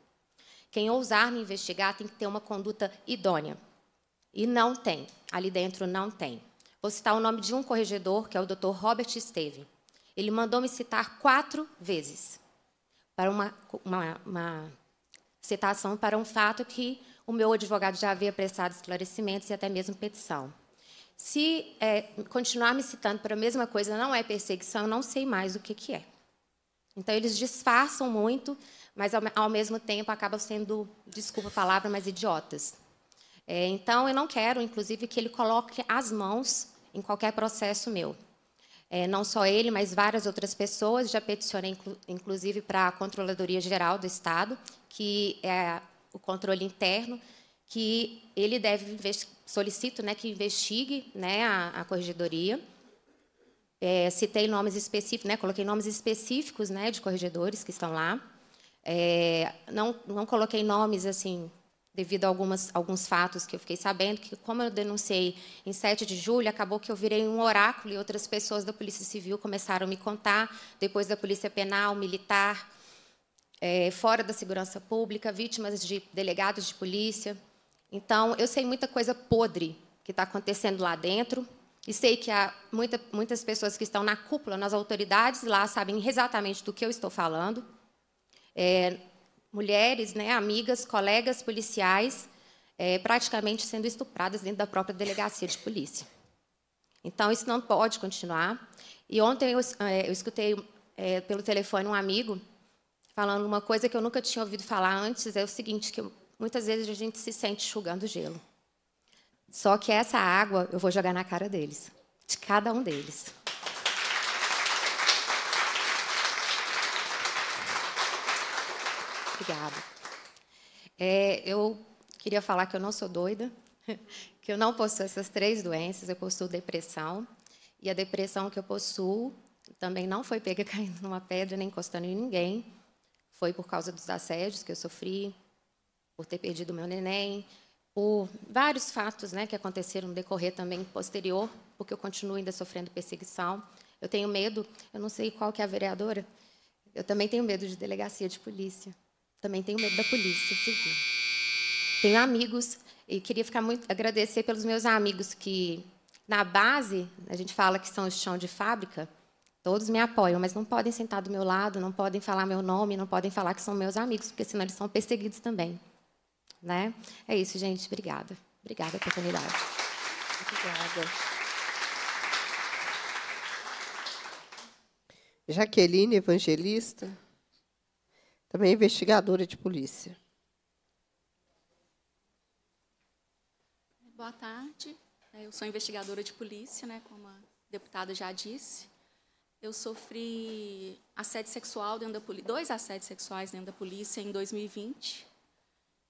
Quem ousar me investigar tem que ter uma conduta idônea. E não tem, ali dentro não tem. Vou citar o nome de um corregedor, que é o Dr. Robert Esteve. Ele mandou me citar quatro vezes para uma, uma, uma citação para um fato que o meu advogado já havia prestado esclarecimentos e até mesmo petição. Se é, continuar me citando para a mesma coisa não é perseguição, eu não sei mais o que, que é. Então, eles disfarçam muito, mas, ao, ao mesmo tempo, acabam sendo, desculpa a palavra, mas idiotas. É, então, eu não quero, inclusive, que ele coloque as mãos em qualquer processo meu. É, não só ele, mas várias outras pessoas. Já peticionei, inclu inclusive, para a Controladoria Geral do Estado, que é o controle interno, que ele deve, solicito né, que investigue né, a, a corregedoria. É, citei nomes específicos, né, coloquei nomes específicos né, de corregedores que estão lá. É, não, não coloquei nomes assim devido a algumas, alguns fatos que eu fiquei sabendo, que como eu denunciei em 7 de julho, acabou que eu virei um oráculo e outras pessoas da Polícia Civil começaram a me contar, depois da Polícia Penal, Militar, é, fora da Segurança Pública, vítimas de delegados de polícia. Então, eu sei muita coisa podre que está acontecendo lá dentro, e sei que há muita, muitas pessoas que estão na cúpula, nas autoridades lá, sabem exatamente do que eu estou falando. É, mulheres, né, amigas, colegas policiais, é, praticamente sendo estupradas dentro da própria delegacia de polícia. Então, isso não pode continuar. E ontem eu, é, eu escutei é, pelo telefone um amigo falando uma coisa que eu nunca tinha ouvido falar antes, é o seguinte, que muitas vezes a gente se sente chugando gelo. Só que essa água eu vou jogar na cara deles, de cada um deles. Obrigada. É, eu queria falar que eu não sou doida, que eu não possuo essas três doenças, eu possuo depressão, e a depressão que eu possuo também não foi pega caindo numa pedra, nem encostando em ninguém, foi por causa dos assédios que eu sofri, por ter perdido meu neném, por vários fatos né, que aconteceram no decorrer também posterior, porque eu continuo ainda sofrendo perseguição. Eu tenho medo, eu não sei qual que é a vereadora, eu também tenho medo de delegacia de polícia. Também tenho medo da polícia civil. Tenho amigos e queria ficar muito agradecer pelos meus amigos que na base a gente fala que são o chão de fábrica. Todos me apoiam, mas não podem sentar do meu lado, não podem falar meu nome, não podem falar que são meus amigos, porque senão eles são perseguidos também. Né? É isso, gente. Obrigada. Obrigada pela oportunidade. Obrigada. Jaqueline Evangelista também é investigadora de polícia. Boa tarde. Eu sou investigadora de polícia, né, como a deputada já disse. Eu sofri assédio sexual dentro da polícia, dois assédios sexuais dentro da polícia em 2020.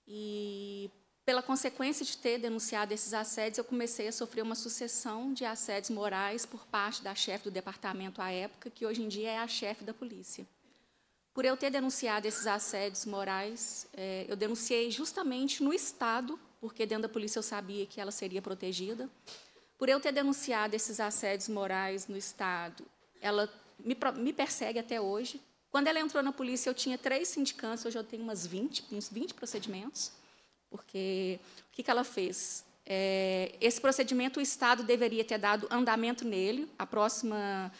E pela consequência de ter denunciado esses assédios, eu comecei a sofrer uma sucessão de assédios morais por parte da chefe do departamento à época, que hoje em dia é a chefe da polícia. Por eu ter denunciado esses assédios morais, é, eu denunciei justamente no Estado, porque dentro da polícia eu sabia que ela seria protegida. Por eu ter denunciado esses assédios morais no Estado, ela me, me persegue até hoje. Quando ela entrou na polícia, eu tinha três sindicantes, hoje eu tenho umas 20, uns 20 procedimentos, porque o que, que ela fez? É, esse procedimento, o Estado deveria ter dado andamento nele. A próxima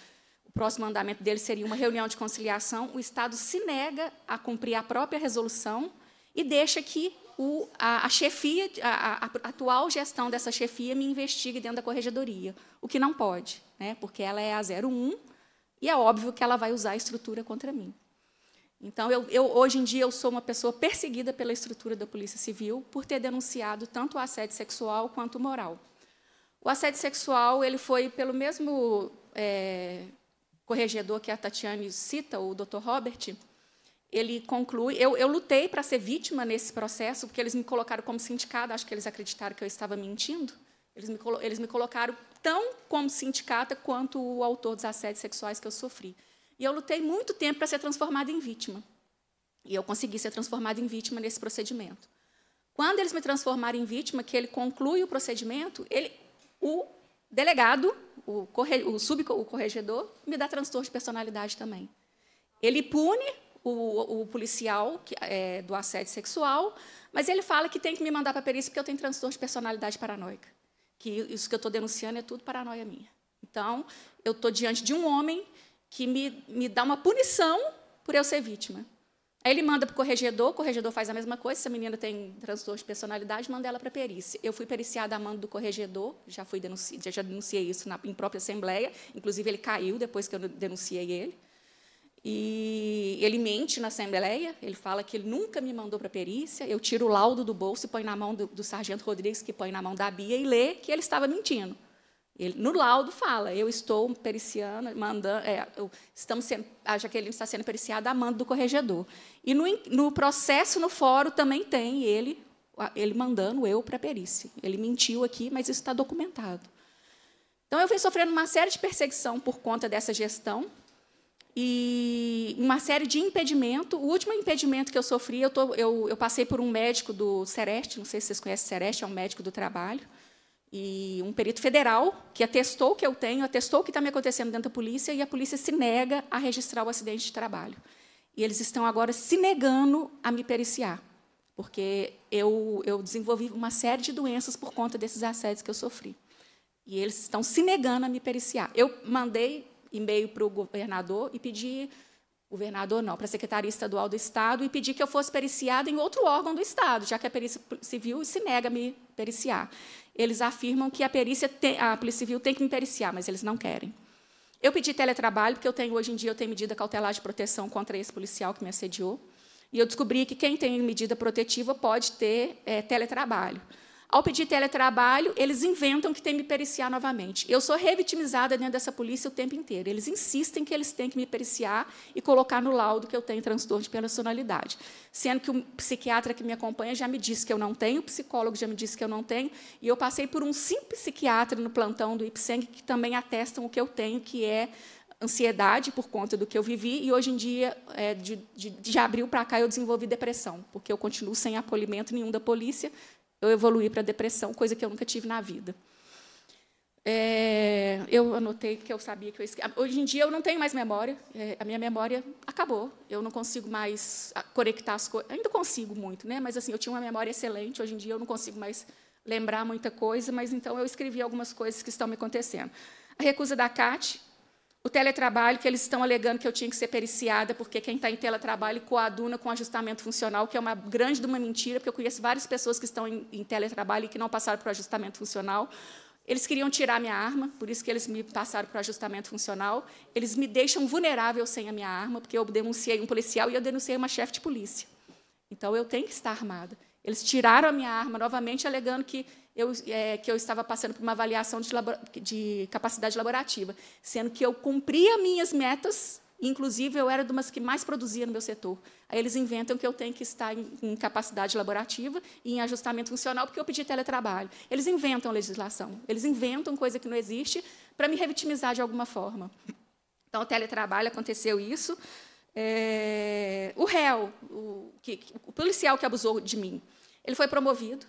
próximo andamento dele seria uma reunião de conciliação, o Estado se nega a cumprir a própria resolução e deixa que o, a, a, chefia, a, a, atual gestão dessa chefia me investigue dentro da corregedoria, o que não pode, né, porque ela é a 01 e é óbvio que ela vai usar a estrutura contra mim. Então, eu, eu, hoje em dia, eu sou uma pessoa perseguida pela estrutura da Polícia Civil por ter denunciado tanto o assédio sexual quanto o moral. O assédio sexual ele foi pelo mesmo é, corregedor que a Tatiane cita, o Dr. Robert, ele conclui. Eu, eu lutei para ser vítima nesse processo, porque eles me colocaram como sindicada, acho que eles acreditaram que eu estava mentindo. Eles me, eles me colocaram tão como sindicata quanto o autor dos assédios sexuais que eu sofri. E eu lutei muito tempo para ser transformada em vítima. E eu consegui ser transformada em vítima nesse procedimento. Quando eles me transformaram em vítima, que ele conclui o procedimento, ele, o delegado, o, corre, o, sub, o corregedor, me dá transtorno de personalidade também. Ele pune o, o policial que, é, do assédio sexual, mas ele fala que tem que me mandar para a perícia porque eu tenho transtorno de personalidade paranoica. Que isso que eu estou denunciando é tudo paranoia minha. Então, eu estou diante de um homem que me, me dá uma punição por eu ser vítima. Aí ele manda para o corregedor, o corregedor faz a mesma coisa, se a menina tem transtorno de personalidade, manda ela para a perícia. Eu fui periciada a mando do corregedor, já, fui denunciada, já, já denunciei isso na, em própria assembleia, inclusive ele caiu depois que eu denunciei ele. E ele mente na assembleia, ele fala que ele nunca me mandou para a perícia, eu tiro o laudo do bolso e põe na mão do, do sargento Rodrigues, que põe na mão da Bia, e lê que ele estava mentindo. Ele, no laudo fala, eu estou periciando, mandando, é, eu, estamos sendo, a Jaqueline está sendo periciada a mando do corregedor. E no, no processo, no fórum, também tem ele, ele mandando eu para a perícia. Ele mentiu aqui, mas isso está documentado. Então, eu fui sofrendo uma série de perseguição por conta dessa gestão e uma série de impedimento. O último impedimento que eu sofri, eu, tô, eu, eu passei por um médico do Sereste, não sei se vocês conhecem o Sereste, é um médico do trabalho, e um perito federal que atestou que eu tenho, atestou o que está me acontecendo dentro da polícia, e a polícia se nega a registrar o acidente de trabalho. E eles estão agora se negando a me periciar, porque eu, eu desenvolvi uma série de doenças por conta desses assédios que eu sofri. E eles estão se negando a me periciar. Eu mandei e-mail para o governador e pedi governador não, para a Secretaria Estadual do Estado e pedi que eu fosse periciada em outro órgão do Estado, já que a perícia civil se nega a me periciar eles afirmam que a perícia tem, a Polícia Civil tem que me periciar, mas eles não querem. Eu pedi teletrabalho, porque eu tenho hoje em dia eu tenho medida cautelar de proteção contra esse policial que me assediou. E eu descobri que quem tem medida protetiva pode ter é, teletrabalho. Ao pedir teletrabalho, eles inventam que tem que me periciar novamente. Eu sou revitimizada dentro dessa polícia o tempo inteiro. Eles insistem que eles têm que me periciar e colocar no laudo que eu tenho transtorno de personalidade. Sendo que o psiquiatra que me acompanha já me disse que eu não tenho, o psicólogo já me disse que eu não tenho, e eu passei por um simples psiquiatra no plantão do IPSENG que também atestam o que eu tenho, que é ansiedade por conta do que eu vivi e hoje em dia é, de, de, de abril para cá eu desenvolvi depressão porque eu continuo sem acolhimento nenhum da polícia eu evoluí para depressão, coisa que eu nunca tive na vida. É, eu anotei que eu sabia que eu esqueci. Hoje em dia eu não tenho mais memória, é, a minha memória acabou. Eu não consigo mais ah, conectar as coisas. Ainda consigo muito, né? Mas assim, eu tinha uma memória excelente. Hoje em dia eu não consigo mais lembrar muita coisa, mas então eu escrevi algumas coisas que estão me acontecendo. A recusa da Cate, o teletrabalho, que eles estão alegando que eu tinha que ser periciada, porque quem está em teletrabalho coaduna com ajustamento funcional, que é uma grande de uma mentira, porque eu conheço várias pessoas que estão em, em teletrabalho e que não passaram para o ajustamento funcional. Eles queriam tirar minha arma, por isso que eles me passaram para o ajustamento funcional. Eles me deixam vulnerável sem a minha arma, porque eu denunciei um policial e eu denunciei uma chefe de polícia. Então, eu tenho que estar armada. Eles tiraram a minha arma novamente, alegando que eu, é, que eu estava passando por uma avaliação de, de capacidade laborativa, sendo que eu cumpria minhas metas, inclusive eu era de umas que mais produzia no meu setor. Aí eles inventam que eu tenho que estar em, em capacidade laborativa e em ajustamento funcional porque eu pedi teletrabalho. Eles inventam legislação, eles inventam coisa que não existe para me revitimizar de alguma forma. Então, o teletrabalho aconteceu isso. É, o réu, o, que, o policial que abusou de mim, ele foi promovido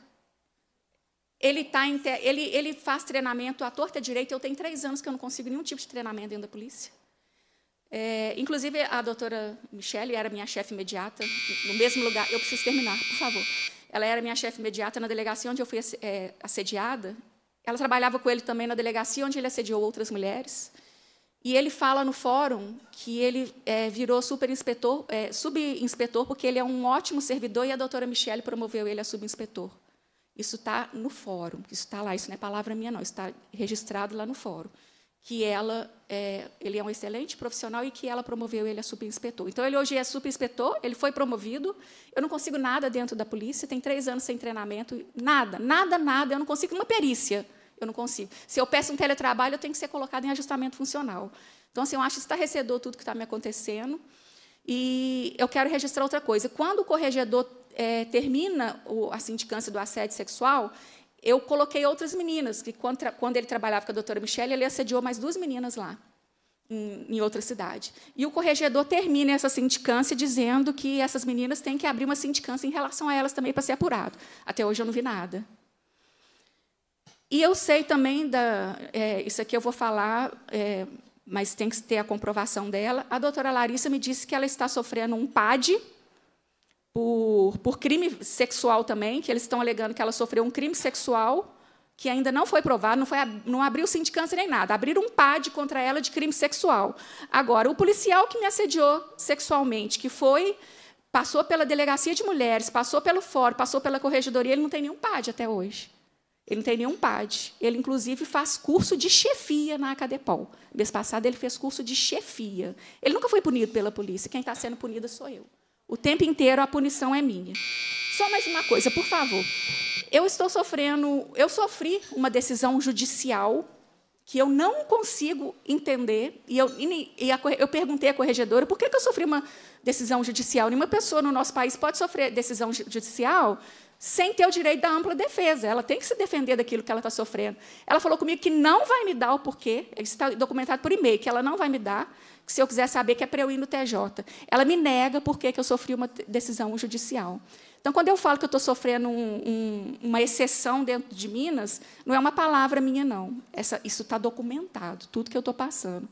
ele, tá em ele, ele faz treinamento à torta direita. Eu tenho três anos que eu não consigo nenhum tipo de treinamento dentro da polícia. É, inclusive, a doutora Michele era minha chefe imediata, no mesmo lugar. Eu preciso terminar, por favor. Ela era minha chefe imediata na delegacia onde eu fui é, assediada. Ela trabalhava com ele também na delegacia onde ele assediou outras mulheres. E ele fala no fórum que ele é, virou superinspetor, é, subinspetor, porque ele é um ótimo servidor e a doutora Michele promoveu ele a subinspetor. Isso está no fórum, isso está lá, isso não é palavra minha, não, isso está registrado lá no fórum. Que ela, é, ele é um excelente profissional e que ela promoveu ele a subinspetor. Então, ele hoje é subinspetor, ele foi promovido, eu não consigo nada dentro da polícia, tem três anos sem treinamento, nada, nada, nada, eu não consigo uma perícia, eu não consigo. Se eu peço um teletrabalho, eu tenho que ser colocado em ajustamento funcional. Então, assim, eu acho estarrecedor tudo que está me acontecendo. E eu quero registrar outra coisa. Quando o corregedor é, termina o, a sindicância do assédio sexual, eu coloquei outras meninas, que quando, quando ele trabalhava com a doutora Michelle, ele assediou mais duas meninas lá, em, em outra cidade. E o corregedor termina essa sindicância dizendo que essas meninas têm que abrir uma sindicância em relação a elas também para ser apurado. Até hoje eu não vi nada. E eu sei também, da, é, isso aqui eu vou falar, é, mas tem que ter a comprovação dela. A doutora Larissa me disse que ela está sofrendo um PAD, por, por crime sexual também, que eles estão alegando que ela sofreu um crime sexual que ainda não foi provado, não, foi, não abriu sindicância nem nada, abriram um PAD contra ela de crime sexual. Agora, o policial que me assediou sexualmente, que foi passou pela delegacia de mulheres, passou pelo fórum, passou pela corregedoria, ele não tem nenhum PAD até hoje. Ele não tem nenhum PAD. Ele, inclusive, faz curso de chefia na Acadepol. Mês passado, ele fez curso de chefia. Ele nunca foi punido pela polícia. Quem está sendo punida sou eu. O tempo inteiro a punição é minha. Só mais uma coisa, por favor. Eu estou sofrendo, eu sofri uma decisão judicial que eu não consigo entender. E eu, e a, eu perguntei à corregedora por que, que eu sofri uma decisão judicial. Nenhuma pessoa no nosso país pode sofrer decisão judicial sem ter o direito da ampla defesa. Ela tem que se defender daquilo que ela está sofrendo. Ela falou comigo que não vai me dar o porquê, isso está documentado por e-mail, que ela não vai me dar, se eu quiser saber que é para eu ir no TJ. Ela me nega porque que eu sofri uma decisão judicial. Então, quando eu falo que eu estou sofrendo um, um, uma exceção dentro de Minas, não é uma palavra minha, não. Essa, isso está documentado, tudo que eu estou passando.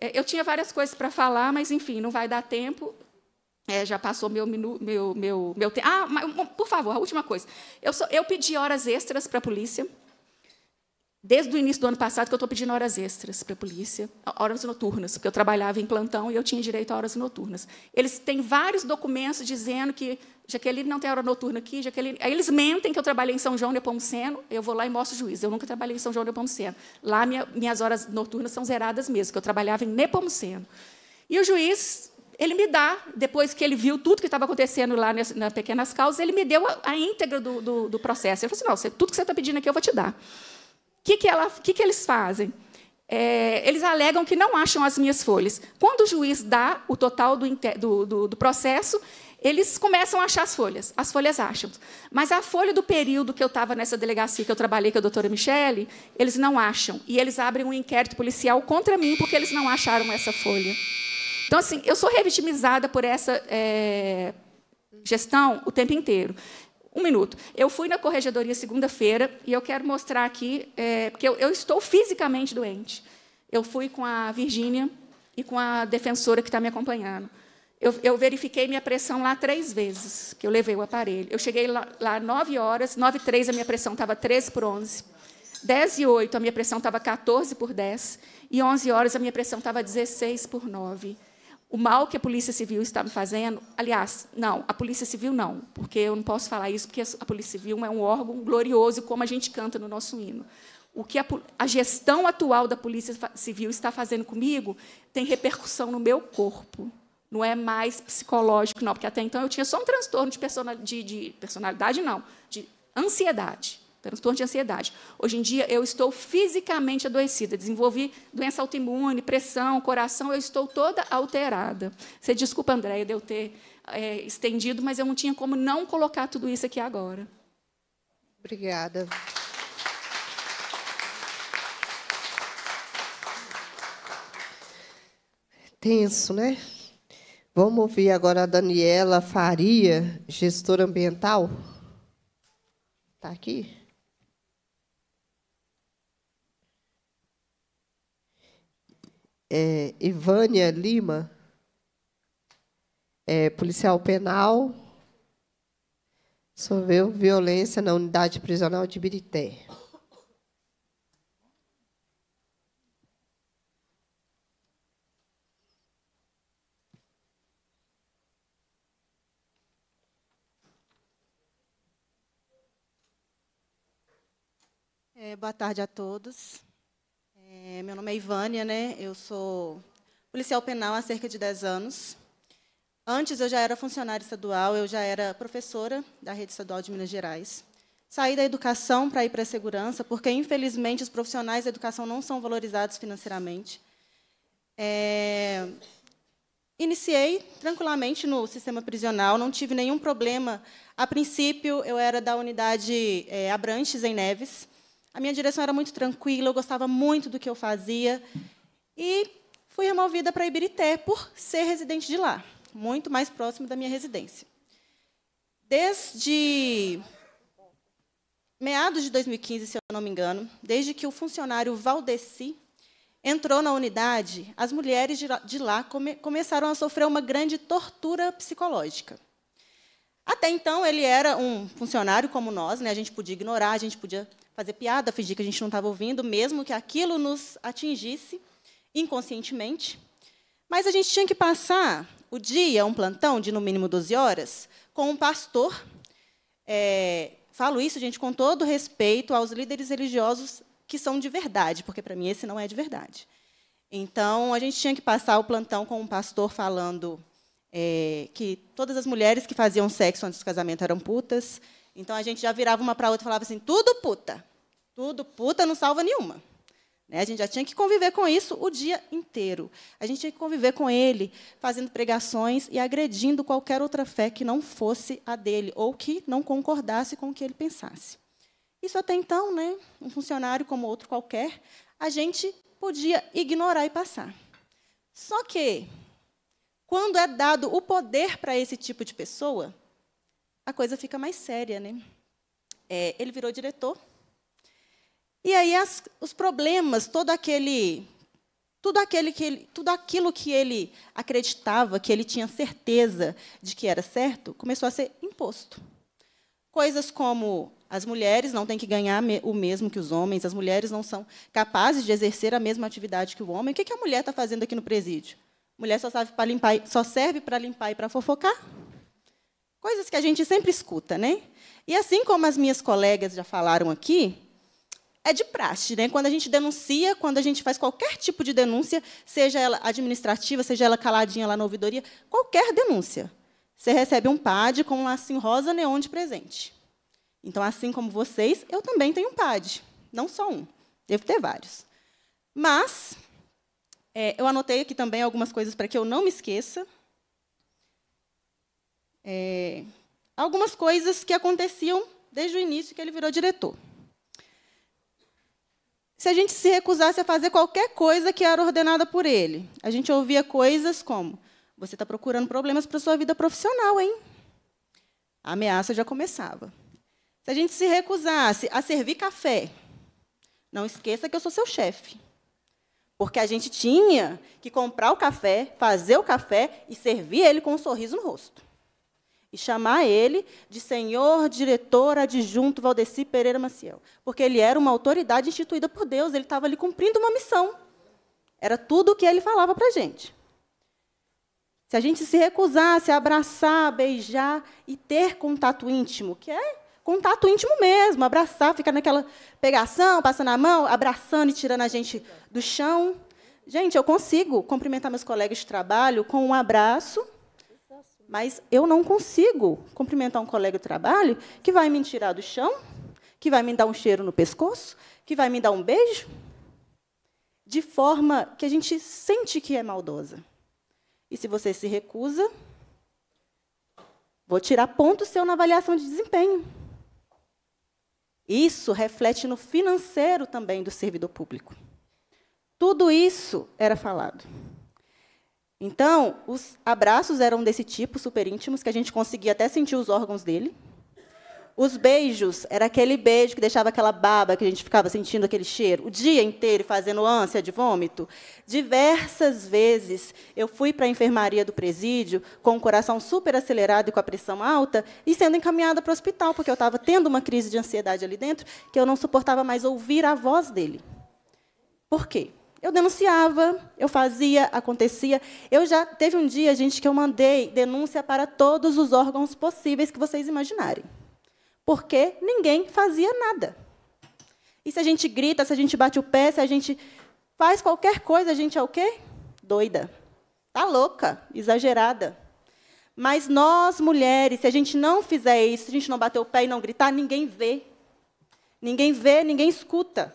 É, eu tinha várias coisas para falar, mas, enfim, não vai dar tempo. É, já passou meu minu, meu meu meu tempo. Ah, mas, por favor, a última coisa. Eu, sou, eu pedi horas extras para a polícia. Desde o início do ano passado que eu estou pedindo horas extras para a polícia, horas noturnas, porque eu trabalhava em plantão e eu tinha direito a horas noturnas. Eles têm vários documentos dizendo que Jaqueline não tem hora noturna aqui, Jaqueline... Aí eles mentem que eu trabalhei em São João de eu vou lá e mostro o juiz. Eu nunca trabalhei em São João de Lá minha, minhas horas noturnas são zeradas mesmo, que eu trabalhava em Nepomuceno. E o juiz, ele me dá, depois que ele viu tudo que estava acontecendo lá nas, nas, pequenas causas, ele me deu a, a íntegra do, do, do processo. Ele falou assim, não, você, tudo que você está pedindo aqui eu vou te dar que, que, ela, que, que eles fazem? É, eles alegam que não acham as minhas folhas. Quando o juiz dá o total do, do, do, do processo, eles começam a achar as folhas. As folhas acham. Mas a folha do período que eu estava nessa delegacia que eu trabalhei com a doutora Michele, eles não acham. E eles abrem um inquérito policial contra mim porque eles não acharam essa folha. Então, assim, eu sou revitimizada por essa é, gestão o tempo inteiro. Um minuto. Eu fui na corregedoria segunda-feira e eu quero mostrar aqui, é, porque eu, eu estou fisicamente doente. Eu fui com a Virgínia e com a defensora que está me acompanhando. Eu, eu, verifiquei minha pressão lá três vezes, que eu levei o aparelho. Eu cheguei lá, lá 9 horas, 9 e 3 a minha pressão estava 13 por 11. 10 e 8 a minha pressão estava 14 por 10. E 11 horas a minha pressão estava 16 por 9 o mal que a Polícia Civil está me fazendo. Aliás, não, a Polícia Civil não, porque eu não posso falar isso, porque a Polícia Civil é um órgão glorioso, como a gente canta no nosso hino. O que a, a gestão atual da Polícia Civil está fazendo comigo tem repercussão no meu corpo. Não é mais psicológico, não, porque até então eu tinha só um transtorno de, de, de personalidade não, de ansiedade transtorno de ansiedade. Hoje em dia, eu estou fisicamente adoecida, desenvolvi doença autoimune, pressão, coração, eu estou toda alterada. Você desculpa, Andréia, de eu ter é, estendido, mas eu não tinha como não colocar tudo isso aqui agora. Obrigada. Tenso, né? Vamos ouvir agora a Daniela Faria, gestora ambiental. Está aqui? é, Ivânia Lima, é, policial penal, sofreu violência na unidade prisional de Birité. É, boa tarde a todos. É, meu nome é Ivânia, né? eu sou policial penal há cerca de 10 anos. Antes eu já era funcionária estadual, eu já era professora da rede estadual de Minas Gerais. Saí da educação para ir para a segurança, porque, infelizmente, os profissionais da educação não são valorizados financeiramente. É... Iniciei tranquilamente no sistema prisional, não tive nenhum problema. A princípio, eu era da unidade é, Abranches, em Neves. A minha direção era muito tranquila, eu gostava muito do que eu fazia. E fui removida para Ibirité por ser residente de lá, muito mais próximo da minha residência. Desde meados de 2015, se eu não me engano, desde que o funcionário Valdeci entrou na unidade, as mulheres de lá come começaram a sofrer uma grande tortura psicológica. Até então, ele era um funcionário como nós, né? a gente podia ignorar, a gente podia fazer piada, fingir que a gente não estava ouvindo, mesmo que aquilo nos atingisse inconscientemente. Mas a gente tinha que passar o dia, um plantão de no mínimo 12 horas, com um pastor. É, falo isso, gente, com todo respeito aos líderes religiosos que são de verdade, porque para mim esse não é de verdade. Então, a gente tinha que passar o plantão com um pastor falando é, que todas as mulheres que faziam sexo antes do casamento eram putas, então a gente já virava uma para outra e falava assim: tudo puta. Tudo puta não salva nenhuma. Né? A gente já tinha que conviver com isso o dia inteiro. A gente tinha que conviver com ele, fazendo pregações e agredindo qualquer outra fé que não fosse a dele ou que não concordasse com o que ele pensasse. Isso até então, né, um funcionário como outro qualquer, a gente podia ignorar e passar. Só que, quando é dado o poder para esse tipo de pessoa, a coisa fica mais séria. Né? É, ele virou diretor. E aí as, os problemas, todo aquele, tudo, aquele que ele, tudo aquilo que ele acreditava, que ele tinha certeza de que era certo, começou a ser imposto. Coisas como as mulheres não têm que ganhar o mesmo que os homens, as mulheres não são capazes de exercer a mesma atividade que o homem. O que a mulher está fazendo aqui no presídio? A mulher só, limpar, só serve para limpar e para fofocar? Coisas que a gente sempre escuta, né? E assim como as minhas colegas já falaram aqui, é de praxe, né? Quando a gente denuncia, quando a gente faz qualquer tipo de denúncia, seja ela administrativa, seja ela caladinha lá na ouvidoria, qualquer denúncia, você recebe um PAD com um lacinho rosa neon de presente. Então, assim como vocês, eu também tenho um PAD, não só um, devo ter vários. Mas é, eu anotei aqui também algumas coisas para que eu não me esqueça é, algumas coisas que aconteciam desde o início que ele virou diretor. Se a gente se recusasse a fazer qualquer coisa que era ordenada por ele, a gente ouvia coisas como: você está procurando problemas para sua vida profissional, hein? A ameaça já começava. Se a gente se recusasse a servir café, não esqueça que eu sou seu chefe. Porque a gente tinha que comprar o café, fazer o café e servir ele com um sorriso no rosto e chamar ele de senhor diretor adjunto Valdeci Pereira Maciel, porque ele era uma autoridade instituída por Deus, ele estava ali cumprindo uma missão. Era tudo o que ele falava para a gente. Se a gente se recusasse a abraçar, beijar e ter contato íntimo, que é contato íntimo mesmo, abraçar, ficar naquela pegação, passando a mão, abraçando e tirando a gente do chão. Gente, eu consigo cumprimentar meus colegas de trabalho com um abraço mas eu não consigo cumprimentar um colega de trabalho que vai me tirar do chão, que vai me dar um cheiro no pescoço, que vai me dar um beijo, de forma que a gente sente que é maldosa. E se você se recusa, vou tirar ponto seu na avaliação de desempenho. Isso reflete no financeiro também do servidor público. Tudo isso era falado. Então, os abraços eram desse tipo, super íntimos, que a gente conseguia até sentir os órgãos dele. Os beijos era aquele beijo que deixava aquela baba que a gente ficava sentindo aquele cheiro o dia inteiro fazendo ânsia de vômito. Diversas vezes eu fui para a enfermaria do presídio com o coração super acelerado e com a pressão alta e sendo encaminhada para o hospital porque eu estava tendo uma crise de ansiedade ali dentro que eu não suportava mais ouvir a voz dele. Por quê? Eu denunciava, eu fazia, acontecia. Eu já teve um dia, gente, que eu mandei denúncia para todos os órgãos possíveis que vocês imaginarem. Porque ninguém fazia nada. E se a gente grita, se a gente bate o pé, se a gente faz qualquer coisa, a gente é o quê? Doida. Tá louca, exagerada. Mas nós, mulheres, se a gente não fizer isso, se a gente não bater o pé e não gritar, ninguém vê. Ninguém vê, ninguém escuta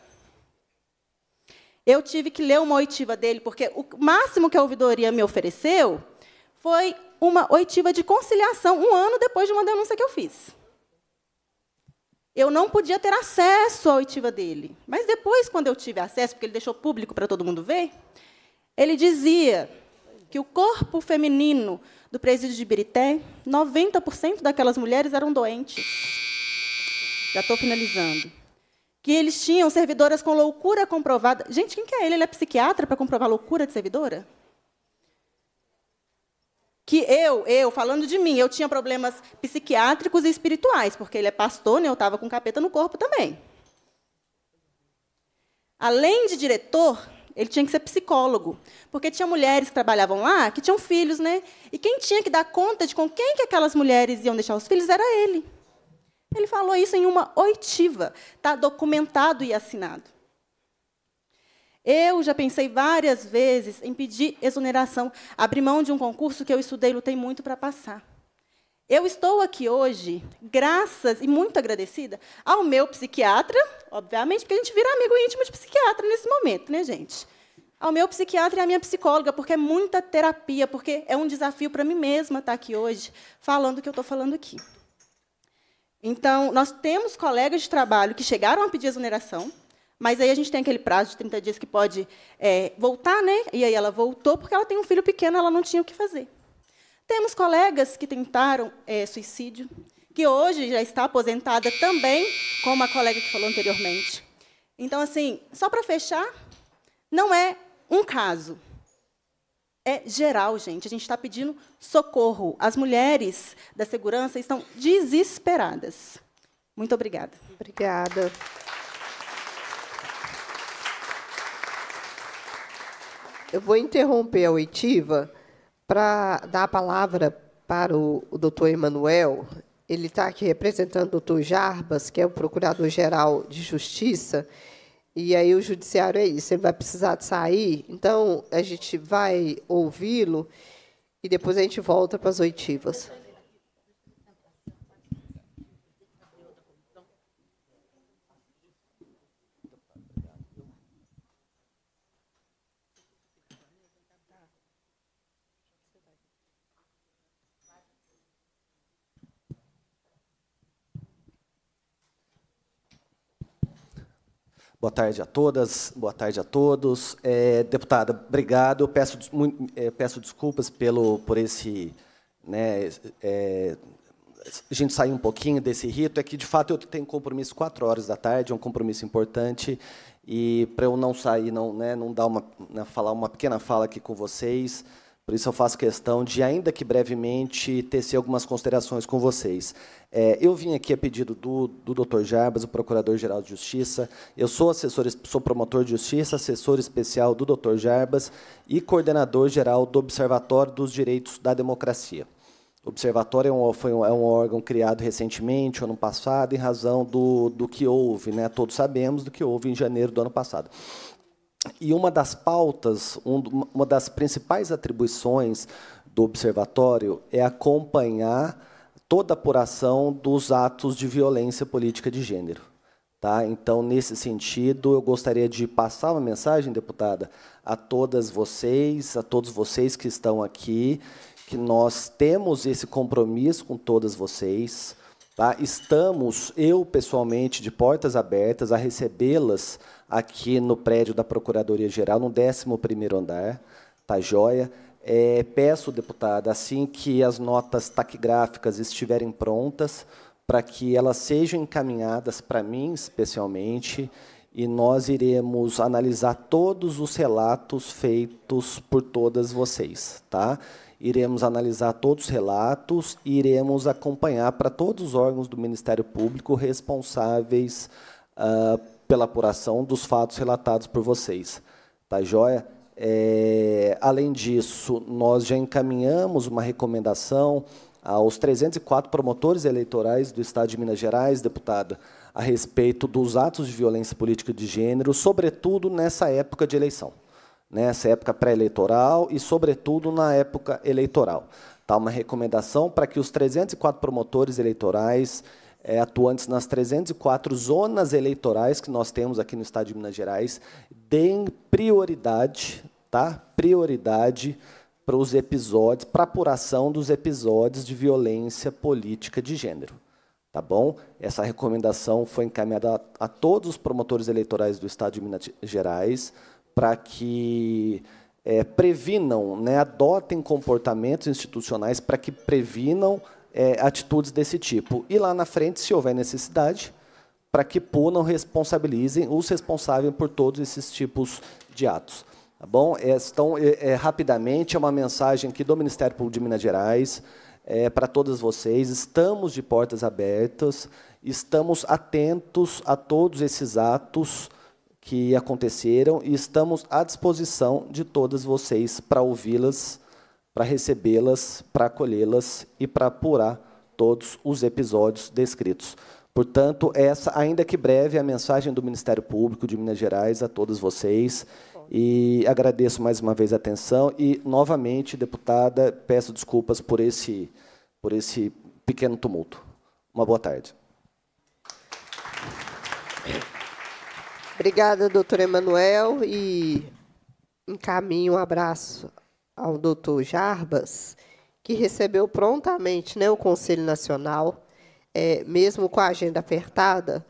eu tive que ler uma oitiva dele, porque o máximo que a ouvidoria me ofereceu foi uma oitiva de conciliação, um ano depois de uma denúncia que eu fiz. Eu não podia ter acesso à oitiva dele. Mas depois, quando eu tive acesso, porque ele deixou público para todo mundo ver, ele dizia que o corpo feminino do presídio de Ibirité, 90% daquelas mulheres eram doentes. Já estou finalizando que eles tinham servidoras com loucura comprovada. Gente, quem que é ele? Ele é psiquiatra para comprovar loucura de servidora? Que eu, eu, falando de mim, eu tinha problemas psiquiátricos e espirituais, porque ele é pastor, né? eu estava com capeta no corpo também. Além de diretor, ele tinha que ser psicólogo, porque tinha mulheres que trabalhavam lá que tinham filhos, né? E quem tinha que dar conta de com quem que aquelas mulheres iam deixar os filhos era ele. Ele falou isso em uma oitiva, está documentado e assinado. Eu já pensei várias vezes em pedir exoneração, abrir mão de um concurso que eu estudei, lutei muito para passar. Eu estou aqui hoje, graças e muito agradecida ao meu psiquiatra, obviamente, porque a gente vira amigo íntimo de psiquiatra nesse momento, né, gente? Ao meu psiquiatra e à minha psicóloga, porque é muita terapia, porque é um desafio para mim mesma estar tá aqui hoje, falando o que eu estou falando aqui. Então, nós temos colegas de trabalho que chegaram a pedir exoneração, mas aí a gente tem aquele prazo de 30 dias que pode é, voltar, né? E aí ela voltou porque ela tem um filho pequeno, ela não tinha o que fazer. Temos colegas que tentaram é, suicídio, que hoje já está aposentada também, como a colega que falou anteriormente. Então, assim, só para fechar, não é um caso é geral, gente. A gente está pedindo socorro. As mulheres da segurança estão desesperadas. Muito obrigada. Obrigada. Eu vou interromper a oitiva para dar a palavra para o, o doutor Emanuel. Ele está aqui representando o doutor Jarbas, que é o Procurador-Geral de Justiça. E aí o judiciário é isso, ele vai precisar de sair, então a gente vai ouvi-lo e depois a gente volta para as oitivas. Boa tarde a todas, boa tarde a todos. É, deputada, obrigado. Eu peço, é, peço desculpas pelo, por esse. Né, é, a gente sair um pouquinho desse rito. É que, de fato, eu tenho compromisso quatro horas da tarde, é um compromisso importante. E para eu não sair, não, né, não dar uma, né, falar uma pequena fala aqui com vocês, por isso eu faço questão de, ainda que brevemente, tecer algumas considerações com vocês. É, eu vim aqui a pedido do, do Dr. Jarbas, o Procurador-Geral de Justiça. Eu sou assessor, sou promotor de justiça, assessor especial do Dr. Jarbas e coordenador-geral do Observatório dos Direitos da Democracia. O Observatório é um, foi um, é um órgão criado recentemente, ano passado, em razão do, do que houve, né? todos sabemos do que houve em janeiro do ano passado. E uma das pautas, um, uma das principais atribuições do observatório é acompanhar toda a apuração dos atos de violência política de gênero. Tá? Então, nesse sentido, eu gostaria de passar uma mensagem, deputada, a todas vocês, a todos vocês que estão aqui, que nós temos esse compromisso com todas vocês. Tá? Estamos, eu pessoalmente, de portas abertas a recebê-las aqui no prédio da Procuradoria-Geral, no 11º andar, tá joia? É, peço, deputada, assim que as notas taquigráficas estiverem prontas, para que elas sejam encaminhadas para mim, especialmente, e nós iremos analisar todos os relatos feitos por todas vocês, tá? Iremos analisar todos os relatos e iremos acompanhar para todos os órgãos do Ministério Público responsáveis uh, pela apuração dos fatos relatados por vocês. Tá joia? É, além disso, nós já encaminhamos uma recomendação aos 304 promotores eleitorais do Estado de Minas Gerais, deputada, a respeito dos atos de violência política de gênero, sobretudo nessa época de eleição, nessa né? época pré-eleitoral e, sobretudo, na época eleitoral. Tá uma recomendação para que os 304 promotores eleitorais é, atuantes nas 304 zonas eleitorais que nós temos aqui no Estado de Minas Gerais, deem prioridade, tá? Prioridade para os episódios, para apuração dos episódios de violência política de gênero. Tá bom? Essa recomendação foi encaminhada a, a todos os promotores eleitorais do Estado de Minas Gerais para que é, previnam, né, adotem comportamentos institucionais para que previnam é, atitudes desse tipo. E lá na frente, se houver necessidade, para que punam, responsabilizem os responsáveis por todos esses tipos de atos. Tá bom? É, então, é, é rapidamente, é uma mensagem aqui do Ministério Público de Minas Gerais é, para todas vocês. Estamos de portas abertas, estamos atentos a todos esses atos que aconteceram e estamos à disposição de todas vocês para ouvi-las para recebê-las, para acolhê-las e para apurar todos os episódios descritos. Portanto, essa, ainda que breve, é a mensagem do Ministério Público de Minas Gerais a todos vocês. E agradeço mais uma vez a atenção e, novamente, deputada, peço desculpas por esse, por esse pequeno tumulto. Uma boa tarde. Obrigada, doutor Emanuel, e encaminho um abraço ao doutor Jarbas, que recebeu prontamente né, o Conselho Nacional, é, mesmo com a agenda apertada,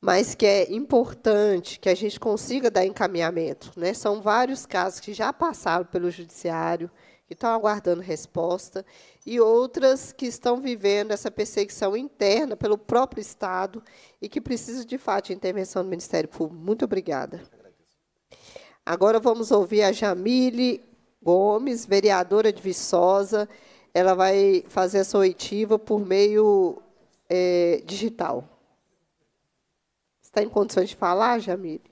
mas que é importante que a gente consiga dar encaminhamento. Né? São vários casos que já passaram pelo Judiciário, que estão aguardando resposta, e outras que estão vivendo essa perseguição interna pelo próprio Estado e que precisam, de fato, de intervenção do Ministério Público. Muito obrigada. Agora vamos ouvir a Jamile Gomes, vereadora de Viçosa. Ela vai fazer sua oitiva por meio é, digital. Está em condições de falar, Jamile?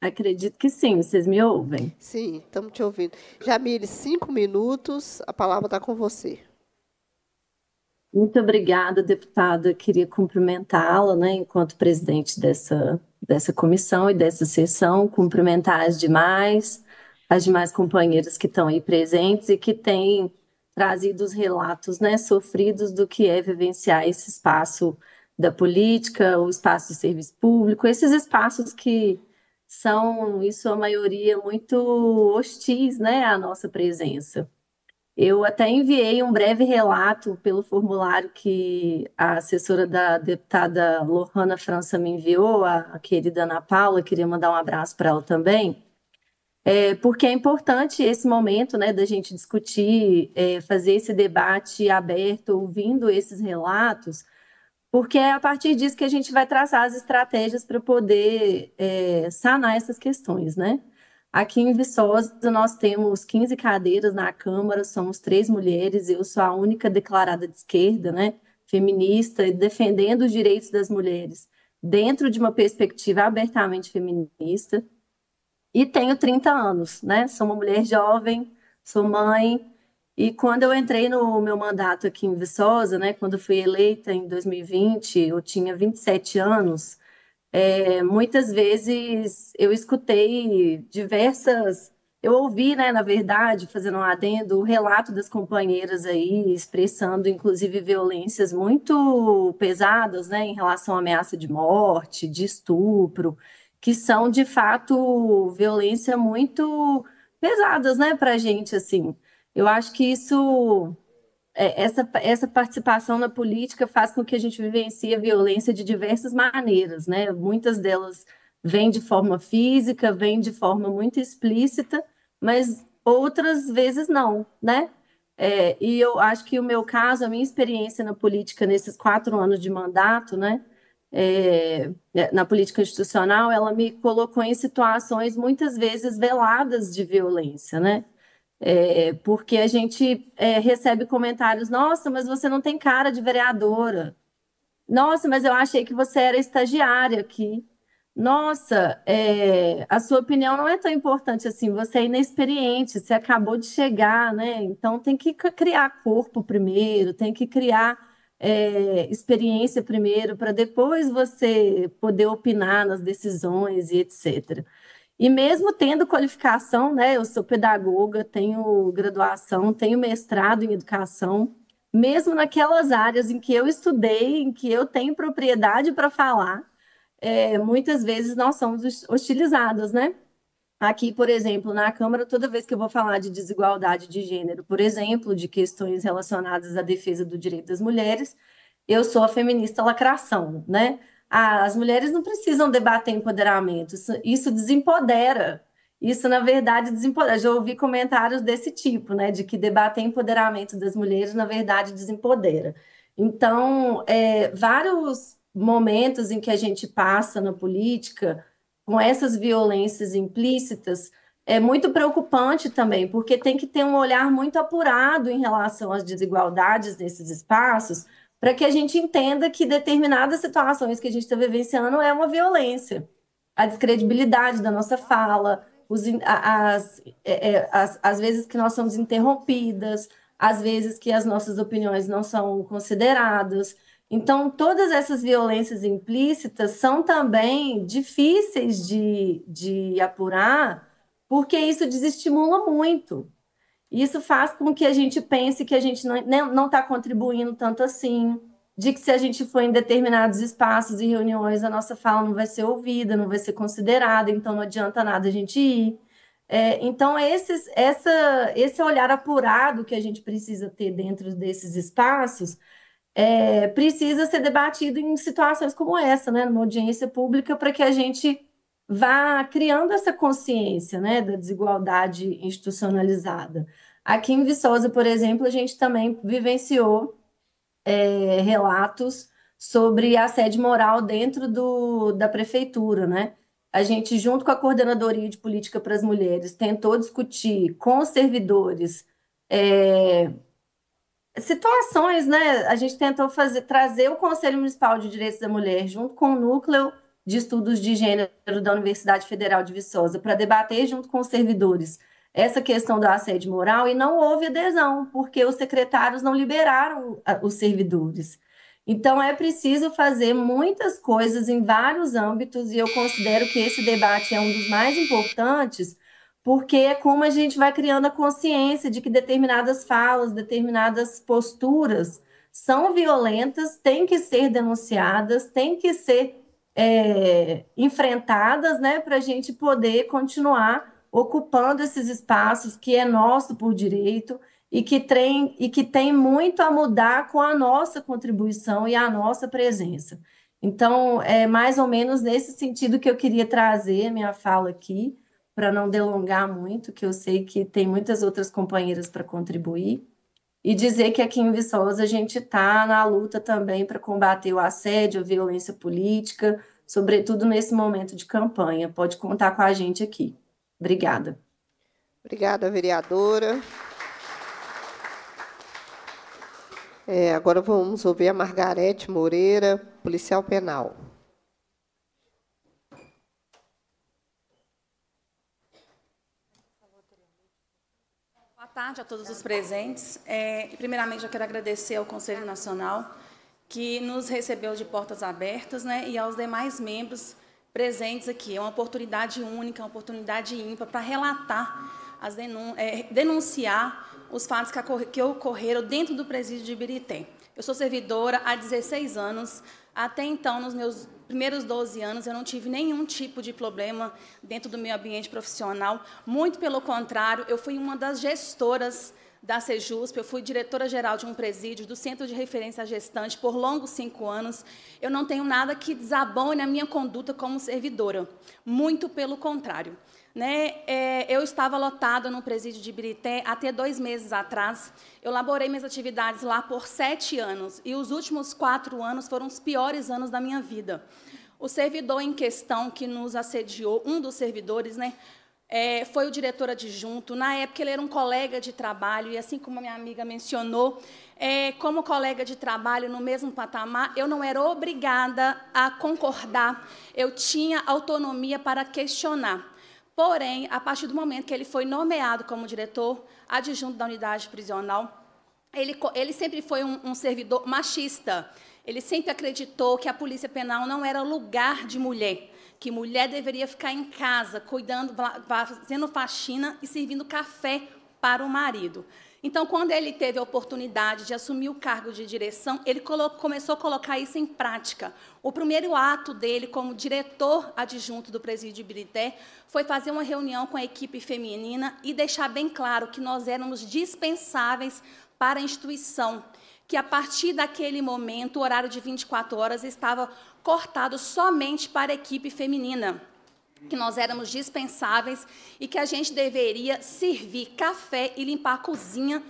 Acredito que sim, vocês me ouvem? Sim, estamos te ouvindo. Jamile, cinco minutos, a palavra está com você. Muito obrigada, deputada. Queria cumprimentá-la, né, enquanto presidente dessa, dessa comissão e dessa sessão, cumprimentar as demais, as demais companheiras que estão aí presentes e que têm trazido os relatos né, sofridos do que é vivenciar esse espaço da política, o espaço do serviço público, esses espaços que são, em sua maioria, muito hostis né, à nossa presença. Eu até enviei um breve relato pelo formulário que a assessora da deputada Lohana França me enviou, a querida Ana Paula, queria mandar um abraço para ela também é, porque é importante esse momento né, da gente discutir, é, fazer esse debate aberto, ouvindo esses relatos, porque é a partir disso que a gente vai traçar as estratégias para poder é, sanar essas questões, né? Aqui em Viçosa, nós temos 15 cadeiras na Câmara, somos três mulheres, eu sou a única declarada de esquerda, né? Feminista defendendo os direitos das mulheres dentro de uma perspectiva abertamente feminista. E tenho 30 anos, né? Sou uma mulher jovem, sou mãe. E quando eu entrei no meu mandato aqui em Viçosa, né, quando fui eleita em 2020, eu tinha 27 anos. É, muitas vezes eu escutei diversas. Eu ouvi, né, na verdade, fazendo um adendo, o relato das companheiras aí, expressando inclusive violências muito pesadas, né, em relação à ameaça de morte, de estupro que são de fato violência muito pesadas, né, para gente assim. Eu acho que isso é, essa, essa participação na política faz com que a gente vivencie a violência de diversas maneiras, né? Muitas delas vêm de forma física, vêm de forma muito explícita, mas outras vezes não, né? É, e eu acho que o meu caso, a minha experiência na política nesses quatro anos de mandato, né? é, né, na política institucional, ela me colocou em situações muitas vezes veladas de violência, né? É, porque a gente é, recebe comentários: nossa, mas você não tem cara de vereadora. Nossa, mas eu achei que você era estagiária aqui. Nossa, é, a sua opinião não é tão importante assim. Você é inexperiente, você acabou de chegar, né? Então tem que criar corpo primeiro, tem que criar é, experiência primeiro, para depois você poder opinar nas decisões e etc. E mesmo tendo qualificação, né, eu sou pedagoga, tenho graduação, tenho mestrado em educação, mesmo naquelas áreas em que eu estudei, em que eu tenho propriedade para falar, é, muitas vezes nós somos hostilizados, né? Aqui, por exemplo, na Câmara, toda vez que eu vou falar de desigualdade de gênero, por exemplo, de questões relacionadas à defesa do direito das mulheres, eu sou a feminista lacração, né? Ah, as mulheres não precisam debater empoderamento, isso, isso desempodera. Isso, na verdade, desempodera. Já ouvi comentários desse tipo, né? De que debater empoderamento das mulheres, na verdade, desempodera. Então, é, vários momentos em que a gente passa na política com essas violências implícitas é muito preocupante também, porque tem que ter um olhar muito apurado em relação às desigualdades nesses espaços, para que a gente entenda que determinadas situações que a gente está vivenciando é uma violência. A descredibilidade da nossa fala, os, as, é, é as, as vezes que nós somos interrompidas, as vezes que as nossas opiniões não são consideradas, então, todas essas violências implícitas são também difíceis de, de apurar, porque isso desestimula muito. Isso faz com que a gente pense que a gente não está né, contribuindo tanto assim, de que se a gente for em determinados espaços e reuniões, a nossa fala não vai ser ouvida, não vai ser considerada, então não adianta nada a gente ir. É, então, esses, essa, esse olhar apurado que a gente precisa ter dentro desses espaços é, precisa ser debatido em situações como essa, né, numa audiência pública, para que a gente vá criando essa consciência né, da desigualdade institucionalizada. Aqui em Viçosa, por exemplo, a gente também vivenciou é, relatos sobre a sede moral dentro do, da prefeitura, né? A gente, junto com a Coordenadoria de Política para as Mulheres, tentou discutir com os servidores é, situações, né? A gente tentou fazer, trazer o Conselho Municipal de Direitos da Mulher junto com o Núcleo de Estudos de Gênero da Universidade Federal de Viçosa para debater junto com os servidores essa questão do assédio moral e não houve adesão, porque os secretários não liberaram ah, os servidores. Então é preciso fazer muitas coisas em vários âmbitos e eu considero que esse debate é um dos mais importantes porque é como a gente vai criando a consciência de que determinadas falas, determinadas posturas são violentas, têm que ser denunciadas, têm que ser é, enfrentadas, né, para a gente poder continuar ocupando esses espaços que é nosso por direito e que tem, e que tem muito a mudar com a nossa contribuição e a nossa presença. Então, é mais ou menos nesse sentido que eu queria trazer minha fala aqui para não delongar muito, que eu sei que tem muitas outras companheiras para contribuir. E dizer que aqui em Viçosa a gente está na luta também para combater o assédio, a violência política, sobretudo nesse momento de campanha. Pode contar com a gente aqui. Obrigada. Obrigada, vereadora. É, agora vamos ouvir a Margarete Moreira, policial penal. tarde a todos os presentes. É, primeiramente, eu quero agradecer ao Conselho Nacional que nos recebeu de portas abertas, né, e aos demais membros presentes aqui. É uma oportunidade única, uma oportunidade ímpar para relatar, as denun é, denunciar os fatos que, que ocorreram dentro do presídio de Ibirité. Eu sou servidora há 16 anos. Até então, nos meus primeiros 12 anos eu não tive nenhum tipo de problema dentro do meu ambiente profissional. Muito pelo contrário, eu fui uma das gestoras da Sejusp, eu fui diretora-geral de um presídio do Centro de Referência à Gestante por longos cinco anos. Eu não tenho nada que desabone a minha conduta como servidora, muito pelo contrário. Né, é, eu estava lotada no presídio de Ibirité até dois meses atrás. Eu laborei minhas atividades lá por sete anos e os últimos quatro anos foram os piores anos da minha vida. O servidor em questão que nos assediou, um dos servidores, né, é, foi o diretor adjunto. Na época, ele era um colega de trabalho, e assim como a minha amiga mencionou, é, como colega de trabalho no mesmo patamar, eu não era obrigada a concordar, eu tinha autonomia para questionar. Porém, a partir do momento que ele foi nomeado como diretor adjunto da unidade prisional, ele, ele sempre foi um, um servidor machista. Ele sempre acreditou que a polícia penal não era lugar de mulher, que mulher deveria ficar em casa, cuidando, fazendo faxina e servindo café para o marido. Então, quando ele teve a oportunidade de assumir o cargo de direção, ele colocou, começou a colocar isso em prática. O primeiro ato dele, como diretor adjunto do presídio Brité foi fazer uma reunião com a equipe feminina e deixar bem claro que nós éramos dispensáveis para a instituição, que a partir daquele momento o horário de 24 horas estava cortado somente para a equipe feminina que nós éramos dispensáveis e que a gente deveria servir café e limpar a cozinha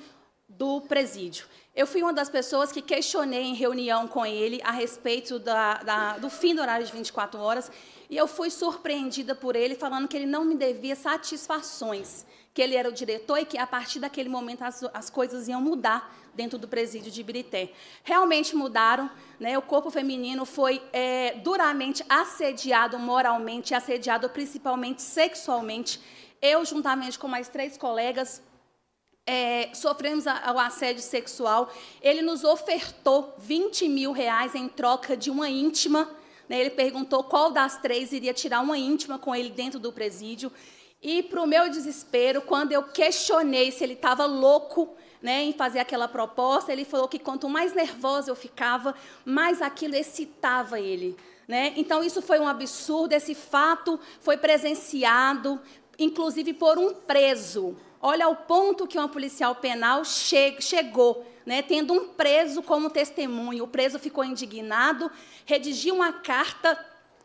do presídio. Eu fui uma das pessoas que questionei em reunião com ele a respeito da, da, do fim do horário de 24 horas e eu fui surpreendida por ele falando que ele não me devia satisfações, que ele era o diretor e que a partir daquele momento as, as coisas iam mudar dentro do presídio de Ibirité. Realmente mudaram, né? o corpo feminino foi é, duramente assediado moralmente, assediado principalmente sexualmente. Eu, juntamente com mais três colegas, é, sofremos o assédio sexual. Ele nos ofertou 20 mil reais em troca de uma íntima. Né? Ele perguntou qual das três iria tirar uma íntima com ele dentro do presídio. E, para o meu desespero, quando eu questionei se ele estava louco, né, em fazer aquela proposta, ele falou que quanto mais nervosa eu ficava, mais aquilo excitava ele. Né? Então, isso foi um absurdo, esse fato foi presenciado, inclusive por um preso. Olha o ponto que uma policial penal che chegou, né, tendo um preso como testemunho. O preso ficou indignado, redigiu uma carta,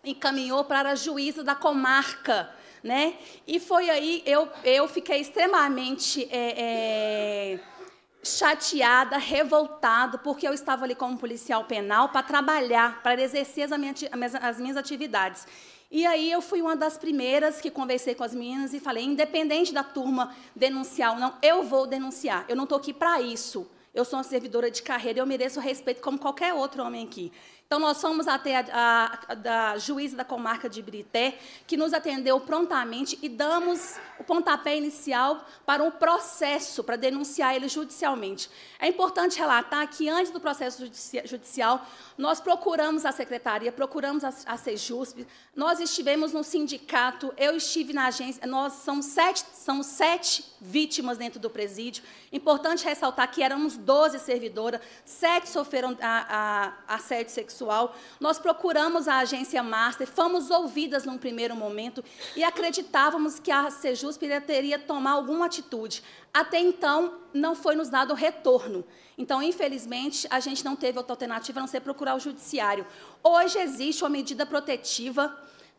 encaminhou para a juíza da comarca. Né? E foi aí, eu, eu fiquei extremamente. É, é chateada, revoltada, porque eu estava ali como policial penal para trabalhar, para exercer as minhas, as minhas atividades. E aí eu fui uma das primeiras que conversei com as meninas e falei, independente da turma denunciar ou não, eu vou denunciar. Eu não estou aqui para isso. Eu sou uma servidora de carreira, eu mereço respeito como qualquer outro homem aqui. Então, nós fomos até a, a, a juíza da comarca de Brité, que nos atendeu prontamente e damos o pontapé inicial para um processo, para denunciar ele judicialmente. É importante relatar que, antes do processo judicial, nós procuramos a secretaria, procuramos a, a Sejusp, nós estivemos no sindicato, eu estive na agência, nós somos sete, somos sete vítimas dentro do presídio. Importante ressaltar que éramos 12 servidoras, sete sofreram assédio sexual pessoal. Nós procuramos a agência master, fomos ouvidas num primeiro momento e acreditávamos que a Sejusp teria tomar alguma atitude. Até então, não foi nos dado retorno. Então, infelizmente, a gente não teve outra alternativa a não ser procurar o judiciário. Hoje existe uma medida protetiva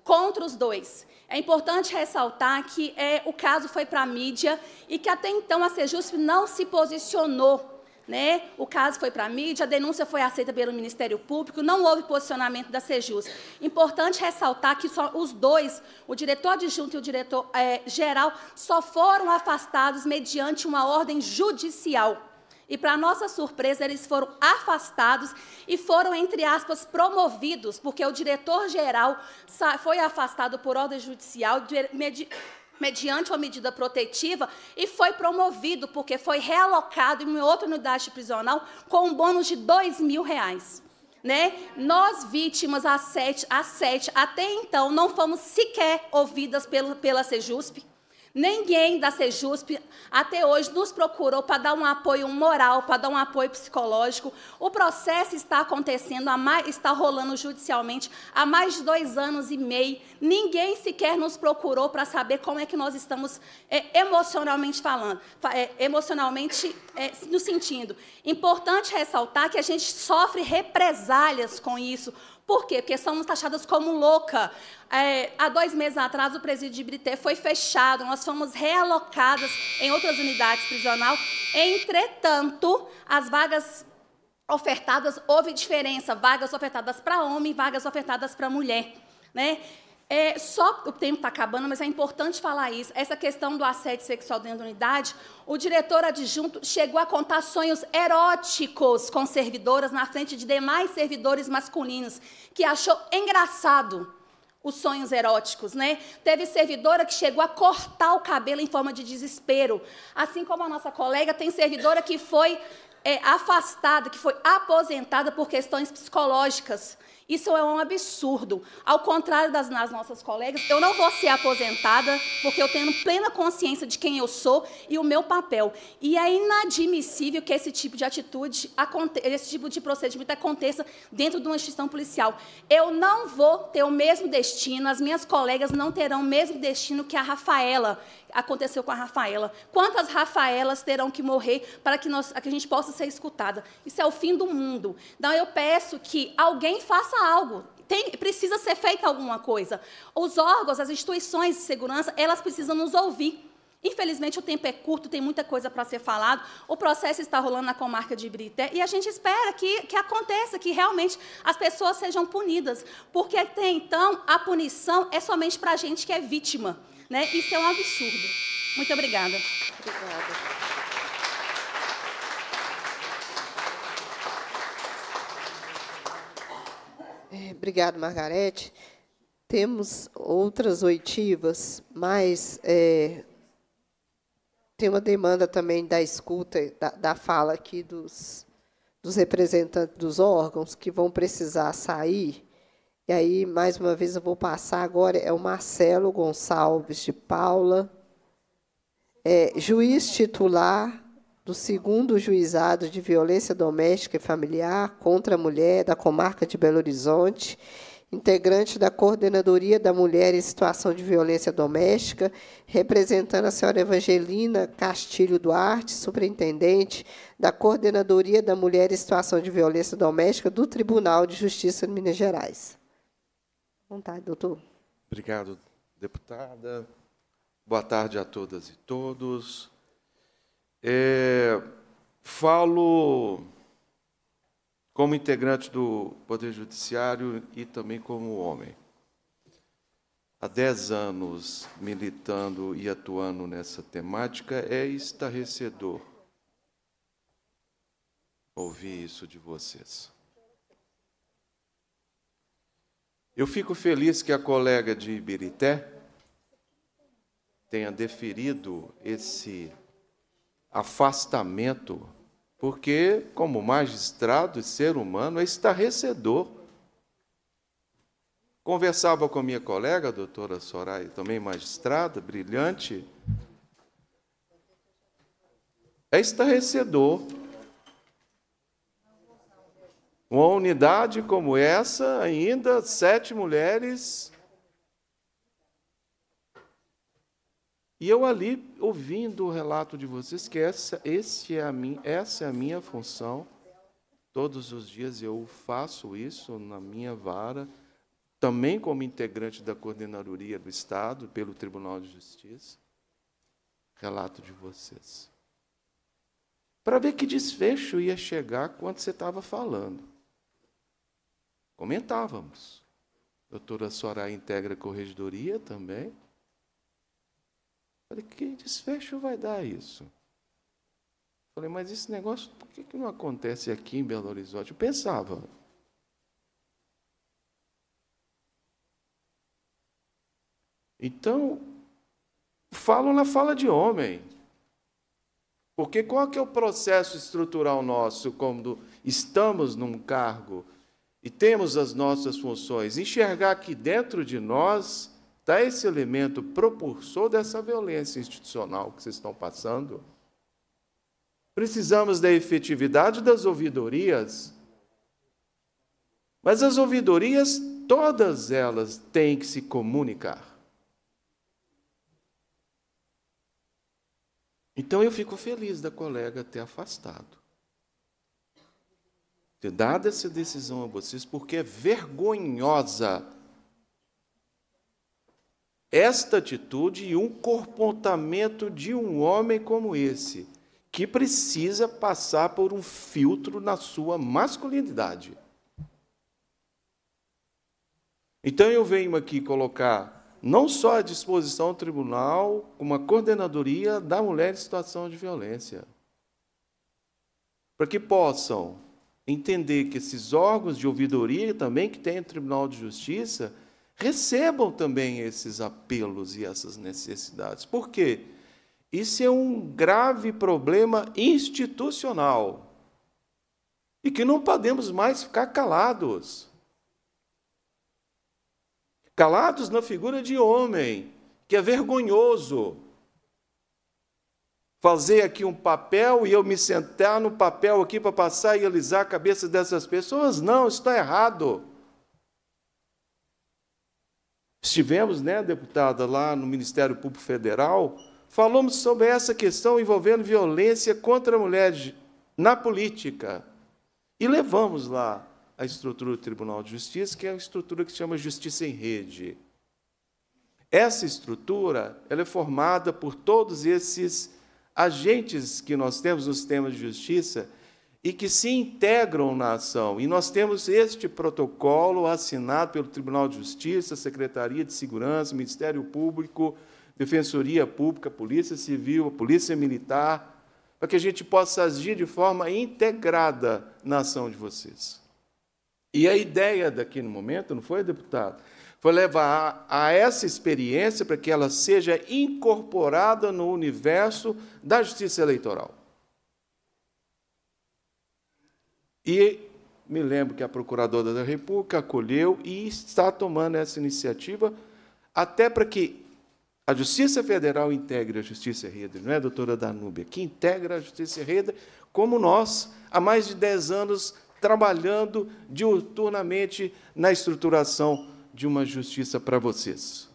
contra os dois. É importante ressaltar que é, o caso foi para a mídia e que até então a Sejusp não se posicionou né? O caso foi para a mídia, a denúncia foi aceita pelo Ministério Público, não houve posicionamento da Sejus. Importante ressaltar que só os dois, o diretor adjunto e o diretor é, geral, só foram afastados mediante uma ordem judicial. E, para nossa surpresa, eles foram afastados e foram, entre aspas, promovidos, porque o diretor-geral foi afastado por ordem judicial mediante uma medida protetiva e foi promovido, porque foi realocado em outra unidade prisional com um bônus de dois mil reais. Né? Nós, vítimas, a sete, a sete, até então, não fomos sequer ouvidas pelo, pela Sejusp Ninguém da Sejusp até hoje nos procurou para dar um apoio moral, para dar um apoio psicológico. O processo está acontecendo, está rolando judicialmente há mais de dois anos e meio. Ninguém sequer nos procurou para saber como é que nós estamos é, emocionalmente falando, é, emocionalmente é, nos sentindo. Importante ressaltar que a gente sofre represálias com isso, por quê? Porque somos taxadas como louca. É, há dois meses atrás, o presídio de Brité foi fechado, nós fomos realocadas em outras unidades prisional. Entretanto, as vagas ofertadas, houve diferença, vagas ofertadas para homem e vagas ofertadas para mulher. Né? É, só o tempo está acabando, mas é importante falar isso. Essa questão do assédio sexual dentro da unidade, o diretor adjunto chegou a contar sonhos eróticos com servidoras na frente de demais servidores masculinos, que achou engraçado os sonhos eróticos, né? Teve servidora que chegou a cortar o cabelo em forma de desespero, assim como a nossa colega tem servidora que foi é, afastada, que foi aposentada por questões psicológicas. Isso é um absurdo. Ao contrário das, das, nossas colegas, eu não vou ser aposentada, porque eu tenho plena consciência de quem eu sou e o meu papel. E é inadmissível que esse tipo de atitude, esse tipo de procedimento aconteça dentro de uma instituição policial. Eu não vou ter o mesmo destino, as minhas colegas não terão o mesmo destino que a Rafaela, aconteceu com a Rafaela. Quantas Rafaelas terão que morrer para que, nós, que a gente possa ser escutada? Isso é o fim do mundo. Então, eu peço que alguém faça algo. Tem, precisa ser feita alguma coisa. Os órgãos, as instituições de segurança, elas precisam nos ouvir. Infelizmente, o tempo é curto, tem muita coisa para ser falado. O processo está rolando na comarca de Ibirité e a gente espera que, que aconteça, que realmente as pessoas sejam punidas, porque até então a punição é somente para a gente que é vítima. Né? Isso é um absurdo. Muito obrigada. Obrigada. É, obrigado, Margarete. Temos outras oitivas, mas é, tem uma demanda também da escuta, da, da fala aqui dos, dos representantes dos órgãos que vão precisar sair. E aí, mais uma vez, eu vou passar agora, é o Marcelo Gonçalves de Paula, é, juiz titular do segundo juizado de violência doméstica e familiar contra a mulher da comarca de Belo Horizonte, integrante da Coordenadoria da Mulher em Situação de Violência Doméstica, representando a senhora Evangelina Castilho Duarte, superintendente da Coordenadoria da Mulher em Situação de Violência Doméstica do Tribunal de Justiça de Minas Gerais vontade, doutor. Obrigado, deputada. Boa tarde a todas e todos. É, falo como integrante do Poder Judiciário e também como homem. Há dez anos militando e atuando nessa temática é estarrecedor ouvir isso de vocês. Eu fico feliz que a colega de Ibirité tenha deferido esse afastamento, porque, como magistrado e ser humano, é estarrecedor. Conversava com minha colega, a doutora Soraya, também magistrada, brilhante. É estarrecedor uma unidade como essa, ainda sete mulheres. E eu ali, ouvindo o relato de vocês, que essa, esse é a minha, essa é a minha função, todos os dias eu faço isso na minha vara, também como integrante da coordenadoria do Estado, pelo Tribunal de Justiça. Relato de vocês. Para ver que desfecho ia chegar quando você estava falando. Comentávamos. A doutora Sorá integra a corregedoria também. Falei, que desfecho vai dar isso? Falei, mas esse negócio, por que, não acontece aqui em Belo Horizonte? Eu pensava. Então, falo na fala de homem. Porque qual que é o processo estrutural nosso quando estamos num cargo e temos as nossas funções, enxergar que dentro de nós está esse elemento propulsor dessa violência institucional que vocês estão passando. Precisamos da efetividade das ouvidorias, mas as ouvidorias, todas elas têm que se comunicar. Então eu fico feliz da colega ter afastado ter dado essa decisão a vocês, porque é vergonhosa esta atitude e um comportamento de um homem como esse, que precisa passar por um filtro na sua masculinidade. Então eu venho aqui colocar não só à disposição do tribunal, uma coordenadoria da mulher em situação de violência, para que possam entender que esses órgãos de ouvidoria também que tem o Tribunal de Justiça recebam também esses apelos e essas necessidades. Por quê? Isso é um grave problema institucional e que não podemos mais ficar calados. Calados na figura de homem, que é vergonhoso, fazer aqui um papel e eu me sentar no papel aqui para passar e alisar a cabeça dessas pessoas? Não, está errado. Estivemos, né, deputada, lá no Ministério Público Federal, falamos sobre essa questão envolvendo violência contra mulheres na política. E levamos lá a estrutura do Tribunal de Justiça, que é a estrutura que se chama Justiça em Rede. Essa estrutura ela é formada por todos esses agentes que nós temos no sistema de justiça e que se integram na ação. E nós temos este protocolo assinado pelo Tribunal de Justiça, Secretaria de Segurança, Ministério Público, Defensoria Pública, Polícia Civil, Polícia Militar, para que a gente possa agir de forma integrada na ação de vocês. E a ideia daquele momento não foi, deputado, foi levar a, a essa experiência para que ela seja incorporada no universo da justiça eleitoral. E me lembro que a Procuradora da República acolheu e está tomando essa iniciativa até para que a Justiça Federal integre a Justiça Rede, não é, doutora Danúbia? Que integra a Justiça Rede, como nós, há mais de 10 anos, trabalhando diuturnamente na estruturação de uma justiça para vocês.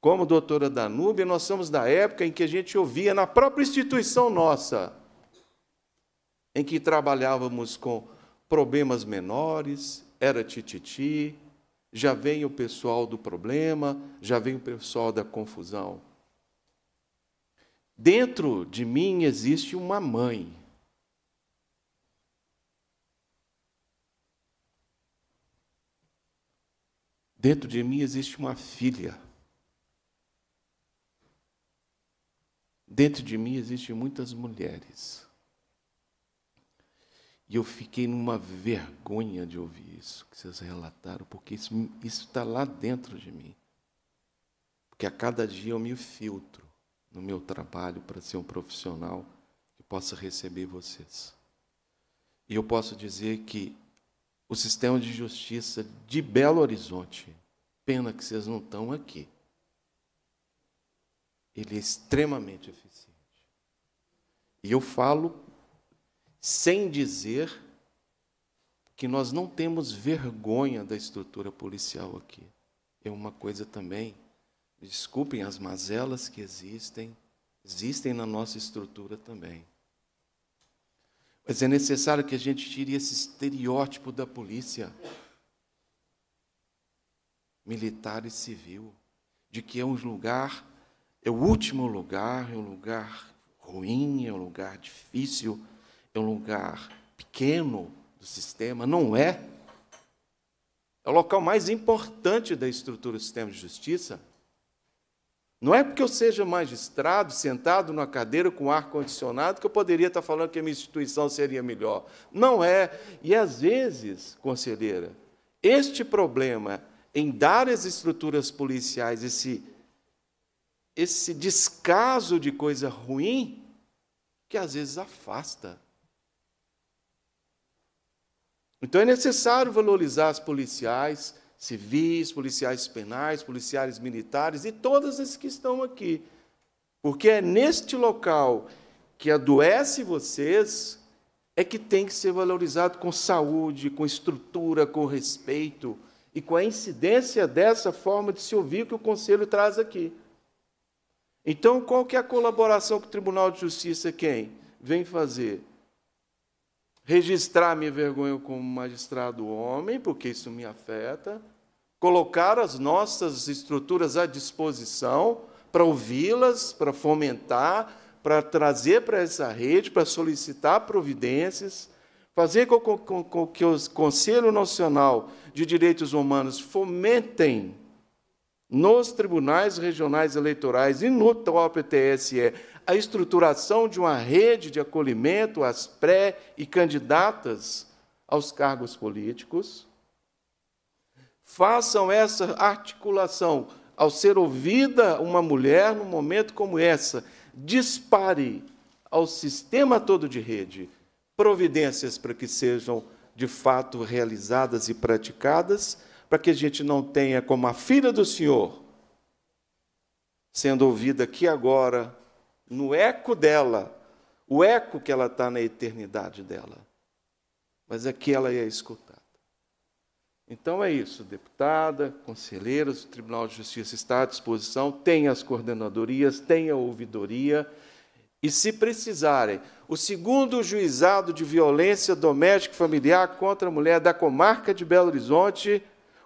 Como doutora Danúbia, nós somos da época em que a gente ouvia na própria instituição nossa, em que trabalhávamos com problemas menores, era tititi, já vem o pessoal do problema, já vem o pessoal da confusão. Dentro de mim existe uma mãe Dentro de mim existe uma filha. Dentro de mim existem muitas mulheres. E eu fiquei numa vergonha de ouvir isso que vocês relataram, porque isso está lá dentro de mim. Porque a cada dia eu me filtro no meu trabalho para ser um profissional que possa receber vocês. E eu posso dizer que o sistema de justiça de Belo Horizonte. Pena que vocês não estão aqui. Ele é extremamente eficiente. E eu falo sem dizer que nós não temos vergonha da estrutura policial aqui. É uma coisa também, desculpem as mazelas que existem, existem na nossa estrutura também. Mas é necessário que a gente tire esse estereótipo da polícia militar e civil, de que é um lugar, é o último lugar, é um lugar ruim, é um lugar difícil, é um lugar pequeno do sistema, não é. É o local mais importante da estrutura do sistema de justiça. Não é porque eu seja magistrado, sentado numa cadeira com ar-condicionado, que eu poderia estar falando que a minha instituição seria melhor. Não é. E às vezes, conselheira, este problema em dar às estruturas policiais esse, esse descaso de coisa ruim, que às vezes afasta. Então é necessário valorizar as policiais civis, policiais penais, policiais militares e todos esses que estão aqui. Porque é neste local que adoece vocês é que tem que ser valorizado com saúde, com estrutura, com respeito e com a incidência dessa forma de se ouvir que o conselho traz aqui. Então, qual que é a colaboração que o Tribunal de Justiça quem vem fazer? registrar minha vergonha como magistrado homem, porque isso me afeta, colocar as nossas estruturas à disposição para ouvi-las, para fomentar, para trazer para essa rede, para solicitar providências, fazer com, que o Conselho Nacional de Direitos Humanos fomentem nos tribunais regionais eleitorais e no próprio TSE a estruturação de uma rede de acolhimento às pré e candidatas aos cargos políticos. Façam essa articulação ao ser ouvida uma mulher num momento como essa, dispare ao sistema todo de rede providências para que sejam de fato realizadas e praticadas, para que a gente não tenha como a filha do Senhor sendo ouvida aqui agora no eco dela, o eco que ela está na eternidade dela. Mas aqui é ela é escutada. Então é isso, deputada, conselheiros, o Tribunal de Justiça está à disposição, tem as coordenadorias, tem a ouvidoria. E se precisarem, o segundo juizado de violência doméstica e familiar contra a mulher da comarca de Belo Horizonte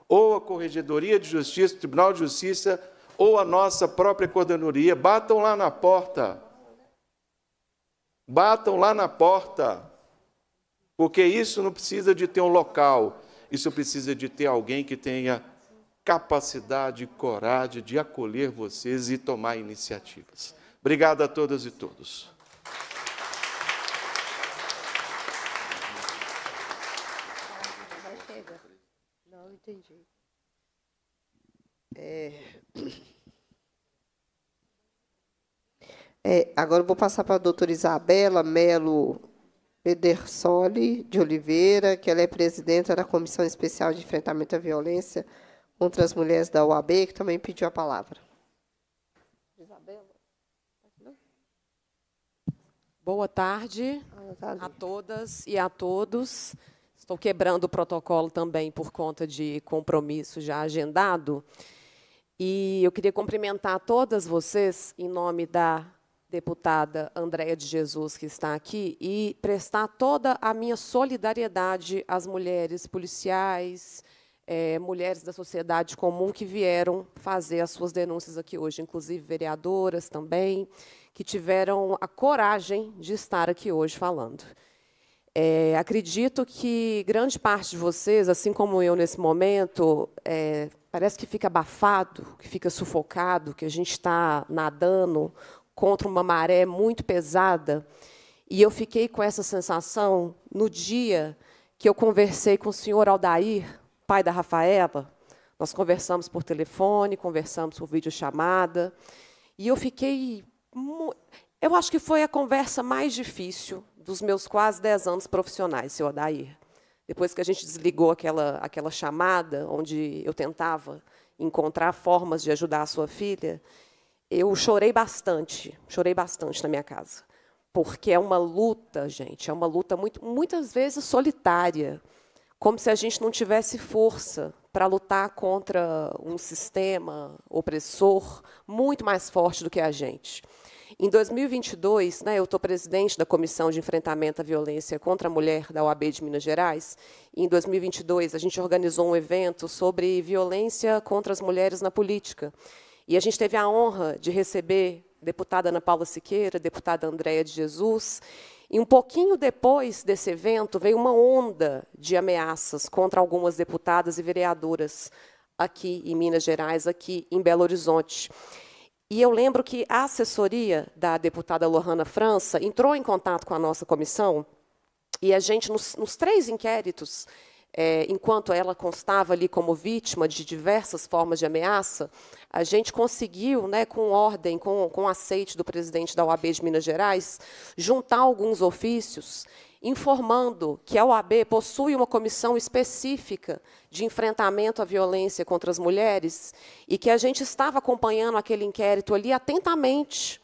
ou a Corregedoria de Justiça, Tribunal de Justiça ou a nossa própria coordenadoria, batam lá na porta. Batam lá na porta. Porque isso não precisa de ter um local, isso precisa de ter alguém que tenha capacidade e coragem de acolher vocês e tomar iniciativas. Obrigado a todas e todos. Não entendi. É... É, agora vou passar para a doutora Isabela Melo Pedersoli de Oliveira, que ela é presidenta da Comissão Especial de Enfrentamento à Violência contra as Mulheres da OAB, que também pediu a palavra. Isabela? Tá né? Boa tarde, Boa tarde a todas e a todos. Estou quebrando o protocolo também por conta de compromisso já agendado. E eu queria cumprimentar todas vocês em nome da deputada Andréa de Jesus, que está aqui, e prestar toda a minha solidariedade às mulheres policiais, é, mulheres da sociedade comum que vieram fazer as suas denúncias aqui hoje, inclusive vereadoras também, que tiveram a coragem de estar aqui hoje falando. É, acredito que grande parte de vocês, assim como eu nesse momento, é, parece que fica abafado, que fica sufocado, que a gente está nadando contra uma maré muito pesada. E eu fiquei com essa sensação no dia que eu conversei com o senhor Aldair, pai da Rafaela. Nós conversamos por telefone, conversamos por videochamada. E eu fiquei. Eu acho que foi a conversa mais difícil dos meus quase 10 anos profissionais, seu Aldair. Depois que a gente desligou aquela, aquela chamada, onde eu tentava encontrar formas de ajudar a sua filha, eu chorei bastante, chorei bastante na minha casa, porque é uma luta, gente, é uma luta muito, muitas vezes solitária, como se a gente não tivesse força para lutar contra um sistema opressor muito mais forte do que a gente. Em 2022, né, eu estou presidente da Comissão de Enfrentamento à Violência contra a Mulher da OAB de Minas Gerais. E em 2022, a gente organizou um evento sobre violência contra as mulheres na política. E a gente teve a honra de receber a deputada Ana Paula Siqueira, a deputada Andréa de Jesus, e um pouquinho depois desse evento, veio uma onda de ameaças contra algumas deputadas e vereadoras aqui em Minas Gerais, aqui em Belo Horizonte. E eu lembro que a assessoria da deputada Lohana França entrou em contato com a nossa comissão e a gente, nos, nos três inquéritos, é, enquanto ela constava ali como vítima de diversas formas de ameaça, a gente conseguiu, né, com ordem, com, com aceite do presidente da OAB de Minas Gerais, juntar alguns ofícios informando que a OAB possui uma comissão específica de enfrentamento à violência contra as mulheres e que a gente estava acompanhando aquele inquérito ali atentamente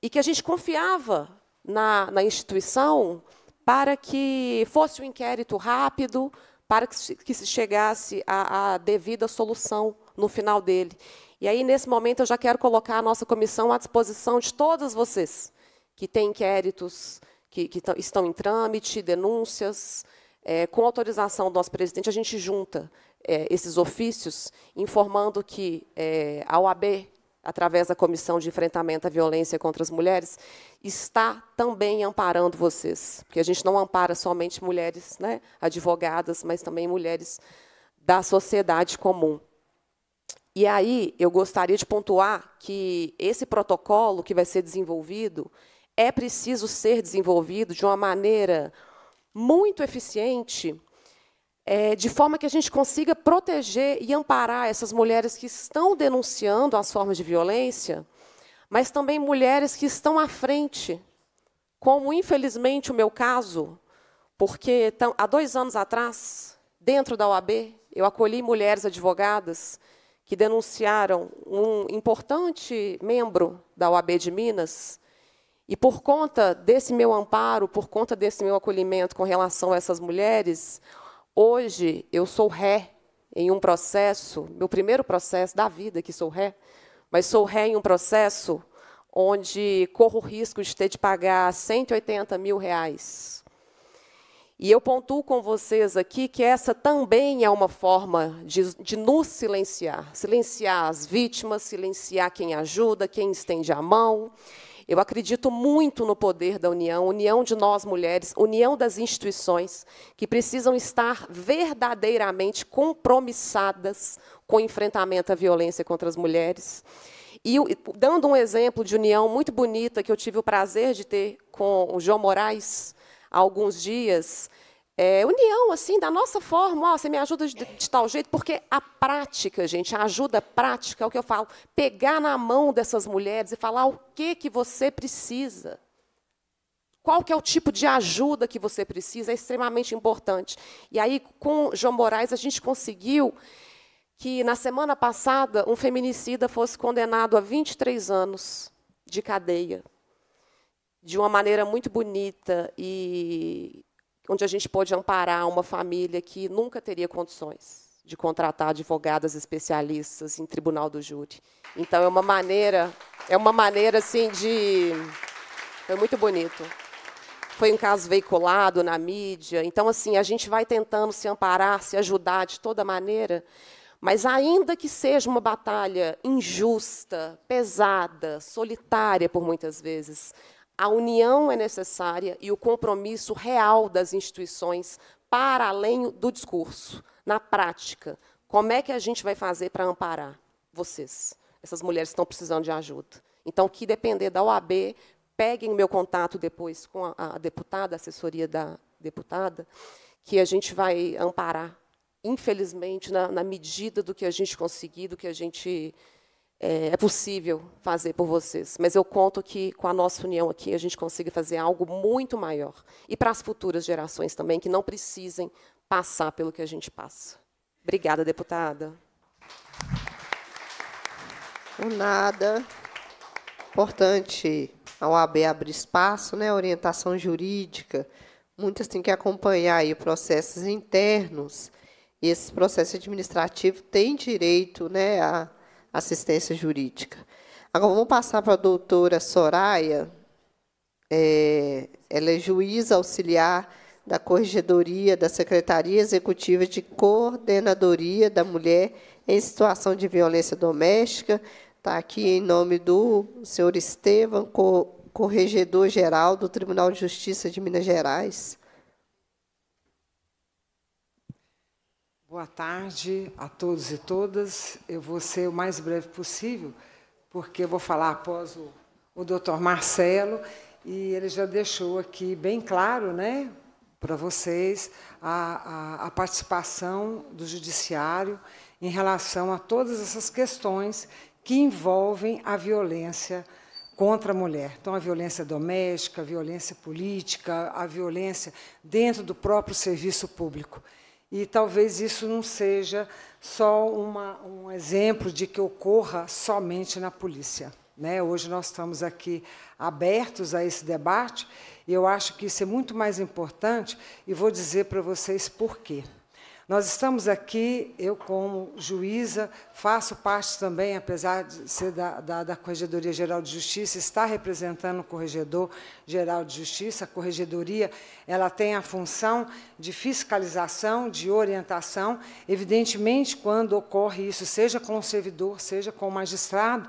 e que a gente confiava na, na instituição para que fosse um inquérito rápido, para que se chegasse à, à devida solução no final dele. E aí, nesse momento, eu já quero colocar a nossa comissão à disposição de todas vocês que têm inquéritos, que, que estão em trâmite, denúncias. É, com autorização do nosso presidente, a gente junta é, esses ofícios, informando que é, a OAB através da Comissão de Enfrentamento à Violência contra as Mulheres, está também amparando vocês. Porque a gente não ampara somente mulheres né, advogadas, mas também mulheres da sociedade comum. E aí, eu gostaria de pontuar que esse protocolo que vai ser desenvolvido é preciso ser desenvolvido de uma maneira muito eficiente é, de forma que a gente consiga proteger e amparar essas mulheres que estão denunciando as formas de violência, mas também mulheres que estão à frente, como, infelizmente, o meu caso, porque há dois anos atrás, dentro da OAB, eu acolhi mulheres advogadas que denunciaram um importante membro da OAB de Minas, e por conta desse meu amparo, por conta desse meu acolhimento com relação a essas mulheres, Hoje eu sou ré em um processo, meu primeiro processo da vida que sou ré, mas sou ré em um processo onde corro o risco de ter de pagar 180 mil reais. E eu pontuo com vocês aqui que essa também é uma forma de, de nos silenciar. Silenciar as vítimas, silenciar quem ajuda, quem estende a mão. Eu acredito muito no poder da união, união de nós mulheres, união das instituições, que precisam estar verdadeiramente compromissadas com o enfrentamento à violência contra as mulheres. E dando um exemplo de união muito bonita que eu tive o prazer de ter com o João Moraes há alguns dias, é, união, assim, da nossa forma, ó, você me ajuda de, de, tal jeito, porque a prática, gente, a ajuda prática é o que eu falo, pegar na mão dessas mulheres e falar o que que você precisa. Qual que é o tipo de ajuda que você precisa é extremamente importante. E aí, com João Moraes, a gente conseguiu que, na semana passada, um feminicida fosse condenado a 23 anos de cadeia, de uma maneira muito bonita e onde a gente pode amparar uma família que nunca teria condições de contratar advogadas especialistas em tribunal do júri. Então é uma maneira, é uma maneira assim de foi muito bonito. Foi um caso veiculado na mídia. Então assim, a gente vai tentando se amparar, se ajudar de toda maneira, mas ainda que seja uma batalha injusta, pesada, solitária por muitas vezes, a união é necessária e o compromisso real das instituições para além do discurso, na prática. Como é que a gente vai fazer para amparar vocês? Essas mulheres estão precisando de ajuda. Então, que depender da OAB, peguem o meu contato depois com a, a deputada, a assessoria da deputada, que a gente vai amparar, infelizmente, na, na medida do que a gente conseguir, do que a gente é, é, possível fazer por vocês. Mas eu conto que com a nossa união aqui a gente consiga fazer algo muito maior. E para as futuras gerações também, que não precisem passar pelo que a gente passa. Obrigada, deputada. Por nada. Importante a OAB abrir espaço, né? orientação jurídica. Muitas têm que acompanhar aí processos internos. E esse processo administrativo tem direito né, a assistência jurídica. Agora, vamos passar para a doutora Soraya. É, ela é juíza auxiliar da Corregedoria da Secretaria Executiva de Coordenadoria da Mulher em Situação de Violência Doméstica. Está aqui em nome do senhor Estevam, Corregedor-Geral do Tribunal de Justiça de Minas Gerais. Boa tarde a todos e todas. Eu vou ser o mais breve possível, porque eu vou falar após o, o doutor Marcelo, e ele já deixou aqui bem claro né, para vocês a, a, a participação do Judiciário em relação a todas essas questões que envolvem a violência contra a mulher. Então, a violência doméstica, a violência política, a violência dentro do próprio serviço público. E talvez isso não seja só uma, um exemplo de que ocorra somente na polícia. Né? Hoje nós estamos aqui abertos a esse debate e eu acho que isso é muito mais importante e vou dizer para vocês por quê. Nós estamos aqui, eu como juíza, faço parte também, apesar de ser da, da, da Corregedoria Geral de Justiça, está representando o Corregedor Geral de Justiça. A Corregedoria ela tem a função de fiscalização, de orientação. Evidentemente, quando ocorre isso, seja com o servidor, seja com o magistrado,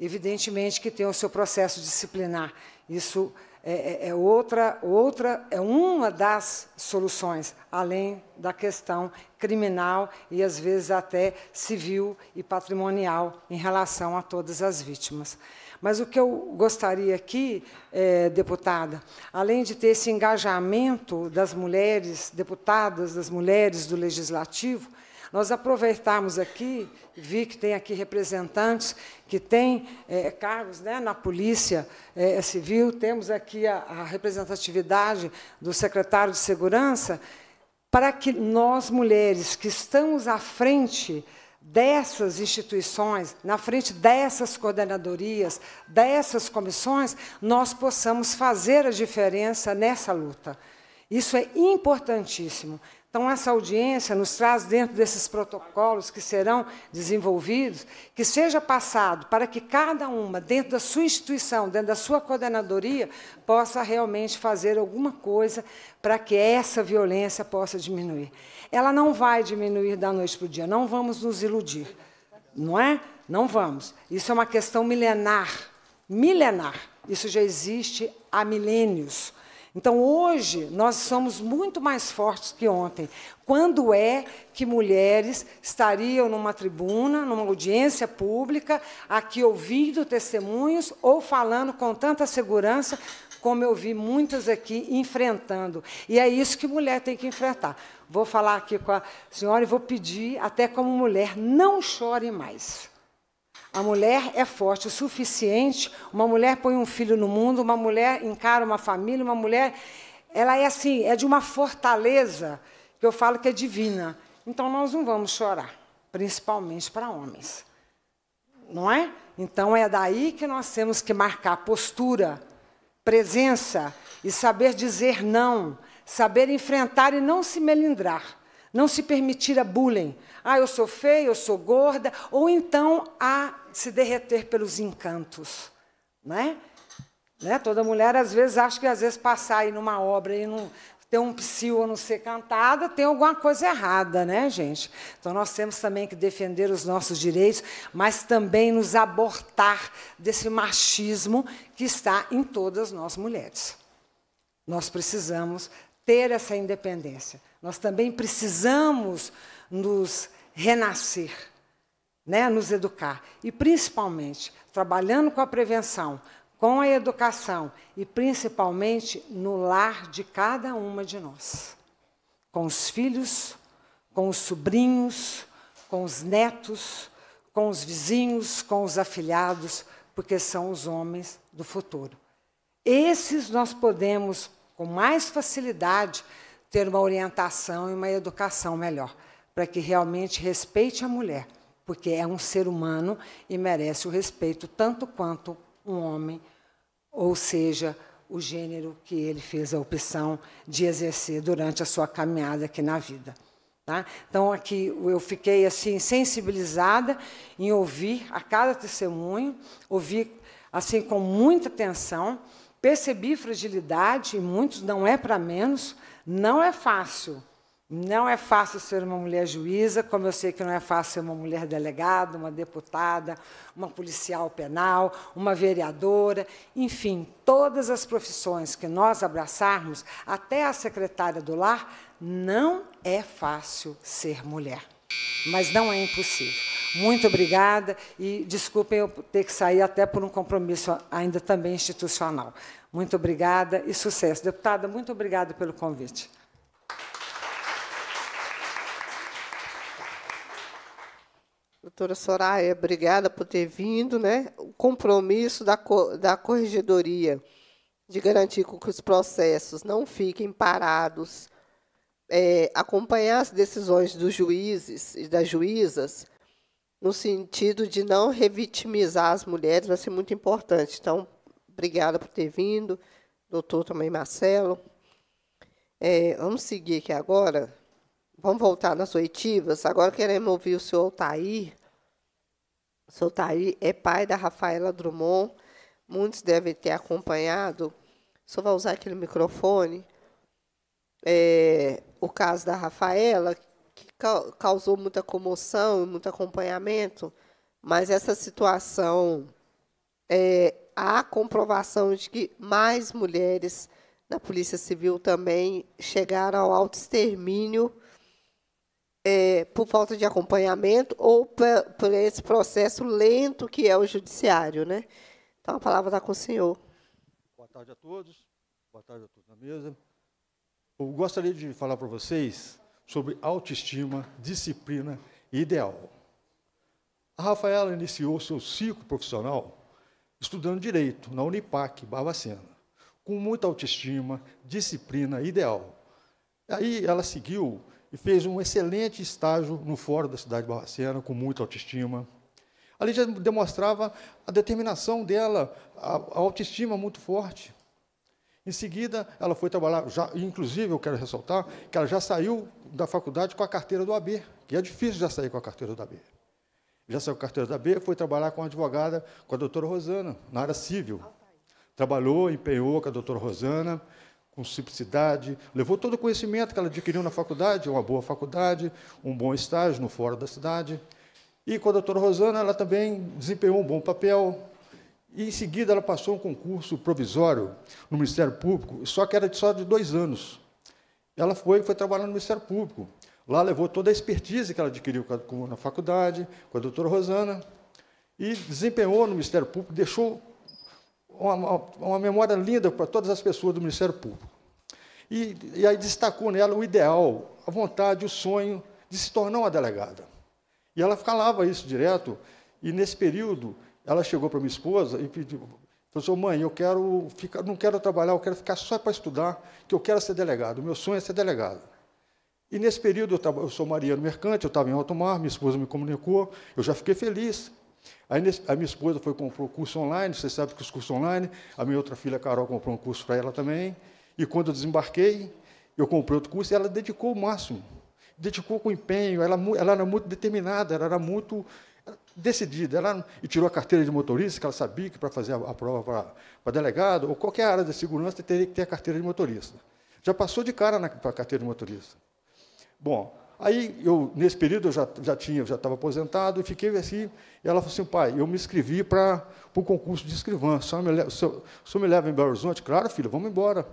evidentemente que tem o seu processo disciplinar. Isso é, é, é, outra, outra, é uma das soluções, além da questão criminal e às vezes até civil e patrimonial em relação a todas as vítimas. Mas o que eu gostaria aqui, é, deputada, além de ter esse engajamento das mulheres deputadas, das mulheres do legislativo, nós aproveitarmos aqui, vi que tem aqui representantes que tem é, cargos né, na Polícia é, Civil, temos aqui a, a representatividade do secretário de Segurança, para que nós, mulheres que estamos à frente dessas instituições, na frente dessas coordenadorias, dessas comissões, nós possamos fazer a diferença nessa luta. Isso é importantíssimo. Então, essa audiência nos traz, dentro desses protocolos que serão desenvolvidos, que seja passado para que cada uma, dentro da sua instituição, dentro da sua coordenadoria, possa realmente fazer alguma coisa para que essa violência possa diminuir. Ela não vai diminuir da noite para o dia, não vamos nos iludir, não é? Não vamos. Isso é uma questão milenar milenar. Isso já existe há milênios. Então, hoje, nós somos muito mais fortes que ontem. Quando é que mulheres estariam numa tribuna, numa audiência pública, aqui ouvindo testemunhos ou falando com tanta segurança, como eu vi muitas aqui enfrentando? E é isso que mulher tem que enfrentar. Vou falar aqui com a senhora e vou pedir, até como mulher, não chore mais. A mulher é forte o suficiente. Uma mulher põe um filho no mundo, uma mulher encara uma família, uma mulher. Ela é assim, é de uma fortaleza que eu falo que é divina. Então nós não vamos chorar, principalmente para homens. Não é? Então é daí que nós temos que marcar postura, presença e saber dizer não, saber enfrentar e não se melindrar, não se permitir a bullying, ah, eu sou feia, eu sou gorda, ou então a se derreter pelos encantos, né? né? Toda mulher às vezes acha que às vezes passar aí numa obra e não ter um psil não ser cantada, tem alguma coisa errada, né, gente? Então nós temos também que defender os nossos direitos, mas também nos abortar desse machismo que está em todas nós mulheres. Nós precisamos ter essa independência. Nós também precisamos nos renascer, né, nos educar. E, principalmente, trabalhando com a prevenção, com a educação e, principalmente, no lar de cada uma de nós. Com os filhos, com os sobrinhos, com os netos, com os vizinhos, com os afilhados, porque são os homens do futuro. Esses nós podemos, com mais facilidade, ter uma orientação e uma educação melhor para que realmente respeite a mulher, porque é um ser humano e merece o respeito tanto quanto um homem, ou seja, o gênero que ele fez a opção de exercer durante a sua caminhada aqui na vida. Tá? Então, aqui eu fiquei assim sensibilizada em ouvir a cada testemunho, ouvir assim com muita atenção, percebi fragilidade, e muitos não é para menos, não é fácil. Não é fácil ser uma mulher juíza, como eu sei que não é fácil ser uma mulher delegada, uma deputada, uma policial penal, uma vereadora, enfim, todas as profissões que nós abraçarmos, até a secretária do lar, não é fácil ser mulher. Mas não é impossível. Muito obrigada e desculpem eu ter que sair até por um compromisso ainda também institucional. Muito obrigada e sucesso. Deputada, muito obrigada pelo convite. Doutora Soraya, obrigada por ter vindo. Né? O compromisso da, da corregedoria de garantir que os processos não fiquem parados, é, acompanhar as decisões dos juízes e das juízas, no sentido de não revitimizar as mulheres, vai ser muito importante. Então, obrigada por ter vindo, doutor também Marcelo. É, vamos seguir aqui agora. Vamos voltar nas oitivas. Agora queremos ouvir o senhor Altair Soltari é pai da Rafaela Drummond. Muitos devem ter acompanhado. Só vou usar aquele microfone. É, o caso da Rafaela, que causou muita comoção e muito acompanhamento, mas essa situação é, há comprovação de que mais mulheres na Polícia Civil também chegaram ao autoextermínio extermínio é, por falta de acompanhamento ou pra, por esse processo lento que é o judiciário. Né? Então, a palavra está com o senhor. Boa tarde a todos. Boa tarde a todos na mesa. Eu gostaria de falar para vocês sobre autoestima, disciplina e ideal. A Rafaela iniciou seu ciclo profissional estudando direito na Unipac, Barbacena, com muita autoestima, disciplina e ideal. Aí ela seguiu e fez um excelente estágio no Fórum da Cidade de Barbacena, com muita autoestima. Ali já demonstrava a determinação dela, a, a autoestima muito forte. Em seguida, ela foi trabalhar, já, inclusive eu quero ressaltar que ela já saiu da faculdade com a carteira do AB, que é difícil já sair com a carteira do AB. Já saiu com a carteira do AB, foi trabalhar com a advogada, com a doutora Rosana, na área civil. Trabalhou, empenhou com a doutora Rosana, com simplicidade, levou todo o conhecimento que ela adquiriu na faculdade, uma boa faculdade, um bom estágio no fora da cidade. E com a doutora Rosana, ela também desempenhou um bom papel. E, em seguida, ela passou um concurso provisório no Ministério Público, só que era só de dois anos. Ela foi, foi trabalhar no Ministério Público. Lá levou toda a expertise que ela adquiriu na faculdade, com a doutora Rosana, e desempenhou no Ministério Público, deixou uma, uma memória linda para todas as pessoas do Ministério Público. E, e aí destacou nela o ideal, a vontade, o sonho de se tornar uma delegada. E ela falava isso direto, e nesse período ela chegou para minha esposa e pediu, Falou assim, mãe, eu quero ficar, não quero trabalhar, eu quero ficar só para estudar, que eu quero ser delegado, o meu sonho é ser delegado. E nesse período, eu, tava, eu sou mariano mercante, eu estava em alto mar, minha esposa me comunicou, eu já fiquei feliz. Aí a minha esposa foi comprou um curso online, você sabe que os cursos online, a minha outra filha, Carol, comprou um curso para ela também. E quando eu desembarquei, eu comprei outro curso e ela dedicou o máximo. Dedicou com empenho, ela, ela era muito determinada, ela era muito decidida. Ela e tirou a carteira de motorista, que ela sabia que para fazer a, a prova para, delegado, ou qualquer área de segurança, teria que ter a carteira de motorista. Já passou de cara na, para a carteira de motorista. Bom, Aí, eu, nesse período, eu já, já tinha, já estava aposentado, e fiquei assim. ela falou assim: pai, eu me inscrevi para o concurso de escrivã. Só me, o, senhor, o senhor me leva em Belo Horizonte? Claro, filho, vamos embora.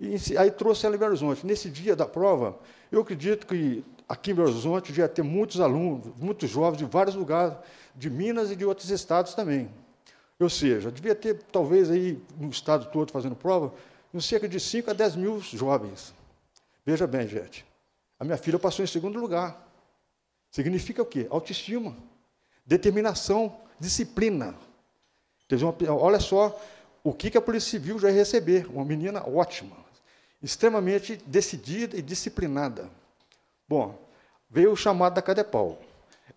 E aí trouxe ela em Belo Horizonte. Nesse dia da prova, eu acredito que aqui em Belo Horizonte já ter muitos alunos, muitos jovens de vários lugares, de Minas e de outros estados também. Ou seja, devia ter, talvez, aí, no estado todo fazendo prova, cerca de 5 a 10 mil jovens. Veja bem, gente. A minha filha passou em segundo lugar. Significa o quê? Autoestima, determinação, disciplina. olha só o que, que a Polícia Civil já ia receber. Uma menina ótima, extremamente decidida e disciplinada. Bom, veio o chamado da Cadepal.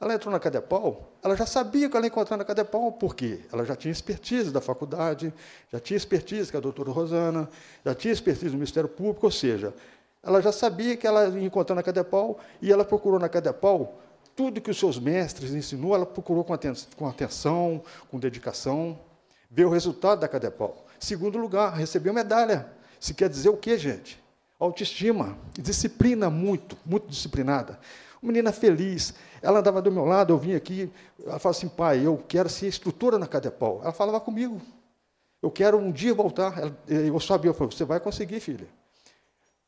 Ela entrou na Cadepal, ela já sabia que ela ia encontrar na Cadepal, por quê? Ela já tinha expertise da faculdade, já tinha expertise com a doutora Rosana, já tinha expertise do Ministério Público, ou seja, ela já sabia que ela ia encontrar na Cadepol e ela procurou na Cadepol tudo que os seus mestres ensinou, ela procurou com, aten com atenção, com dedicação, ver o resultado da Cadepol. Segundo lugar, recebeu medalha. Se quer dizer o quê, gente? Autoestima, disciplina muito, muito disciplinada. Uma menina feliz, ela andava do meu lado, eu vinha aqui, ela falava assim, pai, eu quero ser estrutura na Cadepol. Ela falava comigo, eu quero um dia voltar. Eu sabia, eu falei, você vai conseguir, filha.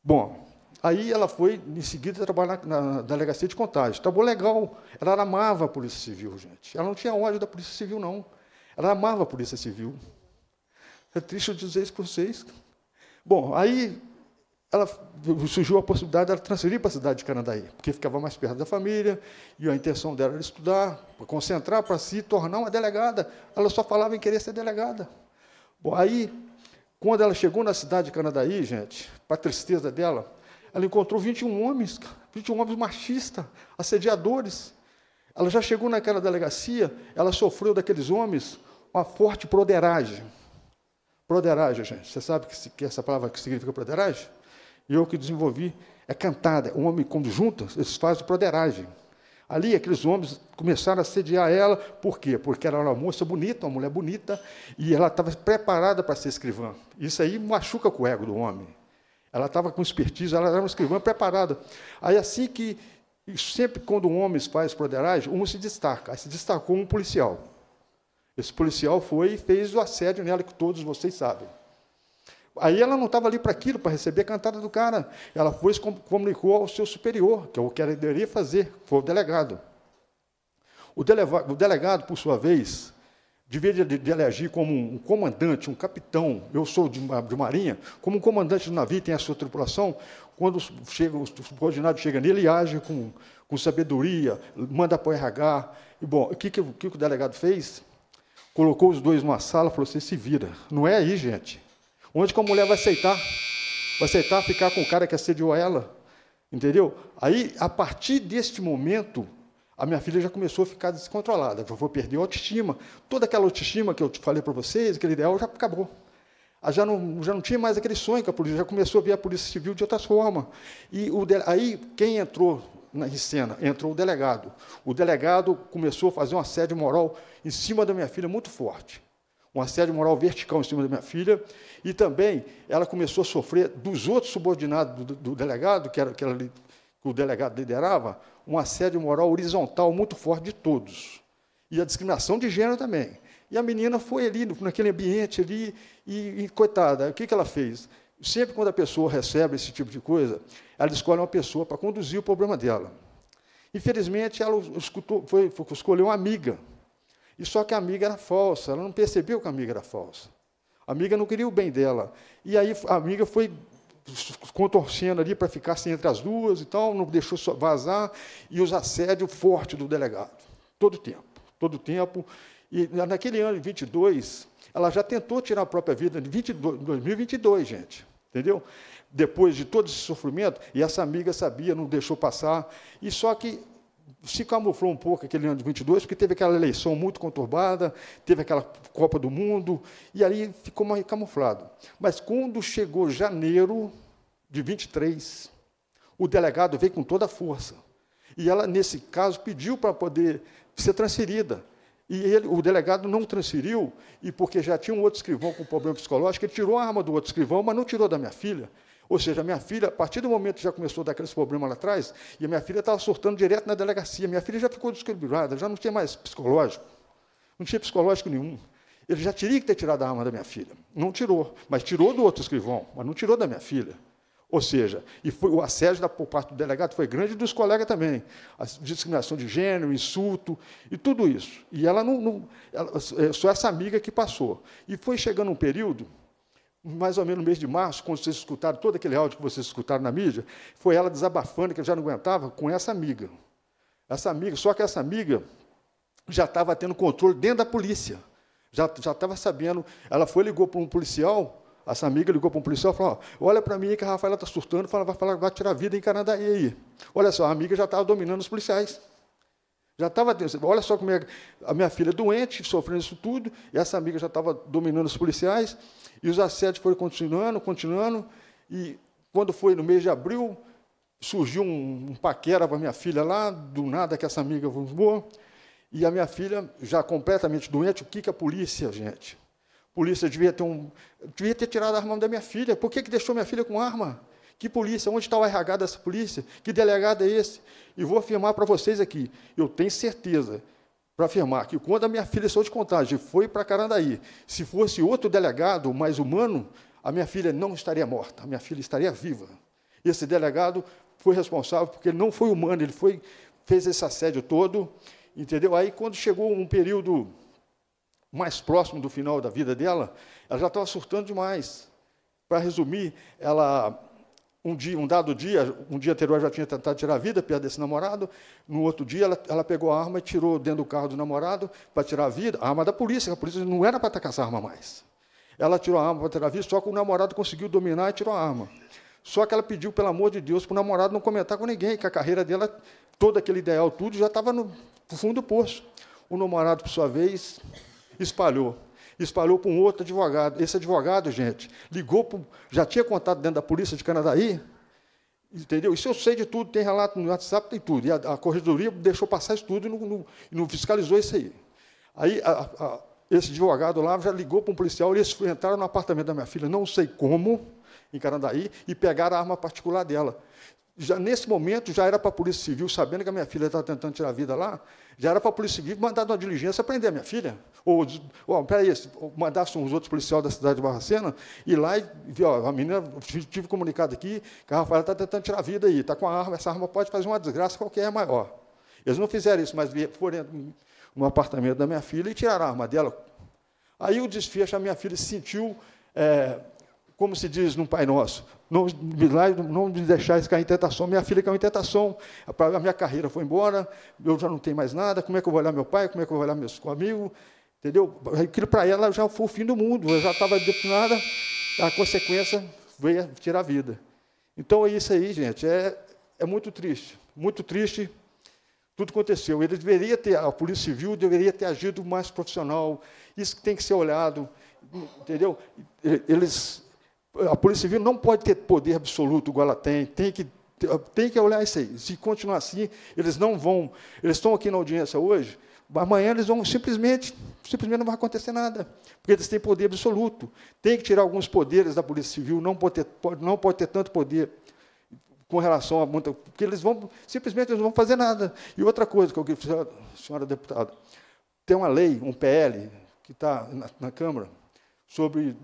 Bom, aí ela foi, em seguida, trabalhar na, na delegacia de contagem. Tá bom, legal. Ela amava a Polícia Civil, gente. Ela não tinha ódio da Polícia Civil, não. Ela amava a Polícia Civil. É triste eu dizer isso para vocês. Bom, aí ela surgiu a possibilidade dela ela transferir para a cidade de Canandaí, porque ficava mais perto da família, e a intenção dela era estudar, concentrar para se tornar uma delegada. Ela só falava em querer ser delegada. Bom, aí quando ela chegou na cidade de Canadaí, gente, para tristeza dela, ela encontrou 21 homens, 21 homens machistas, assediadores. Ela já chegou naquela delegacia, ela sofreu daqueles homens uma forte proderagem. Proderagem, gente, você sabe que, que essa palavra que significa proderagem? E eu que desenvolvi, é cantada. O homem, quando juntas, eles fazem proderagem. Ali, aqueles homens começaram a sediar ela, por quê? Porque ela era uma moça bonita, uma mulher bonita, e ela estava preparada para ser escrivã. Isso aí machuca com o ego do homem. Ela estava com expertise, ela era uma escrivã preparada. Aí, assim que, sempre quando um homem faz broderagem, um se destaca. Aí se destacou um policial. Esse policial foi e fez o assédio nela, que todos vocês sabem. Aí ela não estava ali para aquilo, para receber a cantada do cara. Ela foi comunicou ao seu superior, que é o que ela deveria fazer, foi o delegado. O, o delegado, por sua vez, deveria de, de elegir como um comandante, um capitão, eu sou de, de marinha, como um comandante do navio tem a sua tripulação, quando chega, o subordinado chega nele, ele age com, com sabedoria, manda para o RH. E, bom, o que, que, o que o delegado fez? Colocou os dois numa sala, falou assim, se vira. Não é aí, gente. Onde que a mulher vai aceitar? Vai aceitar ficar com o cara que assediou ela? Entendeu? Aí, a partir deste momento, a minha filha já começou a ficar descontrolada. Já vou perder a autoestima. Toda aquela autoestima que eu te falei para vocês, aquele ideal, já acabou. Ah, já não, já não tinha mais aquele sonho com a polícia, já começou a ver a polícia civil de outra forma. E o, aí, quem entrou na, cena? Entrou o delegado. O delegado começou a fazer uma assédio moral em cima da minha filha muito forte um assédio moral vertical em cima da minha filha, e também ela começou a sofrer dos outros subordinados do, do delegado, que, era, que, ela, que o delegado liderava, um assédio moral horizontal muito forte de todos. E a discriminação de gênero também. E a menina foi ali, naquele ambiente ali, e, e coitada, o que, que ela fez? Sempre quando a pessoa recebe esse tipo de coisa, ela escolhe uma pessoa para conduzir o problema dela. Infelizmente, ela escutou, foi, foi, escolheu uma amiga, e só que a amiga era falsa, ela não percebeu que a amiga era falsa. A amiga não queria o bem dela. E aí a amiga foi contorcendo ali para ficar assim, entre as duas e tal, não deixou vazar, e os assédios fortes do delegado. Todo tempo, todo tempo. E naquele ano, em 22, ela já tentou tirar a própria vida, em 2022, gente. Entendeu? Depois de todo esse sofrimento, e essa amiga sabia, não deixou passar. E só que se camuflou um pouco aquele ano de 22, porque teve aquela eleição muito conturbada, teve aquela Copa do Mundo, e ali ficou mais camuflado. Mas quando chegou janeiro de 23, o delegado veio com toda a força. E ela, nesse caso, pediu para poder ser transferida. E ele, o delegado não transferiu, e porque já tinha um outro escrivão com problema psicológico, ele tirou a arma do outro escrivão, mas não tirou da minha filha. Ou seja, minha filha, a partir do momento que já começou a dar aqueles problemas lá atrás, e a minha filha estava sortando direto na delegacia. Minha filha já ficou descalibrada, já não tinha mais psicológico, não tinha psicológico nenhum. Ele já teria que ter tirado a arma da minha filha. Não tirou, mas tirou do outro escrivão, mas não tirou da minha filha. Ou seja, e foi, o assédio da, por parte do delegado foi grande e dos colegas também. A discriminação de gênero, insulto e tudo isso. E ela não. não ela, é, só essa amiga que passou. E foi chegando um período mais ou menos no mês de março, quando vocês escutaram todo aquele áudio que vocês escutaram na mídia, foi ela desabafando que eu já não aguentava com essa amiga. Essa amiga, só que essa amiga já estava tendo controle dentro da polícia. Já estava sabendo. Ela foi ligou para um policial, essa amiga ligou para um policial e falou: ó, Olha para mim que a Rafaela está surtando, fala, vai, vai tirar a vida em Canadá. E aí? Olha só, a amiga já estava dominando os policiais. Já estava. Olha só como é. A minha filha doente, sofrendo isso tudo, e essa amiga já estava dominando os policiais, e os assédios foram continuando, continuando, e quando foi no mês de abril, surgiu um, um paquera para minha filha lá, do nada que essa amiga voou, e a minha filha já completamente doente. O que, que a polícia, gente? A polícia devia ter, um, devia ter tirado a arma da minha filha. Por que, que deixou minha filha com arma? Que polícia? Onde está o RH dessa polícia? Que delegado é esse? E vou afirmar para vocês aqui, eu tenho certeza para afirmar que quando a minha filha saiu de contagem foi para Carandaí, se fosse outro delegado mais humano, a minha filha não estaria morta, a minha filha estaria viva. Esse delegado foi responsável porque ele não foi humano, ele foi fez esse assédio todo, entendeu? Aí quando chegou um período mais próximo do final da vida dela, ela já estava surtando demais. Para resumir, ela um, dia, um dado dia, um dia anterior ela já tinha tentado tirar a vida perto desse namorado, no outro dia ela, ela pegou a arma e tirou dentro do carro do namorado para tirar a vida, a arma da polícia, a polícia não era para atacar essa arma mais. Ela tirou a arma para tirar a vida, só que o namorado conseguiu dominar e tirou a arma. Só que ela pediu, pelo amor de Deus, para o namorado não comentar com ninguém, que a carreira dela, todo aquele ideal, tudo, já estava no fundo do poço. O namorado, por sua vez, espalhou espalhou para um outro advogado. Esse advogado, gente, ligou para. Já tinha contato dentro da polícia de Canadaí, entendeu? Isso eu sei de tudo, tem relato no WhatsApp, tem tudo. E a, a corregedoria deixou passar isso tudo e não, não, não fiscalizou isso aí. Aí a, a, esse advogado lá já ligou para um policial, eles entraram no apartamento da minha filha, não sei como, em Canadaí, e pegaram a arma particular dela já nesse momento já era para a Polícia Civil, sabendo que a minha filha estava tentando tirar a vida lá, já era para a Polícia Civil mandar uma diligência prender a minha filha. Ou, ou peraí, mandasse uns outros policiais da cidade de Barracena ir lá e ver, a menina, tive comunicado aqui que a Rafaela está tentando tirar a vida aí, está com a arma, essa arma pode fazer uma desgraça qualquer maior. Eles não fizeram isso, mas foram no apartamento da minha filha e tiraram a arma dela. Aí o desfecho, a minha filha se sentiu. É, como se diz no Pai Nosso, não, não me deixais cair em tentação. Minha filha caiu em tentação, a minha carreira foi embora, eu já não tenho mais nada, como é que eu vou olhar meu pai, como é que eu vou olhar meus amigos, entendeu? Aquilo para ela já foi o fim do mundo, eu já estava deprimido, a consequência veio tirar a vida. Então é isso aí, gente, é, é muito triste, muito triste tudo aconteceu. Ele deveria ter, a Polícia Civil deveria ter agido mais profissional. Isso tem que ser olhado, entendeu? Eles a Polícia Civil não pode ter poder absoluto igual ela tem, tem que, tem que olhar isso aí. Se continuar assim, eles não vão. Eles estão aqui na audiência hoje, amanhã eles vão simplesmente, simplesmente não vai acontecer nada, porque eles têm poder absoluto. Tem que tirar alguns poderes da Polícia Civil, não pode ter, não pode ter tanto poder com relação a muita, porque eles vão simplesmente eles não vão fazer nada. E outra coisa que eu queria, senhora deputada, tem uma lei, um PL que está na, na Câmara sobre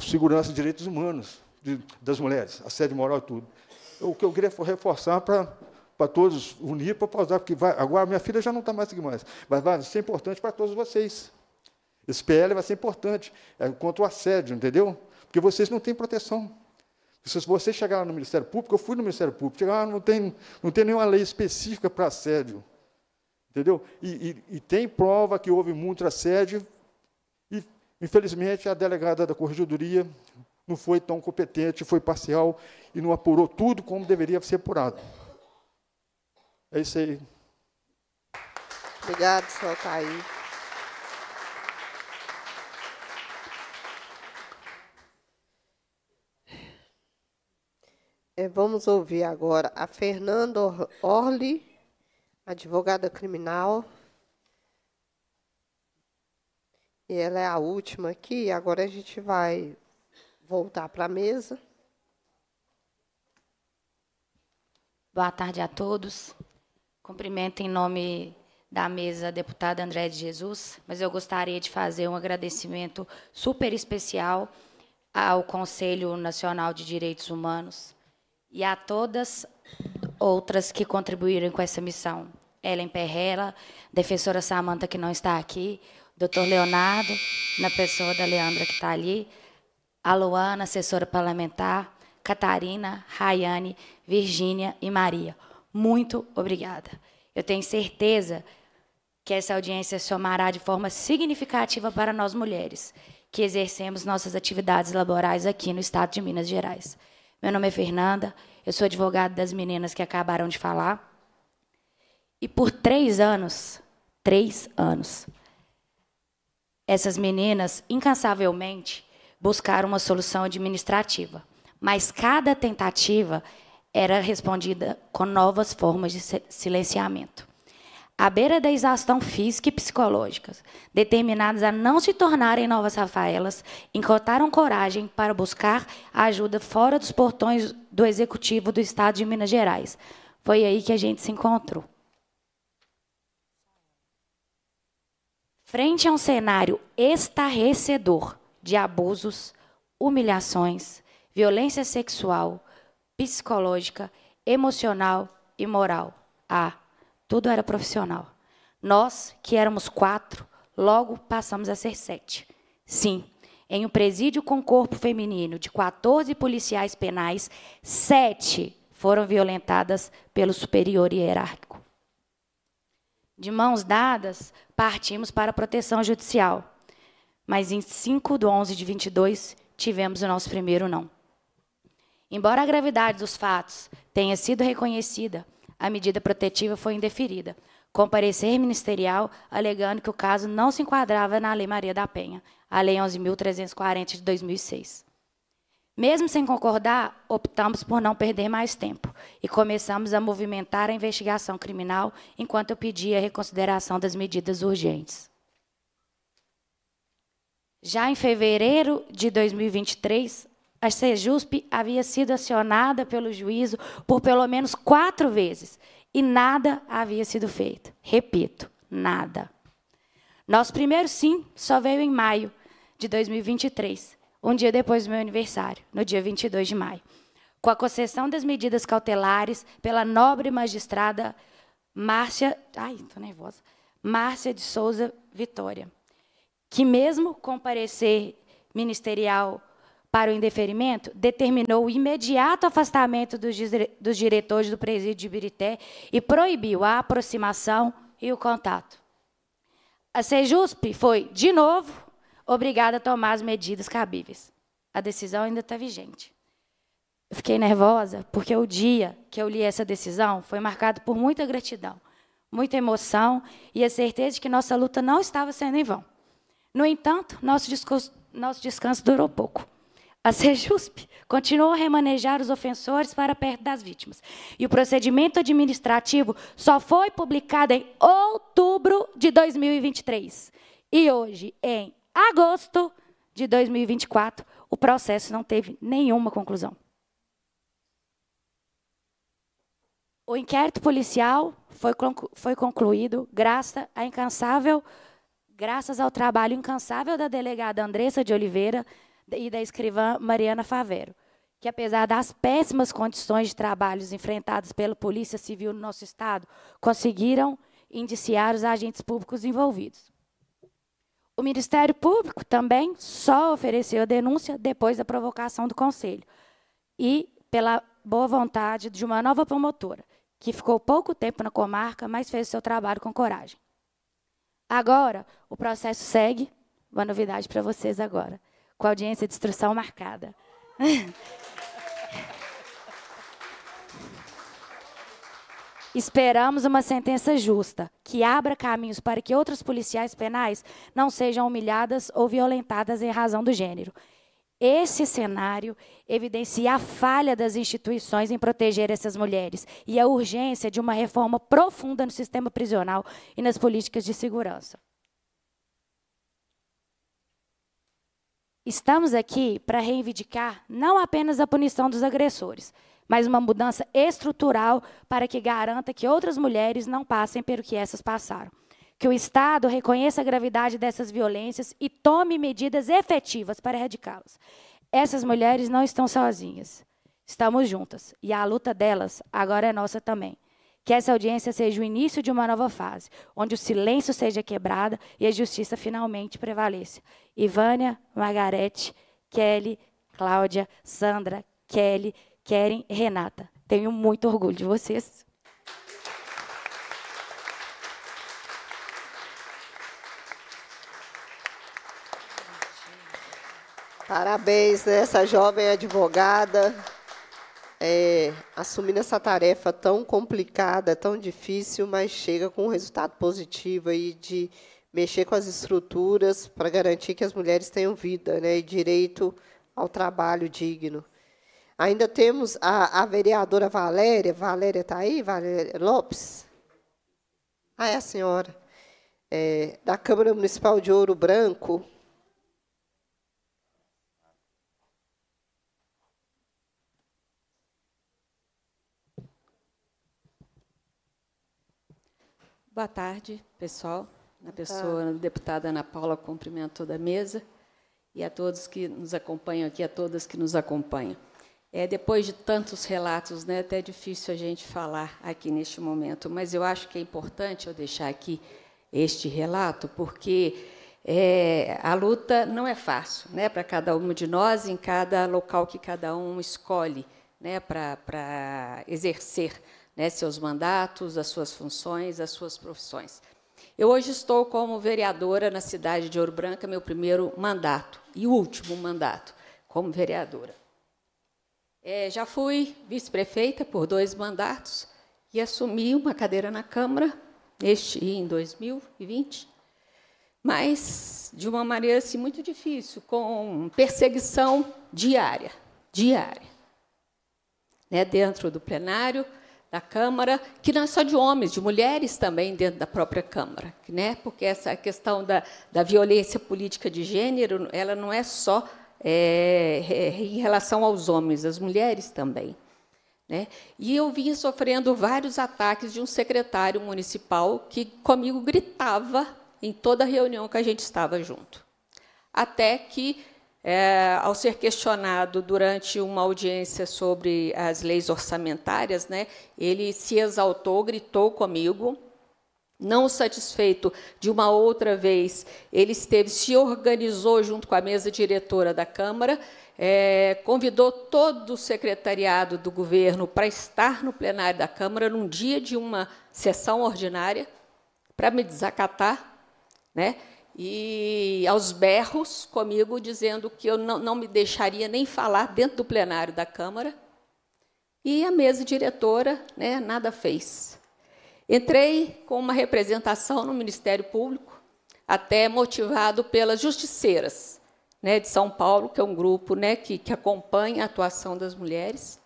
segurança e direitos humanos de, das mulheres, assédio moral e tudo. Eu, o que eu queria reforçar para todos unir, para pausar, porque vai, agora minha filha já não está mais aqui mais, mas vai ser importante para todos vocês. Esse PL vai ser importante é, quanto ao assédio, entendeu? Porque vocês não têm proteção. Se você chegarem lá no Ministério Público, eu fui no Ministério Público, chegar lá, não tem, não tem nenhuma lei específica para assédio. Entendeu? E, e, e, tem prova que houve muito assédio, Infelizmente, a delegada da Corregedoria não foi tão competente, foi parcial e não apurou tudo como deveria ser apurado. É isso aí. Obrigado, senhor Altair. É, vamos ouvir agora a Fernanda Orli, advogada criminal. E ela é a última aqui. Agora a gente vai voltar para a mesa. Boa tarde a todos. Cumprimento em nome da mesa a deputada André de Jesus, mas eu gostaria de fazer um agradecimento super especial ao Conselho Nacional de Direitos Humanos e a todas outras que contribuíram com essa missão. Ellen Perrela, defensora Samanta que não está aqui, doutor Leonardo, na pessoa da Leandra que está ali, a Luana, assessora parlamentar, Catarina, Rayane, Virgínia e Maria. Muito obrigada. Eu tenho certeza que essa audiência somará de forma significativa para nós mulheres que exercemos nossas atividades laborais aqui no estado de Minas Gerais. Meu nome é Fernanda, eu sou advogada das meninas que acabaram de falar. E por três anos, três anos, essas meninas, incansavelmente, buscaram uma solução administrativa, mas cada tentativa era respondida com novas formas de silenciamento. À beira da exaustão física e psicológica, determinadas a não se tornarem novas Rafaelas, encontraram coragem para buscar a ajuda fora dos portões do Executivo do Estado de Minas Gerais. Foi aí que a gente se encontrou. frente a um cenário estarrecedor de abusos, humilhações, violência sexual, psicológica, emocional e moral. Ah, tudo era profissional. Nós, que éramos quatro, logo passamos a ser sete. Sim, em um presídio com corpo feminino de 14 policiais penais, sete foram violentadas pelo superior hierárquico. De mãos dadas, partimos para a proteção judicial. Mas em 5 de 11 de 22, tivemos o nosso primeiro não. Embora a gravidade dos fatos tenha sido reconhecida, a medida protetiva foi indeferida, com parecer ministerial alegando que o caso não se enquadrava na Lei Maria da Penha, a Lei 11.340 de 2006. Mesmo sem concordar, optamos por não perder mais tempo e começamos a movimentar a investigação criminal enquanto eu pedia a reconsideração das medidas urgentes. Já em fevereiro de 2023, a Sejusp havia sido acionada pelo juízo por pelo menos quatro vezes e nada havia sido feito. Repito, nada. Nosso primeiro sim só veio em maio de 2023 um dia depois do meu aniversário, no dia 22 de maio, com a concessão das medidas cautelares pela nobre magistrada Márcia, ai, tô nervosa, Márcia de Souza Vitória, que mesmo com parecer ministerial para o indeferimento, determinou o imediato afastamento dos, dos diretores do presídio de Birité e proibiu a aproximação e o contato. A Sejusp foi, de novo, obrigada a tomar as medidas cabíveis. A decisão ainda está vigente. Eu fiquei nervosa porque o dia que eu li essa decisão foi marcado por muita gratidão, muita emoção e a certeza de que nossa luta não estava sendo em vão. No entanto, nosso, discurso, nosso descanso durou pouco. A Sejusp continuou a remanejar os ofensores para perto das vítimas. E o procedimento administrativo só foi publicado em outubro de 2023. E hoje, em agosto de 2024, o processo não teve nenhuma conclusão. O inquérito policial foi, concluído graças, graças ao trabalho incansável da delegada Andressa de Oliveira e da escrivã Mariana Favero, que apesar das péssimas condições de trabalhos enfrentadas pela Polícia Civil no nosso estado, conseguiram indiciar os agentes públicos envolvidos. O Ministério Público também só ofereceu a denúncia depois da provocação do Conselho e pela boa vontade de uma nova promotora, que ficou pouco tempo na comarca, mas fez seu trabalho com coragem. Agora, o processo segue, uma novidade para vocês agora, com audiência de instrução marcada. Esperamos uma sentença justa, que abra caminhos para que outras policiais penais não sejam humilhadas ou violentadas em razão do gênero. Esse cenário evidencia a falha das instituições em proteger essas mulheres e a urgência de uma reforma profunda no sistema prisional e nas políticas de segurança. Estamos aqui para reivindicar não apenas a punição dos agressores, mas uma mudança estrutural para que garanta que outras mulheres não passem pelo que essas passaram. Que o Estado reconheça a gravidade dessas violências e tome medidas efetivas para erradicá-las. Essas mulheres não estão sozinhas. Estamos juntas. E a luta delas agora é nossa também. Que essa audiência seja o início de uma nova fase, onde o silêncio seja quebrado e a justiça finalmente prevaleça. Ivânia, Margarete, Kelly, Cláudia, Sandra, Kelly, querem Renata. Tenho muito orgulho de vocês. Parabéns, né, essa jovem advogada, é, assumindo essa tarefa tão complicada, tão difícil, mas chega com um resultado positivo aí de mexer com as estruturas para garantir que as mulheres tenham vida né, e direito ao trabalho digno. Ainda temos a, a vereadora Valéria. Valéria está aí? Valéria Lopes? Ah, é a senhora. É, da Câmara Municipal de Ouro Branco. Boa tarde, pessoal. Na pessoa da deputada Ana Paula, cumprimento toda a mesa e a todos que nos acompanham aqui, a todas que nos acompanham. É, depois de tantos relatos, né, é até é difícil a gente falar aqui neste momento, mas eu acho que é importante eu deixar aqui este relato, porque é, a luta não é fácil né, para cada um de nós, em cada local que cada um escolhe né, para exercer né, seus mandatos, as suas funções, as suas profissões. Eu hoje estou como vereadora na cidade de Ouro Branca, meu primeiro mandato e último mandato como vereadora. É, já fui vice-prefeita por dois mandatos e assumi uma cadeira na Câmara, este em 2020, mas de uma maneira assim, muito difícil, com perseguição diária, diária. Né, dentro do plenário, da Câmara, que não é só de homens, de mulheres também dentro da própria Câmara, né? porque essa questão da, da violência política de gênero, ela não é só é, é, em relação aos homens, as mulheres também. Né? E eu vinha sofrendo vários ataques de um secretário municipal que comigo gritava em toda reunião que a gente estava junto. Até que, é, ao ser questionado durante uma audiência sobre as leis orçamentárias, né, ele se exaltou, gritou comigo não satisfeito de uma outra vez, ele esteve, se organizou junto com a mesa diretora da Câmara, é, convidou todo o secretariado do governo para estar no plenário da Câmara num dia de uma sessão ordinária, para me desacatar, né? e aos berros comigo, dizendo que eu não, não me deixaria nem falar dentro do plenário da Câmara. E a mesa diretora né, nada fez. Entrei com uma representação no Ministério Público, até motivado pelas justiceiras né, de São Paulo, que é um grupo né, que, que acompanha a atuação das mulheres.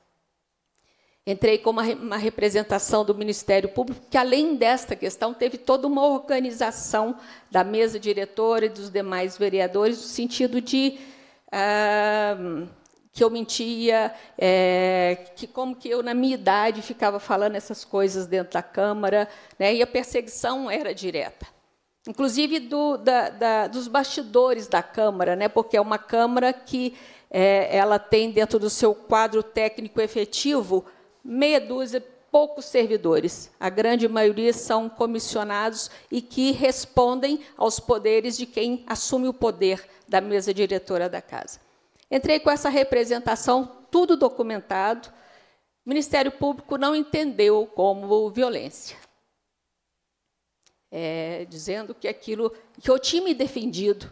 Entrei com uma, uma representação do Ministério Público, que, além desta questão, teve toda uma organização da mesa diretora e dos demais vereadores, no sentido de ah, que eu mentia, é, que como que eu, na minha idade, ficava falando essas coisas dentro da Câmara, né, e a perseguição era direta. Inclusive do, da, da, dos bastidores da Câmara, né, porque é uma Câmara que é, ela tem dentro do seu quadro técnico efetivo meia dúzia poucos servidores. A grande maioria são comissionados e que respondem aos poderes de quem assume o poder da mesa diretora da casa. Entrei com essa representação, tudo documentado. O Ministério Público não entendeu como violência, é, dizendo que aquilo que eu tinha me defendido,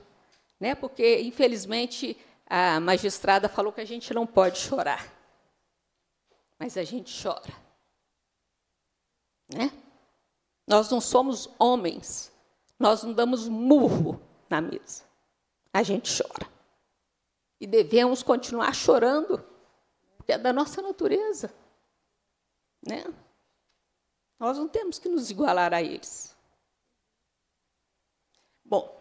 né? Porque infelizmente a magistrada falou que a gente não pode chorar, mas a gente chora, né? Nós não somos homens, nós não damos murro na mesa, a gente chora. E devemos continuar chorando, porque é da nossa natureza. Né? Nós não temos que nos igualar a eles. Bom,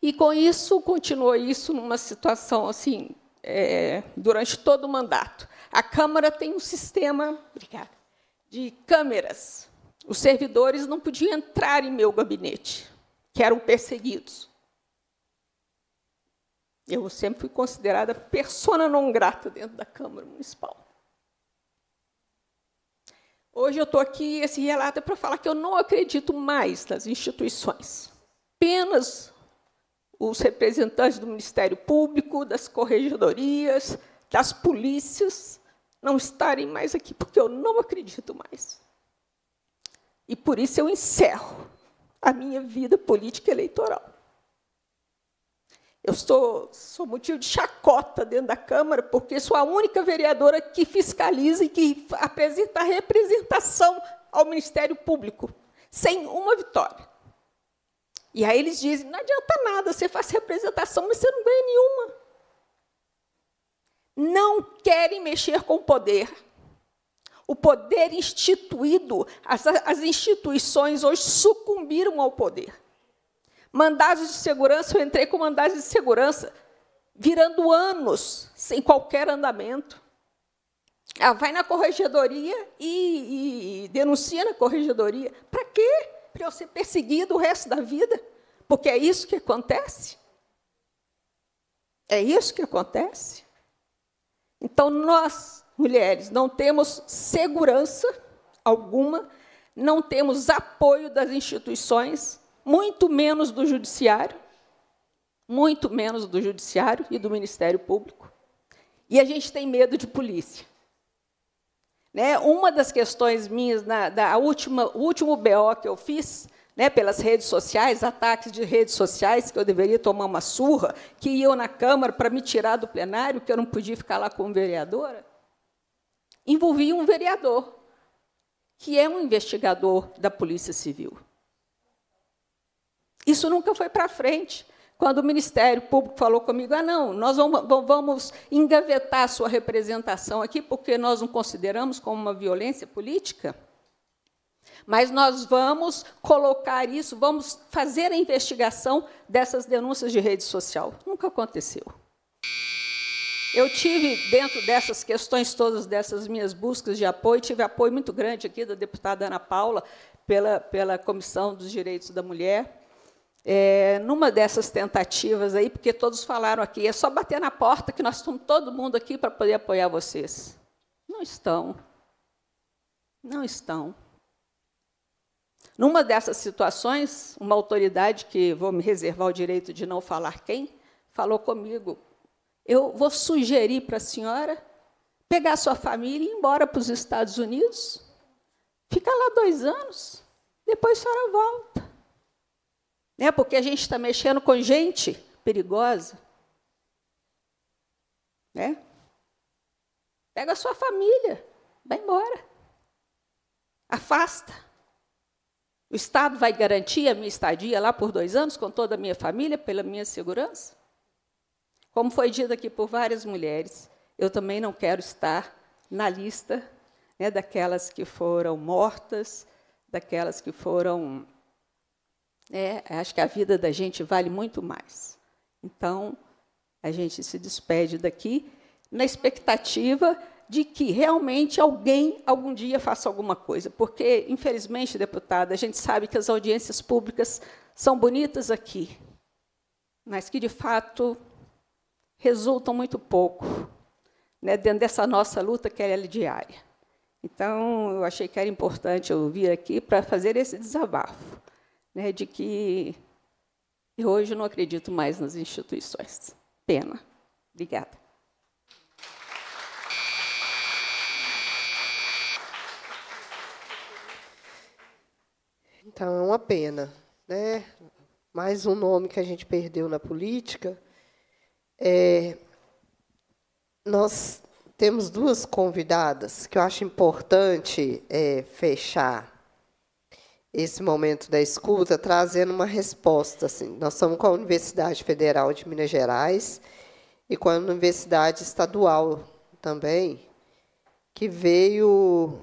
e com isso, continuou isso numa situação assim, é, durante todo o mandato. A Câmara tem um sistema obrigada, de câmeras. Os servidores não podiam entrar em meu gabinete, que eram perseguidos. Eu sempre fui considerada persona não grata dentro da Câmara Municipal. Hoje eu estou aqui, esse relato é para falar que eu não acredito mais nas instituições. Apenas os representantes do Ministério Público, das corregedorias, das polícias, não estarem mais aqui, porque eu não acredito mais. E por isso eu encerro a minha vida política eleitoral eu sou, sou motivo de chacota dentro da Câmara, porque sou a única vereadora que fiscaliza e que apresenta representação ao Ministério Público, sem uma vitória. E aí eles dizem: não adianta nada, você faz representação, mas você não ganha nenhuma. Não querem mexer com o poder. O poder instituído, as, as instituições hoje sucumbiram ao poder mandados de segurança, eu entrei com mandados de segurança, virando anos sem qualquer andamento. Ela vai na corregedoria e, e, e denuncia na corregedoria. Para quê? Para eu ser perseguido o resto da vida? Porque é isso que acontece. É isso que acontece. Então, nós, mulheres, não temos segurança alguma, não temos apoio das instituições, muito menos do judiciário, muito menos do judiciário e do Ministério Público. E a gente tem medo de polícia. Né? Uma das questões minhas, na, da última, o último BO que eu fiz, né, pelas redes sociais, ataques de redes sociais, que eu deveria tomar uma surra, que iam na Câmara para me tirar do plenário, que eu não podia ficar lá como vereadora, envolvia um vereador, que é um investigador da Polícia Civil. Isso nunca foi para frente. Quando o Ministério Público falou comigo, ah, não, nós vamos, vamos engavetar a sua representação aqui, porque nós não consideramos como uma violência política, mas nós vamos colocar isso, vamos fazer a investigação dessas denúncias de rede social. Nunca aconteceu. Eu tive, dentro dessas questões todas, dessas minhas buscas de apoio, tive apoio muito grande aqui da deputada Ana Paula, pela, pela Comissão dos Direitos da Mulher. É, numa dessas tentativas aí, porque todos falaram aqui, é só bater na porta que nós estamos todo mundo aqui para poder apoiar vocês. Não estão. Não estão. Numa dessas situações, uma autoridade, que vou me reservar o direito de não falar quem, falou comigo: Eu vou sugerir para a senhora pegar sua família e ir embora para os Estados Unidos, ficar lá dois anos, depois a senhora volta. Né? Porque a gente está mexendo com gente perigosa. Né? Pega a sua família, vai embora. Afasta. O Estado vai garantir a minha estadia lá por dois anos com toda a minha família, pela minha segurança? Como foi dito aqui por várias mulheres, eu também não quero estar na lista né, daquelas que foram mortas, daquelas que foram né? Acho que a vida da gente vale muito mais. Então, a gente se despede daqui na expectativa de que realmente alguém algum dia faça alguma coisa, porque infelizmente, deputada, a gente sabe que as audiências públicas são bonitas aqui, mas que de fato resultam muito pouco, né, dentro dessa nossa luta que é diária. Então, eu achei que era importante eu vir aqui para fazer esse desabafo né, de que eu hoje não acredito mais nas instituições. Pena. Obrigada. Então, é uma pena. Né? Mais um nome que a gente perdeu na política. É, nós temos duas convidadas que eu acho importante é, fechar esse momento da escuta trazendo uma resposta. Assim. Nós estamos com a Universidade Federal de Minas Gerais e com a Universidade Estadual também, que veio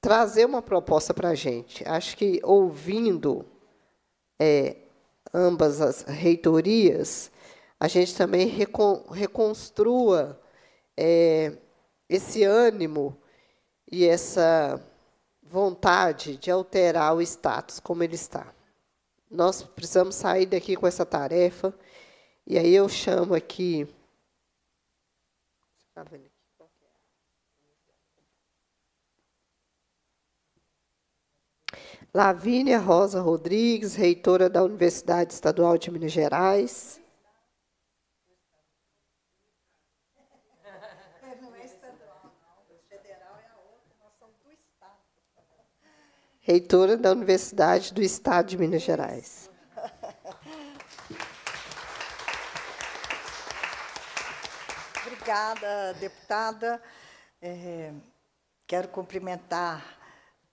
trazer uma proposta para a gente. Acho que ouvindo é, ambas as reitorias, a gente também recon, reconstrua é, esse ânimo e essa vontade de alterar o status como ele está. Nós precisamos sair daqui com essa tarefa. E aí eu chamo aqui. Lavínia Rosa Rodrigues, reitora da Universidade Estadual de Minas Gerais. reitora da Universidade do Estado de Minas Gerais. Obrigada, deputada. É, quero cumprimentar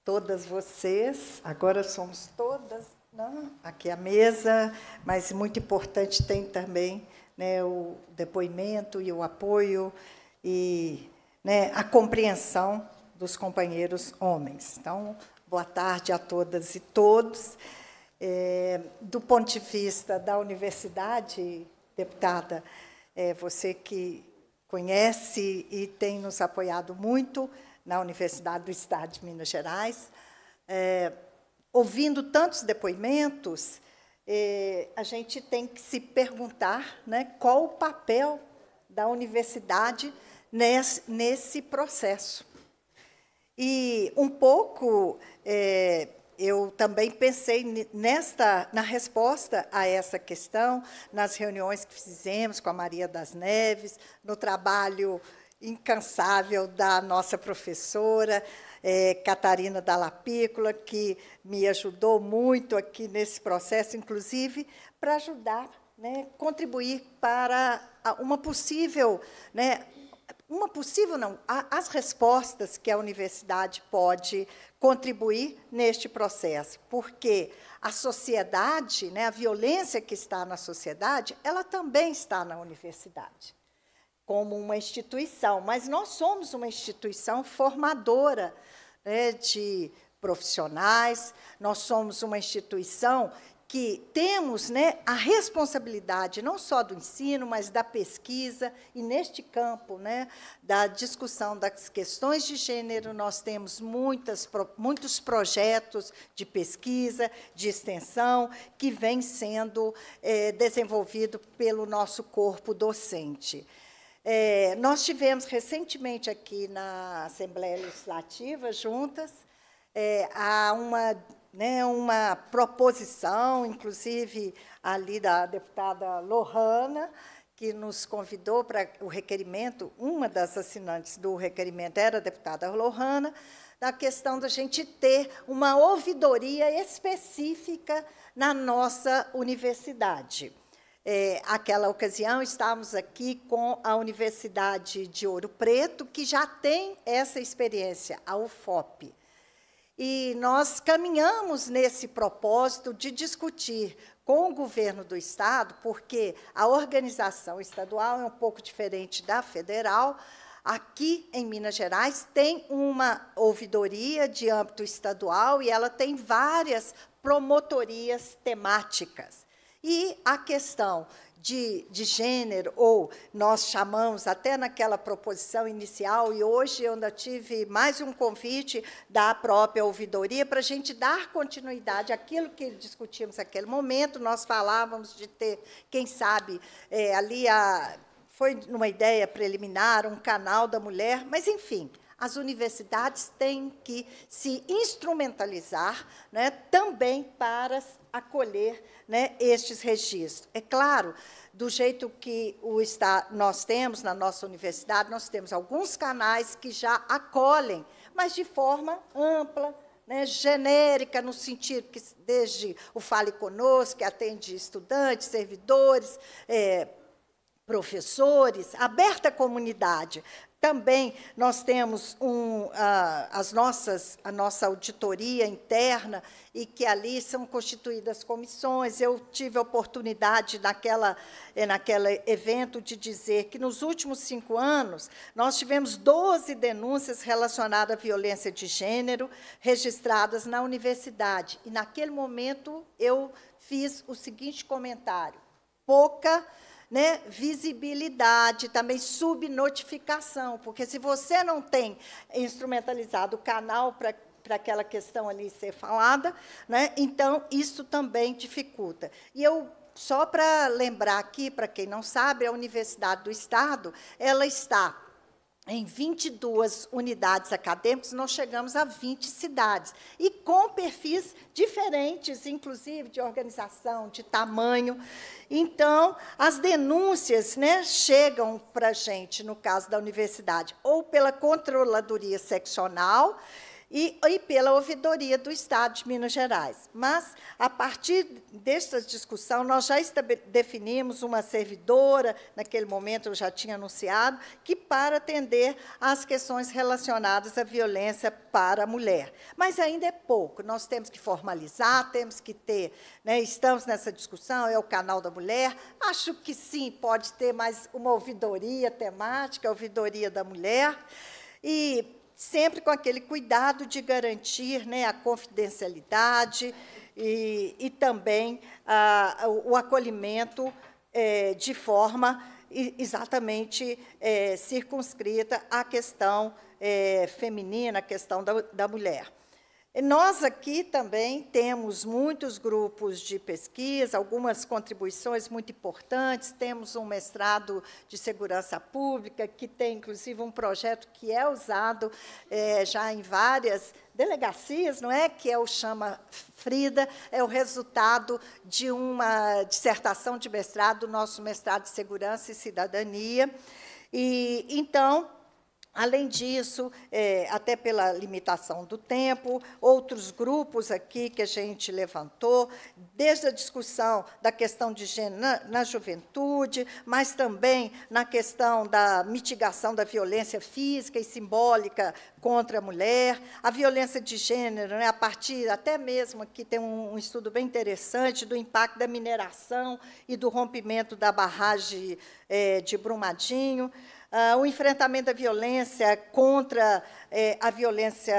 todas vocês. Agora somos todas não, né, aqui à mesa, mas muito importante tem também né, o depoimento e o apoio e né, a compreensão dos companheiros homens. Então, Boa tarde a todas e todos. É, do ponto de vista da universidade, deputada, é, você que conhece e tem nos apoiado muito na Universidade do Estado de Minas Gerais, é, ouvindo tantos depoimentos, é, a gente tem que se perguntar né, qual o papel da universidade nesse, nesse processo. E um pouco é, eu também pensei nesta na resposta a essa questão, nas reuniões que fizemos com a Maria das Neves, no trabalho incansável da nossa professora é, Catarina Dalapícola, que me ajudou muito aqui nesse processo, inclusive para ajudar, né, contribuir para uma possível né, uma possível não, as respostas que a universidade pode contribuir neste processo, porque a sociedade, né, a violência que está na sociedade, ela também está na universidade, como uma instituição, mas nós somos uma instituição formadora né, de profissionais, nós somos uma instituição que temos né, a responsabilidade não só do ensino, mas da pesquisa, e neste campo né, da discussão das questões de gênero, nós temos muitas, muitos projetos de pesquisa, de extensão, que vem sendo é, desenvolvido pelo nosso corpo docente. É, nós tivemos recentemente aqui na Assembleia Legislativa, juntas, é, uma né, uma proposição, inclusive ali da deputada Lohana, que nos convidou para o requerimento, uma das assinantes do requerimento era a deputada Lohana, da questão da gente ter uma ouvidoria específica na nossa universidade. É, aquela ocasião, estávamos aqui com a Universidade de Ouro Preto, que já tem essa experiência, a UFOP. E nós caminhamos nesse propósito de discutir com o governo do Estado, porque a organização estadual é um pouco diferente da federal. Aqui em Minas Gerais tem uma ouvidoria de âmbito estadual e ela tem várias promotorias temáticas. E a questão de, de gênero, ou nós chamamos até naquela proposição inicial, e hoje eu ainda tive mais um convite da própria ouvidoria para a gente dar continuidade àquilo que discutimos naquele momento. Nós falávamos de ter, quem sabe, é, ali a, foi numa ideia preliminar, um canal da mulher, mas, enfim, as universidades têm que se instrumentalizar né, também para acolher né, estes registros. É claro, do jeito que o está, nós temos na nossa universidade, nós temos alguns canais que já acolhem, mas de forma ampla, né, genérica, no sentido que desde o Fale Conosco, que atende estudantes, servidores, é, professores, aberta à comunidade, também nós temos um, uh, as nossas, a nossa auditoria interna, e que ali são constituídas comissões. Eu tive a oportunidade, naquela, eh, naquele evento, de dizer que, nos últimos cinco anos, nós tivemos 12 denúncias relacionadas à violência de gênero registradas na universidade. E, naquele momento, eu fiz o seguinte comentário: pouca né, visibilidade, também subnotificação, porque se você não tem instrumentalizado o canal para para aquela questão ali ser falada, né? Então isso também dificulta. E eu só para lembrar aqui, para quem não sabe, a Universidade do Estado, ela está em 22 unidades acadêmicas, nós chegamos a 20 cidades. E com perfis diferentes, inclusive de organização, de tamanho. Então, as denúncias né, chegam para a gente, no caso da universidade, ou pela controladoria seccional, e, e pela ouvidoria do Estado de Minas Gerais. Mas, a partir desta discussão, nós já definimos uma servidora, naquele momento eu já tinha anunciado, que para atender às questões relacionadas à violência para a mulher. Mas ainda é pouco, nós temos que formalizar, temos que ter, né, estamos nessa discussão, é o canal da mulher, acho que sim, pode ter mais uma ouvidoria temática, ouvidoria da mulher, e sempre com aquele cuidado de garantir né, a confidencialidade e, e também a, ah, o acolhimento é, de forma exatamente é, circunscrita à questão é, feminina, à questão da, da mulher. Nós aqui também temos muitos grupos de pesquisa, algumas contribuições muito importantes. Temos um mestrado de segurança pública, que tem inclusive um projeto que é usado é, já em várias delegacias, não é? Que é o chama Frida, é o resultado de uma dissertação de mestrado, nosso mestrado de segurança e cidadania. E então Além disso, é, até pela limitação do tempo, outros grupos aqui que a gente levantou, desde a discussão da questão de gênero na, na juventude, mas também na questão da mitigação da violência física e simbólica contra a mulher, a violência de gênero, né, a partir até mesmo aqui tem um, um estudo bem interessante do impacto da mineração e do rompimento da barragem é, de Brumadinho o ah, enfrentamento da violência contra eh, a violência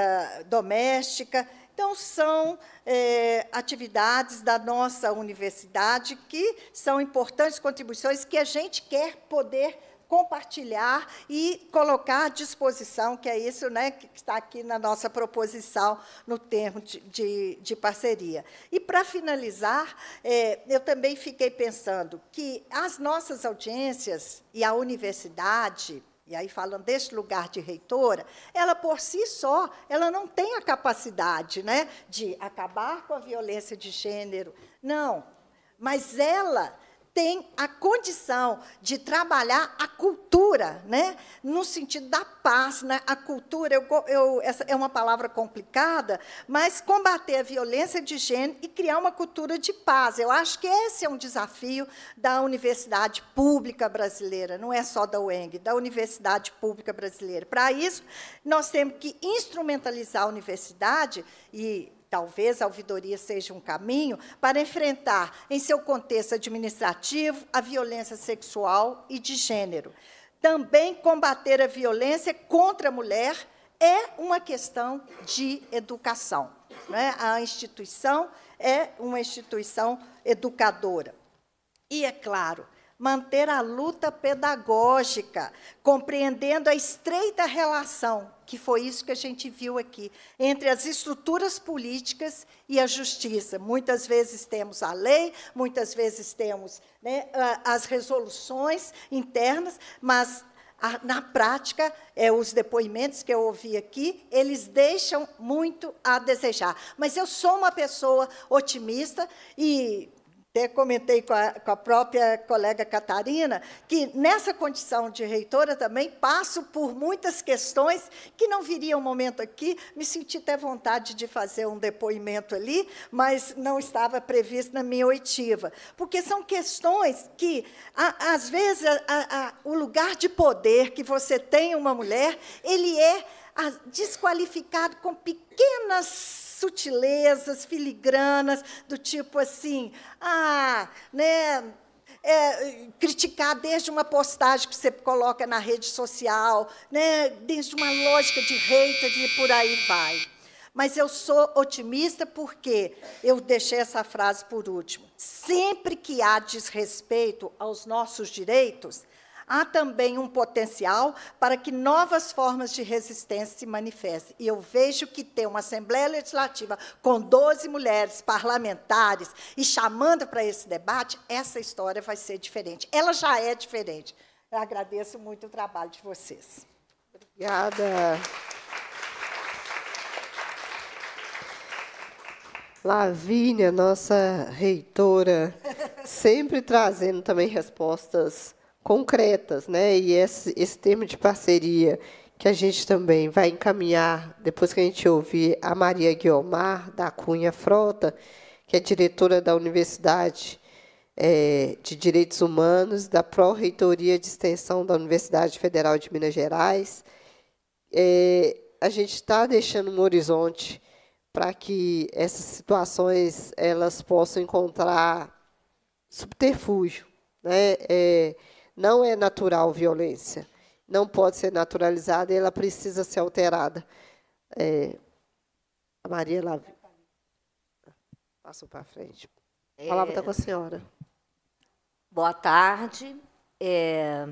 doméstica. Então, são eh, atividades da nossa universidade que são importantes contribuições que a gente quer poder compartilhar e colocar à disposição, que é isso né, que está aqui na nossa proposição no termo de, de, de parceria. E, para finalizar, é, eu também fiquei pensando que as nossas audiências e a universidade, e aí falando deste lugar de reitora, ela por si só, ela não tem a capacidade, né, de acabar com a violência de gênero. Não. Mas ela tem a condição de trabalhar a cultura, né? no sentido da paz. Né? A cultura, eu, eu, essa é uma palavra complicada, mas combater a violência de gênero e criar uma cultura de paz. Eu acho que esse é um desafio da universidade pública brasileira, não é só da UENG, da universidade pública brasileira. Para isso, nós temos que instrumentalizar a universidade e Talvez a ouvidoria seja um caminho para enfrentar, em seu contexto administrativo, a violência sexual e de gênero. Também combater a violência contra a mulher é uma questão de educação. Né? A instituição é uma instituição educadora. E, é claro, manter a luta pedagógica, compreendendo a estreita relação, que foi isso que a gente viu aqui, entre as estruturas políticas e a justiça. Muitas vezes temos a lei, muitas vezes temos né, as resoluções internas, mas na prática, é, os depoimentos que eu ouvi aqui, eles deixam muito a desejar. Mas eu sou uma pessoa otimista e até comentei com a, com a, própria colega Catarina que, nessa condição de reitora, também passo por muitas questões que não viria um momento aqui. Me senti até vontade de fazer um depoimento ali, mas não estava previsto na minha oitiva. Porque são questões que, a, às vezes, a, o lugar de poder que você tem uma mulher, ele é desqualificado com pequenas sutilezas, filigranas, do tipo assim, ah, né? É, criticar desde uma postagem que você coloca na rede social, né, desde uma lógica de reita e por aí vai. Mas eu sou otimista porque eu deixei essa frase por último. Sempre que há desrespeito aos nossos direitos, há também um potencial para que novas formas de resistência se manifestem. E eu vejo que ter uma Assembleia Legislativa com 12 mulheres parlamentares e chamando para esse debate, essa história vai ser diferente. Ela já é diferente. Eu agradeço muito o trabalho de vocês. Obrigada. Lavínia, nossa reitora, sempre trazendo também respostas concretas, né? E esse, esse termo de parceria que a gente também vai encaminhar, depois que a gente ouvir a Maria Guiomar, da Cunha Frota, que é diretora da Universidade é, de Direitos Humanos, da Pró-Reitoria de Extensão da Universidade Federal de Minas Gerais. É, a gente está deixando um horizonte para que essas situações elas possam encontrar subterfúgio, né? É, não é natural violência. Não pode ser naturalizada e ela precisa ser alterada. É, a Maria lá. Passou para frente. A palavra está é, com a é. senhora. Boa tarde. É,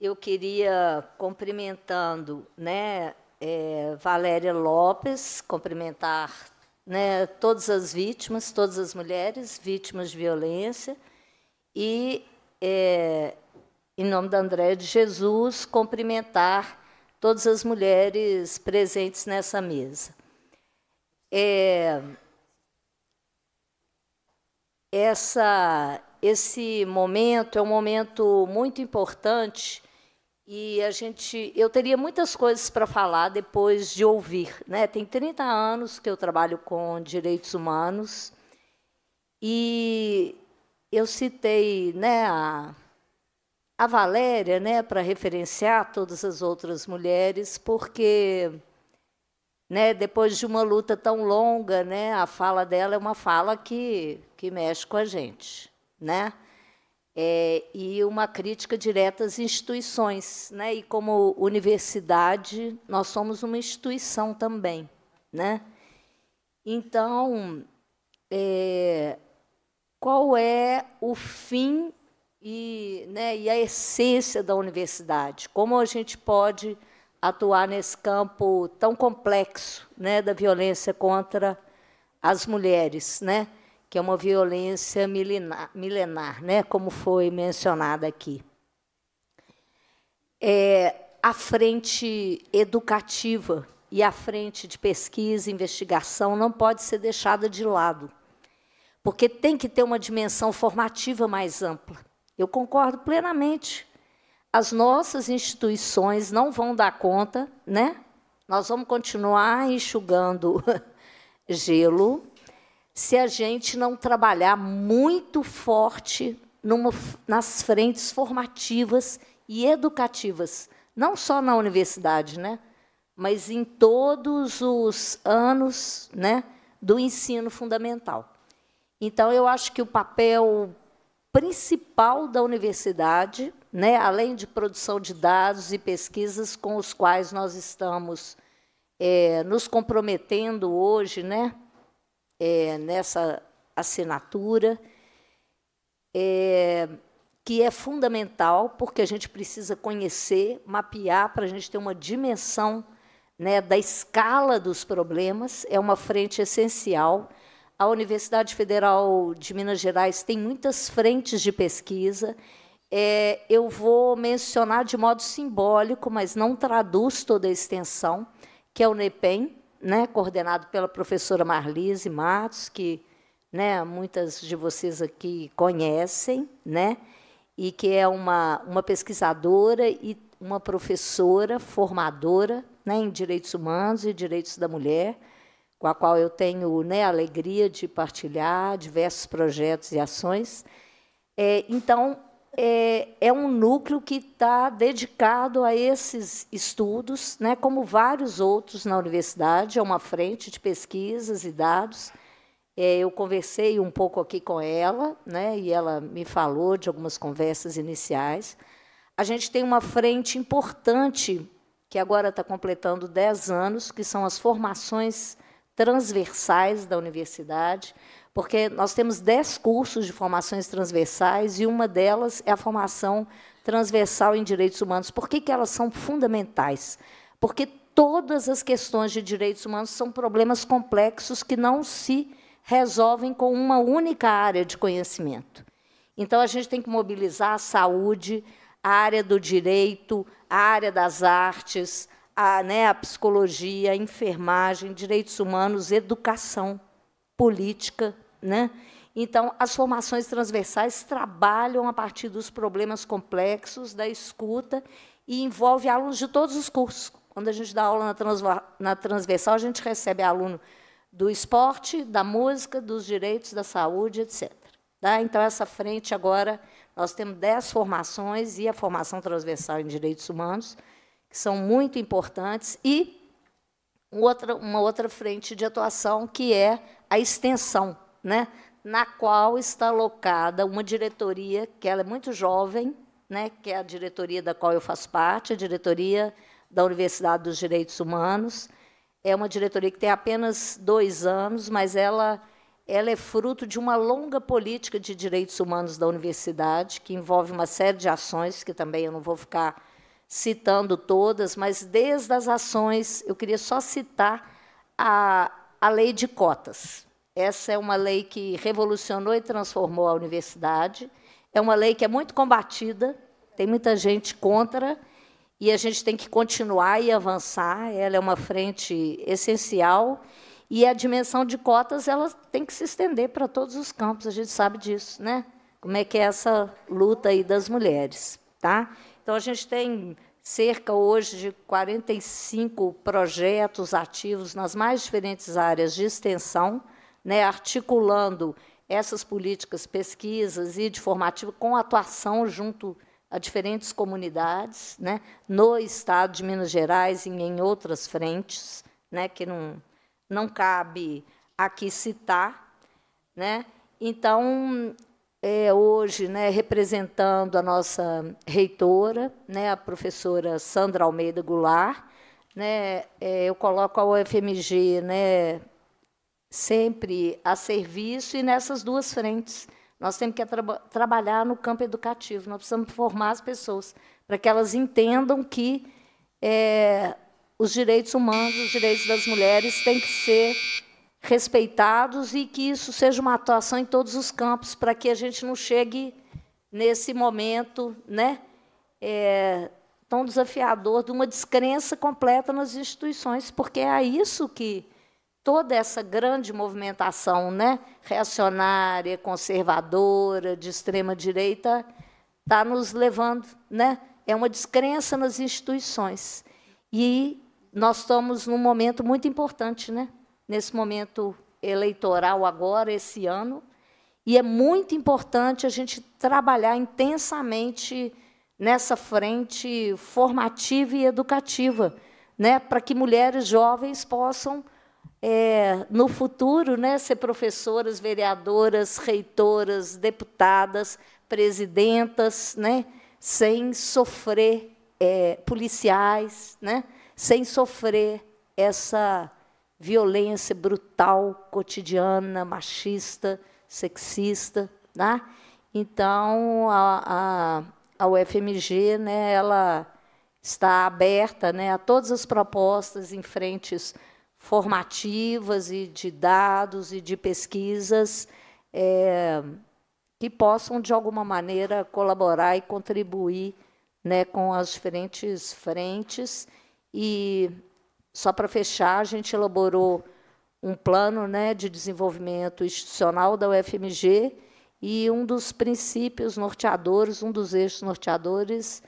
eu queria, cumprimentando né, é, Valéria Lopes, cumprimentar né, todas as vítimas, todas as mulheres vítimas de violência, e é, em nome da Andréia de Jesus, cumprimentar todas as mulheres presentes nessa mesa. É, essa, esse momento é um momento muito importante e a gente, eu teria muitas coisas para falar depois de ouvir. Né? Tem 30 anos que eu trabalho com direitos humanos e eu citei né, a, a Valéria, né, para referenciar todas as outras mulheres, porque né, depois de uma luta tão longa, né, a fala dela é uma fala que, que mexe com a gente, né? É, e uma crítica direta às instituições, né? E como universidade, nós somos uma instituição também, né? Então, é, qual é o fim e, né, e a essência da universidade. Como a gente pode atuar nesse campo tão complexo né, da violência contra as mulheres, né, que é uma violência milenar, milenar né, como foi mencionada aqui. É, a frente educativa e a frente de pesquisa e investigação não pode ser deixada de lado, porque tem que ter uma dimensão formativa mais ampla. Eu concordo plenamente. As nossas instituições não vão dar conta, né? Nós vamos continuar enxugando gelo se a gente não trabalhar muito forte numa, nas frentes formativas e educativas, não só na universidade, né? mas em todos os anos né, do ensino fundamental. Então, eu acho que o papel principal da universidade, né, além de produção de dados e pesquisas com os quais nós estamos é, nos comprometendo hoje, né, é, nessa assinatura, é, que é fundamental porque a gente precisa conhecer, mapear para a gente ter uma dimensão né, da escala dos problemas é uma frente essencial a Universidade Federal de Minas Gerais tem muitas frentes de pesquisa. É, eu vou mencionar de modo simbólico, mas não traduz toda a extensão, que é o NEPEM, né, coordenado pela professora Marlise Matos, que né, muitas de vocês aqui conhecem, né, e que é uma, uma pesquisadora e uma professora formadora né, em direitos humanos e direitos da mulher com a qual eu tenho né, a alegria de partilhar diversos projetos e ações. É, então, é, é, um núcleo que está dedicado a esses estudos, né, como vários outros na universidade, é uma frente de pesquisas e dados. É, eu conversei um pouco aqui com ela, né, e ela me falou de algumas conversas iniciais. A gente tem uma frente importante, que agora está completando 10 anos, que são as formações transversais da universidade, porque nós temos dez cursos de formações transversais e uma delas é a formação transversal em direitos humanos. Por que, que elas são fundamentais? Porque todas as questões de direitos humanos são problemas complexos que não se resolvem com uma única área de conhecimento. Então, a gente tem que mobilizar a saúde, a área do direito, a área das artes, a, né, a psicologia, a enfermagem, direitos humanos, educação, política. Né? Então, as formações transversais trabalham a partir dos problemas complexos da escuta e envolve alunos de todos os cursos. Quando a gente dá aula na, na transversal, a gente recebe aluno do esporte, da música, dos direitos, da saúde, etc. Tá? Então, essa frente agora, nós temos dez formações e a formação transversal em direitos humanos, que são muito importantes, e outra, uma outra frente de atuação, que é a extensão, né? na qual está alocada uma diretoria que ela é muito jovem, né? que é a diretoria da qual eu faço parte, a diretoria da Universidade dos Direitos Humanos. É uma diretoria que tem apenas dois anos, mas ela, ela é fruto de uma longa política de direitos humanos da universidade, que envolve uma série de ações, que também eu não vou ficar citando todas, mas desde as ações, eu queria só citar a, a lei de cotas. Essa é uma lei que revolucionou e transformou a universidade. É uma lei que é muito combatida, tem muita gente contra, e a gente tem que continuar e avançar. Ela é uma frente essencial. E a dimensão de cotas ela tem que se estender para todos os campos, a gente sabe disso, né? Como é que é essa luta aí das mulheres, tá? Então, a gente tem cerca hoje de 45 projetos ativos nas mais diferentes áreas de extensão, né, articulando essas políticas, pesquisas e de formativa com atuação junto a diferentes comunidades, né, no estado de Minas Gerais e em outras frentes, né, que não, não cabe aqui citar. Né? Então, é, hoje né, representando a nossa reitora, né, a professora Sandra Almeida Goulart. Né, é, eu coloco a UFMG né, sempre a serviço e nessas duas frentes. Nós temos que tra trabalhar no campo educativo, nós precisamos formar as pessoas para que elas entendam que é, os direitos humanos, os direitos das mulheres têm que ser respeitados e que isso seja uma atuação em todos os campos, para que a gente não chegue nesse momento né, é, tão desafiador de uma descrença completa nas instituições, porque é a isso que toda essa grande movimentação né, reacionária, conservadora, de extrema-direita, está nos levando. Né? É uma descrença nas instituições. E nós estamos num momento muito importante, né? nesse momento eleitoral agora, esse ano, e é muito importante a gente trabalhar intensamente nessa frente formativa e educativa, né, para que mulheres jovens possam, é, no futuro, né, ser professoras, vereadoras, reitoras, deputadas, presidentas, né, sem sofrer é, policiais, né, sem sofrer essa violência brutal, cotidiana, machista, sexista. Né? Então, a, a, a UFMG né, ela está aberta né, a todas as propostas em frentes formativas e de dados e de pesquisas é, que possam, de alguma maneira, colaborar e contribuir né, com as diferentes frentes. E só para fechar, a gente elaborou um plano né, de desenvolvimento institucional da UFMG e um dos princípios norteadores, um dos eixos norteadores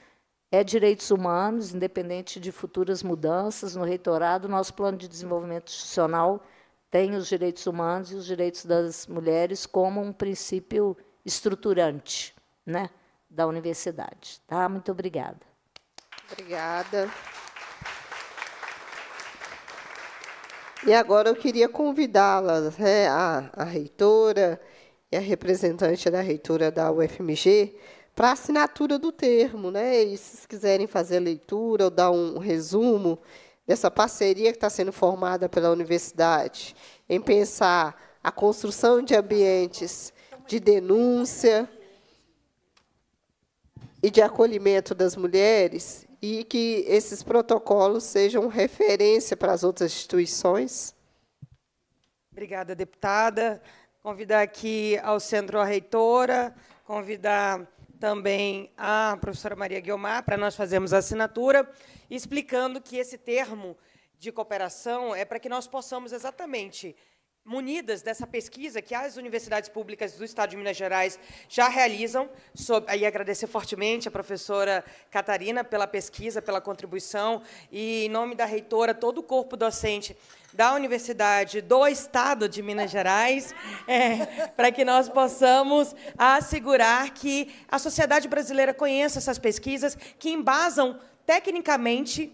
é direitos humanos, independente de futuras mudanças no reitorado. Nosso plano de desenvolvimento institucional tem os direitos humanos e os direitos das mulheres como um princípio estruturante né, da universidade. Tá? Muito obrigada. Obrigada. E agora eu queria convidá-las, né, a, a reitora e a representante da reitora da UFMG, para assinatura do termo, né? E se quiserem fazer leitura ou dar um resumo dessa parceria que está sendo formada pela universidade, em pensar a construção de ambientes de denúncia e de acolhimento das mulheres e que esses protocolos sejam referência para as outras instituições. Obrigada, deputada. Convidar aqui ao centro a reitora, convidar também a professora Maria Guiomar para nós fazermos a assinatura, explicando que esse termo de cooperação é para que nós possamos exatamente munidas dessa pesquisa que as universidades públicas do Estado de Minas Gerais já realizam. Sobre, e agradecer fortemente a professora Catarina pela pesquisa, pela contribuição, e em nome da reitora, todo o corpo docente da Universidade do Estado de Minas Gerais, é, para que nós possamos assegurar que a sociedade brasileira conheça essas pesquisas que embasam tecnicamente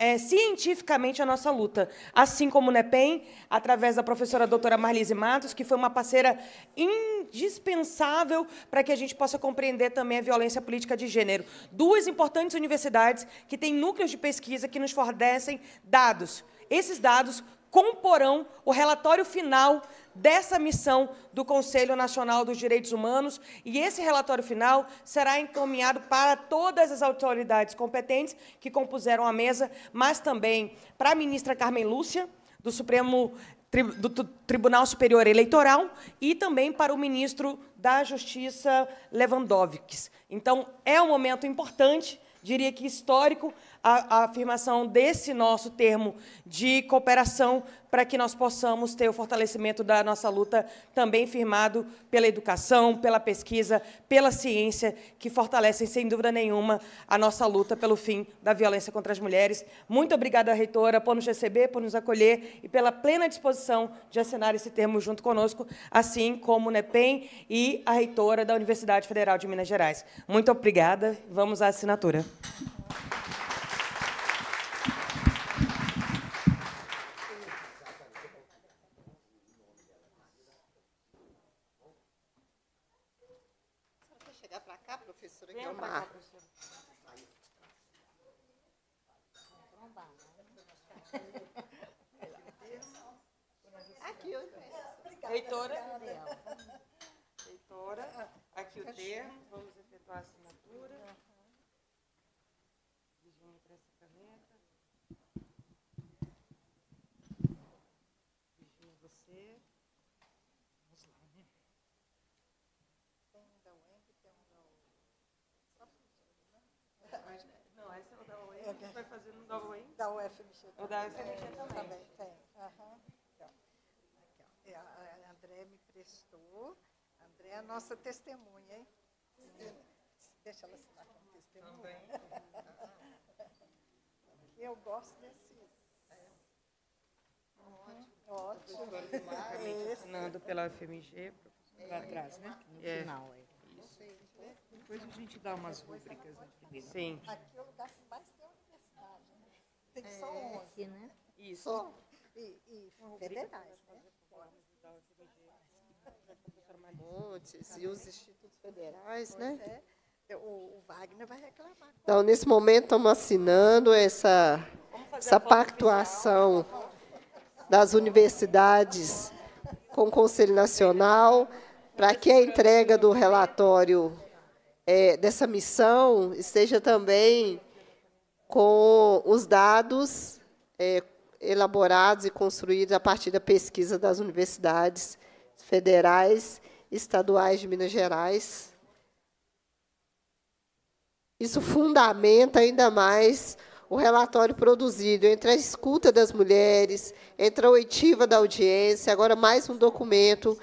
é, cientificamente a nossa luta. Assim como o NEPEM, através da professora doutora Marlise Matos, que foi uma parceira indispensável para que a gente possa compreender também a violência política de gênero. Duas importantes universidades que têm núcleos de pesquisa que nos fornecem dados. Esses dados comporão o relatório final dessa missão do Conselho Nacional dos Direitos Humanos. E esse relatório final será encaminhado para todas as autoridades competentes que compuseram a mesa, mas também para a ministra Carmen Lúcia, do Supremo do Tribunal Superior Eleitoral e também para o ministro da Justiça Lewandowski. Então, é um momento importante, diria que histórico, a, a afirmação desse nosso termo de cooperação para que nós possamos ter o fortalecimento da nossa luta também firmado pela educação, pela pesquisa, pela ciência, que fortalecem, sem dúvida nenhuma, a nossa luta pelo fim da violência contra as mulheres. Muito obrigada, reitora, por nos receber, por nos acolher e pela plena disposição de assinar esse termo junto conosco, assim como o NEPEM e a reitora da Universidade Federal de Minas Gerais. Muito obrigada. Vamos à assinatura. Vem pra Aqui o Reitora. Heitora, aqui o termo, vamos efetuar a assinatura. fazendo da UEM? Da UFMG também. Ou da UFMG é, também. tem. Uhum. aqui, ó. É, a André me prestou. A André é a nossa testemunha, hein? Deixa ela assinar como testemunha. Também. Eu gosto desse. É. Uhum. Ótimo. Ótimo. Ensinando pela FMG, Para é. trás, né? No final, é. Depois a gente dá umas rúbricas no Sim. Aqui é o lugar que mais tem. Tem é, só 11. né? Isso. Só. E, e federais, né? e os institutos federais, né? pois né? É. O, o, Wagner vai reclamar. Então, nesse momento, estamos assinando essa, essa pactuação né? das universidades com o Conselho Nacional para que a entrega do relatório é, dessa missão esteja também com os dados é, elaborados e construídos a partir da pesquisa das universidades federais e estaduais de Minas Gerais. Isso fundamenta ainda mais o relatório produzido entre a escuta das mulheres, entre a oitiva da audiência, agora mais um documento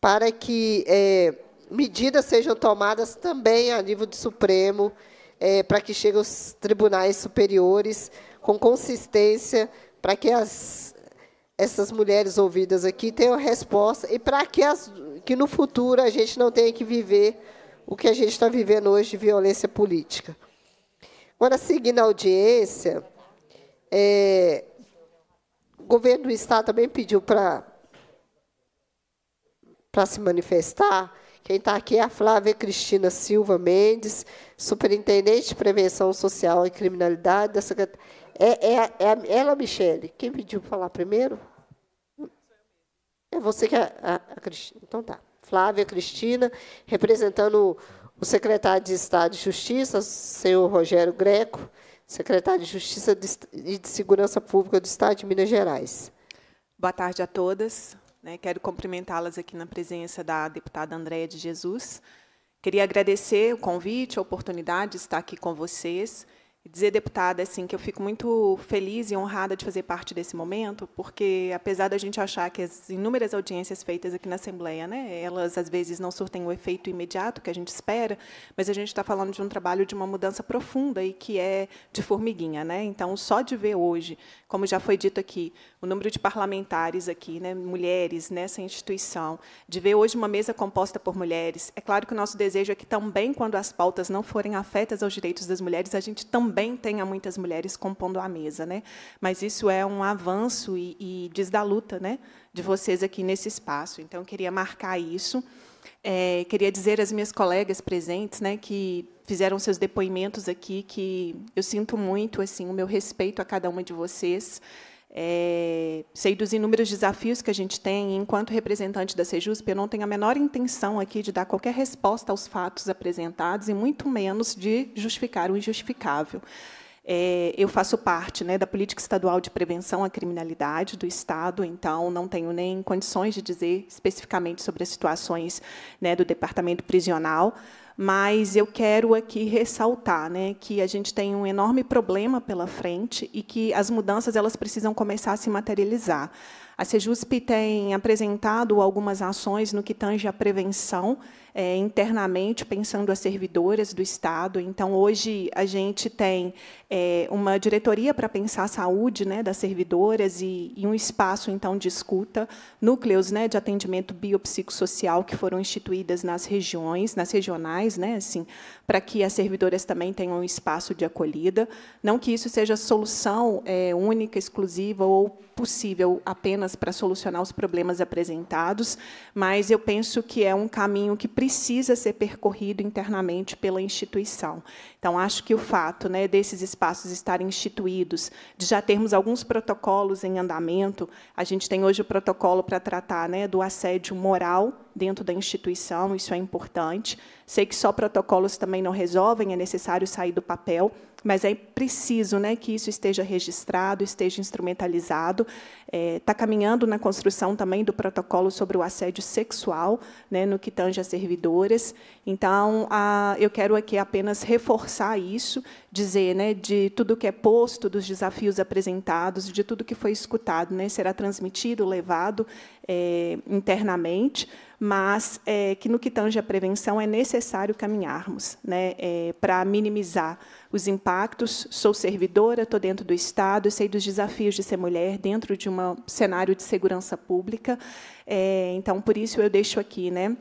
para que é, medidas sejam tomadas também a nível do Supremo, é, para que chegue aos tribunais superiores com consistência, para que as, essas mulheres ouvidas aqui tenham resposta e para que, as, que no futuro a gente não tenha que viver o que a gente está vivendo hoje de violência política. Agora, seguindo a audiência, é, o governo do Estado também pediu para para se manifestar, quem está aqui é a Flávia Cristina Silva Mendes, Superintendente de Prevenção Social e Criminalidade da Secretaria. É, é, é, é ela, Michele. Quem pediu falar primeiro? É você que é a, a Cristina. Então tá. Flávia Cristina, representando o secretário de Estado de Justiça, senhor Rogério Greco, secretário de Justiça e de Segurança Pública do Estado de Minas Gerais. Boa tarde a todas. Né? Quero cumprimentá-las aqui na presença da deputada Andréa de Jesus. Queria agradecer o convite, a oportunidade de estar aqui com vocês dizer, deputada, assim, que eu fico muito feliz e honrada de fazer parte desse momento, porque apesar da gente achar que as inúmeras audiências feitas aqui na Assembleia, né, elas às vezes não surtem o efeito imediato que a gente espera, mas a gente está falando de um trabalho de uma mudança profunda e que é de formiguinha, né? Então, só de ver hoje, como já foi dito aqui, o número de parlamentares aqui, né, mulheres nessa instituição, de ver hoje uma mesa composta por mulheres, é claro que o nosso desejo é que também quando as pautas não forem afetas aos direitos das mulheres, a gente também também tenha muitas mulheres compondo a mesa, né? Mas isso é um avanço e, e diz da luta, né? De vocês aqui nesse espaço. Então, queria marcar isso. É, queria dizer às minhas colegas presentes, né, que fizeram seus depoimentos aqui, que eu sinto muito assim o meu respeito a cada uma de vocês. É, sei dos inúmeros desafios que a gente tem, e enquanto representante da Sejusp, eu não tenho a menor intenção aqui de dar qualquer resposta aos fatos apresentados, e muito menos de justificar o injustificável. É, eu faço parte né, da política estadual de prevenção à criminalidade do Estado, então não tenho nem condições de dizer especificamente sobre as situações né, do departamento prisional, mas eu quero aqui ressaltar né, que a gente tem um enorme problema pela frente e que as mudanças elas precisam começar a se materializar. A Sejusp tem apresentado algumas ações no que tange à prevenção é, internamente, pensando as servidoras do Estado. Então, hoje, a gente tem é, uma diretoria para pensar a saúde né, das servidoras e, e, um espaço, então, de escuta, núcleos né, de atendimento biopsicossocial que foram instituídas nas regiões, nas regionais, né, assim, para que as servidoras também tenham um espaço de acolhida. Não que isso seja solução é, única, exclusiva ou possível apenas para solucionar os problemas apresentados, mas eu penso que é um caminho que precisa ser percorrido internamente pela instituição. Então, acho que o fato né, desses espaços estarem instituídos, de já termos alguns protocolos em andamento, a gente tem hoje o protocolo para tratar né, do assédio moral dentro da instituição, isso é importante. Sei que só protocolos também não resolvem, é necessário sair do papel, mas é preciso né, que isso esteja registrado, esteja instrumentalizado. Está é, tá caminhando na construção também do protocolo sobre o assédio sexual, né, no que tange a servidores. Então, a, eu quero aqui apenas reforçar isso, dizer né, de tudo que é posto, dos desafios apresentados, de tudo que foi escutado, né, será transmitido, levado é, internamente mas é, que no que tange à prevenção é necessário caminharmos né, é, para minimizar os impactos. Sou servidora, estou dentro do Estado, sei dos desafios de ser mulher dentro de um cenário de segurança pública. É, então, por isso, eu deixo aqui, né?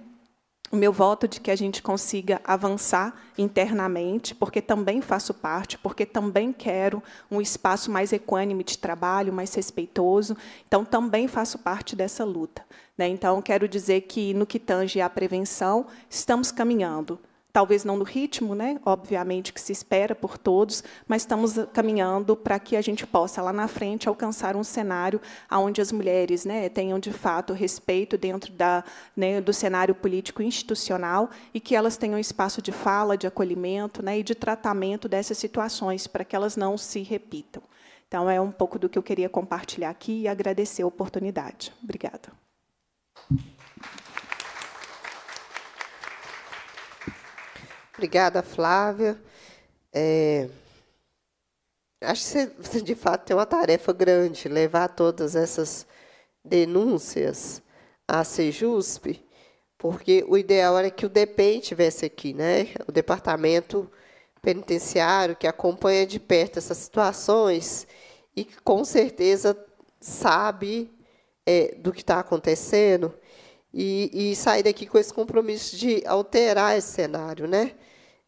o meu voto de que a gente consiga avançar internamente, porque também faço parte, porque também quero um espaço mais equânime de trabalho, mais respeitoso. Então, também faço parte dessa luta. Né? Então, quero dizer que, no que tange à prevenção, estamos caminhando. Talvez não no ritmo, né? obviamente, que se espera por todos, mas estamos caminhando para que a gente possa, lá na frente, alcançar um cenário onde as mulheres né, tenham, de fato, respeito dentro da, né, do cenário político institucional e que elas tenham espaço de fala, de acolhimento né, e de tratamento dessas situações, para que elas não se repitam. Então, é um pouco do que eu queria compartilhar aqui e agradecer a oportunidade. Obrigada. Obrigada, Flávia. É, acho que você, de fato, tem uma tarefa grande levar todas essas denúncias à Sejusp, porque o ideal era que o DEPEN estivesse aqui, né? O departamento penitenciário que acompanha de perto essas situações e que com certeza sabe é, do que está acontecendo e, e sair daqui com esse compromisso de alterar esse cenário, né?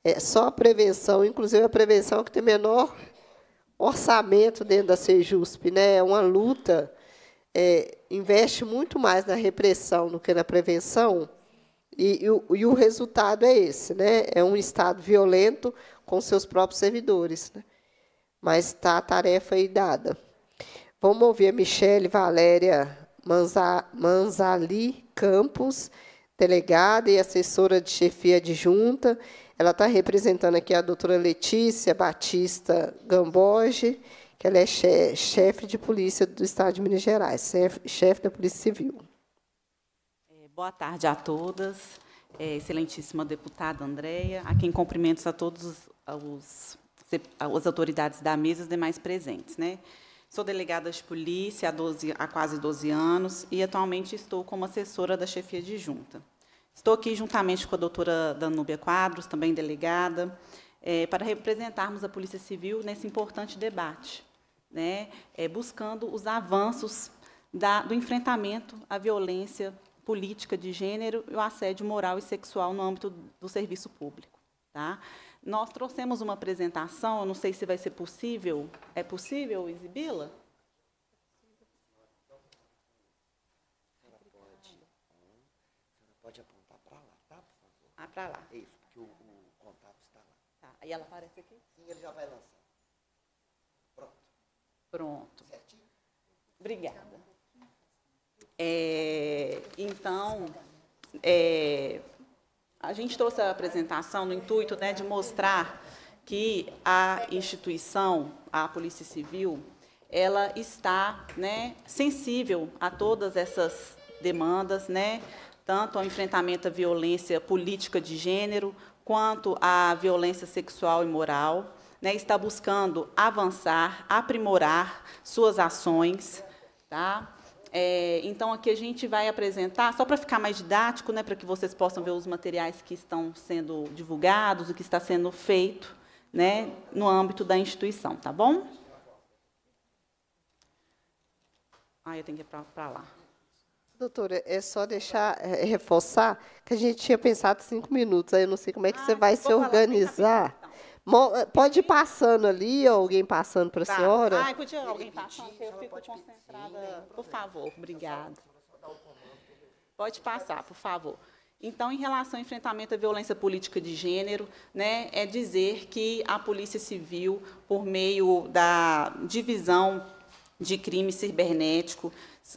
É só a prevenção, inclusive a prevenção que tem menor orçamento dentro da Sejusp, né? É uma luta, é, investe muito mais na repressão do que na prevenção. E, e, o, e, o, resultado é esse, né? É um Estado violento com seus próprios servidores. Né? Mas está a tarefa aí dada. Vamos ouvir a Michele Valéria Manza, Manzali Campos, delegada e assessora de chefia adjunta. De ela está representando aqui a doutora Letícia Batista Gamboge, que ela é chefe de polícia do Estado de Minas Gerais, chefe da Polícia Civil. É, boa tarde a todas. É, excelentíssima deputada Andréia, a quem cumprimentos a todos os, as autoridades da mesa e os demais presentes. Né? Sou delegada de polícia há, 12, há quase 12 anos e atualmente estou como assessora da chefia de junta. Estou aqui juntamente com a doutora Danúbia Quadros, também delegada, é, para representarmos a Polícia Civil nesse importante debate, né, é, buscando os avanços da, do enfrentamento à violência política de gênero e o assédio moral e sexual no âmbito do serviço público. Tá? Nós trouxemos uma apresentação, eu não sei se vai ser possível, é possível exibi-la? para tá lá. É isso, porque o, o contato está lá. Tá. Aí ela aparece aqui? Sim, ele já vai lançar. Pronto. Pronto. Certinho? Obrigada. É, então, é, a gente trouxe a apresentação no intuito né, de mostrar que a instituição, a Polícia Civil, ela está né, sensível a todas essas demandas, né, tanto ao enfrentamento à violência política de gênero, quanto à violência sexual e moral. Né, está buscando avançar, aprimorar suas ações. Tá? É, então, aqui a gente vai apresentar, só para ficar mais didático, né, para que vocês possam ver os materiais que estão sendo divulgados, o que está sendo feito né, no âmbito da instituição, tá bom? Ah, eu tenho que ir para lá. Doutora, é só deixar, é, é, reforçar que a gente tinha pensado cinco minutos, aí eu não sei como é que ah, você vai se organizar. Bem, então. eh, Pode ir passando ali, alguém passando para a tá. senhora. Ah, podia alguém passar, eu fico concentrada. Pedir, né? por favor, obrigada. Pode passar, por favor. Então, em relação ao enfrentamento à violência política de gênero, né, é dizer que a Polícia Civil, por meio da divisão de crime cibernético,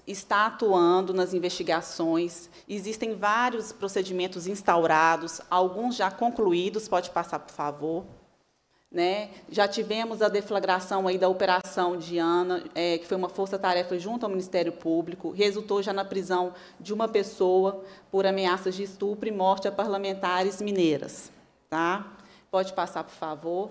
está atuando nas investigações. Existem vários procedimentos instaurados, alguns já concluídos, pode passar, por favor. Né? Já tivemos a deflagração aí da Operação Diana, é, que foi uma força-tarefa junto ao Ministério Público, resultou já na prisão de uma pessoa por ameaças de estupro e morte a parlamentares mineiras. Tá? Pode passar, por favor.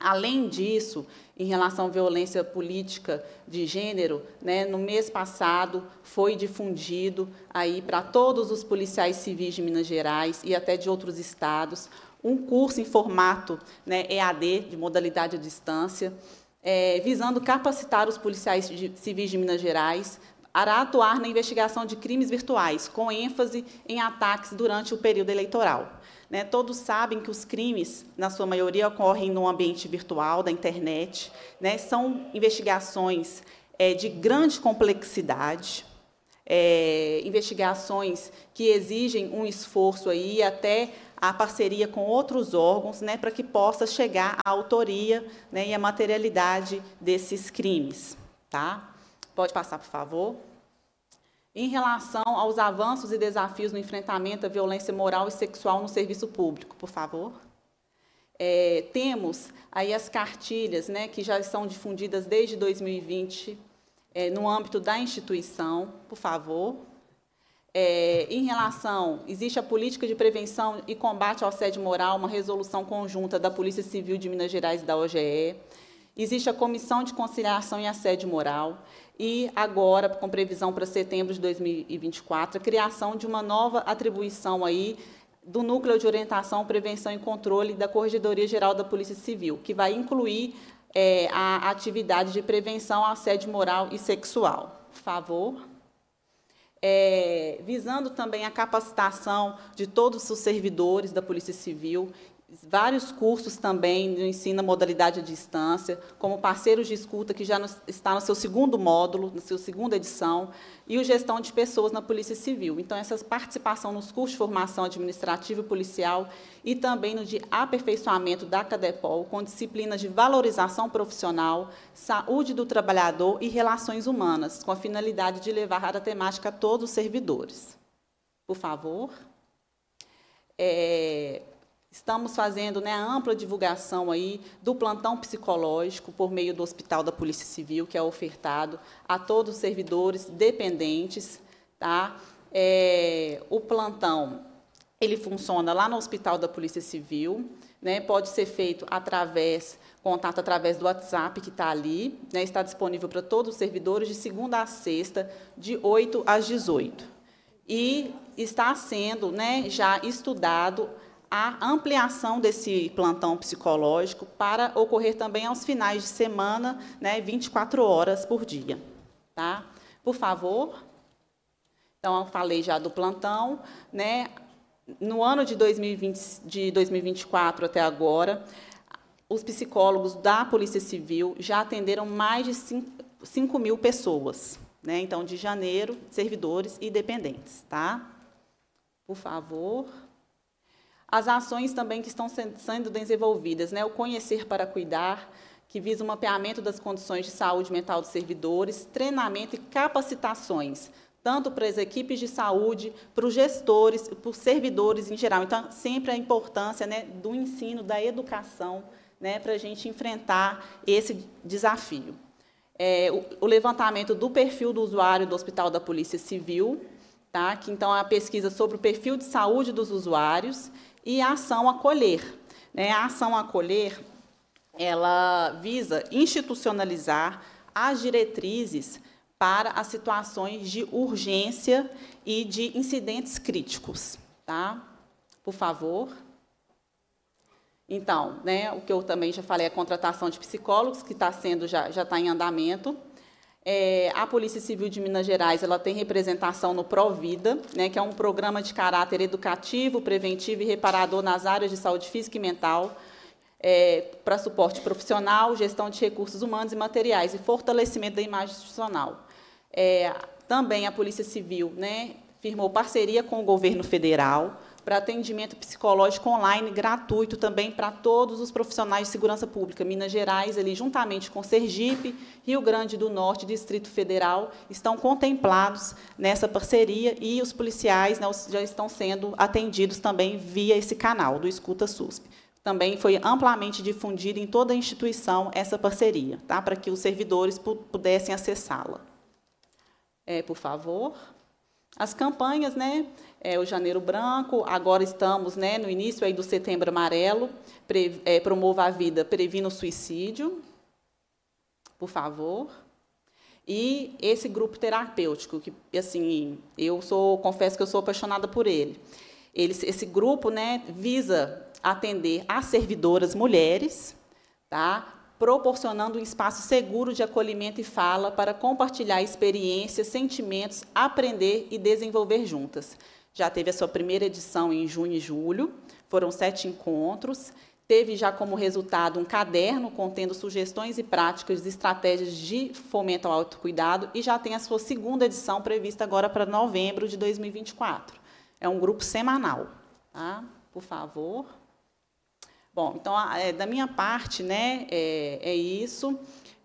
Além disso, em relação à violência política de gênero, né, no mês passado foi difundido aí para todos os policiais civis de Minas Gerais e até de outros estados um curso em formato né, EAD, de modalidade à distância, é, visando capacitar os policiais de, civis de Minas Gerais para atuar na investigação de crimes virtuais, com ênfase em ataques durante o período eleitoral. Né? Todos sabem que os crimes, na sua maioria, ocorrem no ambiente virtual, da internet. Né? São investigações é, de grande complexidade, é, investigações que exigem um esforço aí até a parceria com outros órgãos, né, para que possa chegar à autoria né, e à materialidade desses crimes, tá? Pode passar, por favor em relação aos avanços e desafios no enfrentamento à violência moral e sexual no serviço público, por favor. É, temos aí as cartilhas né, que já são difundidas desde 2020 é, no âmbito da instituição, por favor. É, em relação, existe a política de prevenção e combate ao assédio moral, uma resolução conjunta da Polícia Civil de Minas Gerais e da OGE. Existe a Comissão de Conciliação e Assédio Moral e agora, com previsão para setembro de 2024, a criação de uma nova atribuição aí do Núcleo de Orientação, Prevenção e Controle da Corregedoria Geral da Polícia Civil, que vai incluir é, a atividade de prevenção ao assédio moral e sexual. Por favor. É, visando também a capacitação de todos os servidores da Polícia Civil vários cursos também de ensino modalidade à distância, como parceiros de escuta, que já no, está no seu segundo módulo, na sua segunda edição, e o gestão de pessoas na Polícia Civil. Então, essa participação nos cursos de formação administrativa e policial e também no de aperfeiçoamento da CADEPOL, com disciplinas de valorização profissional, saúde do trabalhador e relações humanas, com a finalidade de levar a temática a todos os servidores. Por favor. É, Estamos fazendo né, a ampla divulgação aí do plantão psicológico por meio do Hospital da Polícia Civil, que é ofertado a todos os servidores dependentes. Tá? É, o plantão ele funciona lá no Hospital da Polícia Civil, né? pode ser feito através, contato através do WhatsApp que está ali, né? está disponível para todos os servidores de segunda a sexta, de 8 às 18. E está sendo né, já estudado a ampliação desse plantão psicológico para ocorrer também aos finais de semana, né, 24 horas por dia. Tá? Por favor. Então, eu falei já do plantão. Né? No ano de, 2020, de 2024 até agora, os psicólogos da Polícia Civil já atenderam mais de 5, 5 mil pessoas. Né? Então, de janeiro, servidores e dependentes. Tá? Por favor as ações também que estão sendo desenvolvidas, né? o Conhecer para Cuidar, que visa o mapeamento das condições de saúde mental dos servidores, treinamento e capacitações, tanto para as equipes de saúde, para os gestores, para os servidores em geral. Então, sempre a importância né, do ensino, da educação, né, para a gente enfrentar esse desafio. É, o, o levantamento do perfil do usuário do Hospital da Polícia Civil, tá? que então é a pesquisa sobre o perfil de saúde dos usuários e a ação acolher, Né? A ação acolher, ela visa institucionalizar as diretrizes para as situações de urgência e de incidentes críticos. Tá? Por favor. Então, né, o que eu também já falei, a contratação de psicólogos, que está sendo, já está em andamento. É, a Polícia Civil de Minas Gerais ela tem representação no Provida, né, que é um programa de caráter educativo, preventivo e reparador nas áreas de saúde física e mental, é, para suporte profissional, gestão de recursos humanos e materiais e fortalecimento da imagem institucional. É, também a Polícia Civil né, firmou parceria com o governo federal para atendimento psicológico online gratuito também para todos os profissionais de segurança pública. Minas Gerais, ali, juntamente com Sergipe, Rio Grande do Norte, Distrito Federal, estão contemplados nessa parceria e os policiais né, já estão sendo atendidos também via esse canal do Escuta SUSP. Também foi amplamente difundida em toda a instituição essa parceria, tá? para que os servidores pudessem acessá-la. É, por favor. As campanhas, né? é, o Janeiro Branco, agora estamos né, no início aí do Setembro Amarelo, pre, é, Promova a Vida, Previna o Suicídio, por favor. E esse grupo terapêutico, que assim, eu sou, confesso que eu sou apaixonada por ele. ele esse grupo né, visa atender as servidoras mulheres, tá? proporcionando um espaço seguro de acolhimento e fala para compartilhar experiências, sentimentos, aprender e desenvolver juntas já teve a sua primeira edição em junho e julho, foram sete encontros. Teve já como resultado um caderno contendo sugestões e práticas de estratégias de fomento ao autocuidado e já tem a sua segunda edição prevista agora para novembro de 2024. É um grupo semanal. Tá? Por favor. Bom, então, é, da minha parte, né, é, é isso.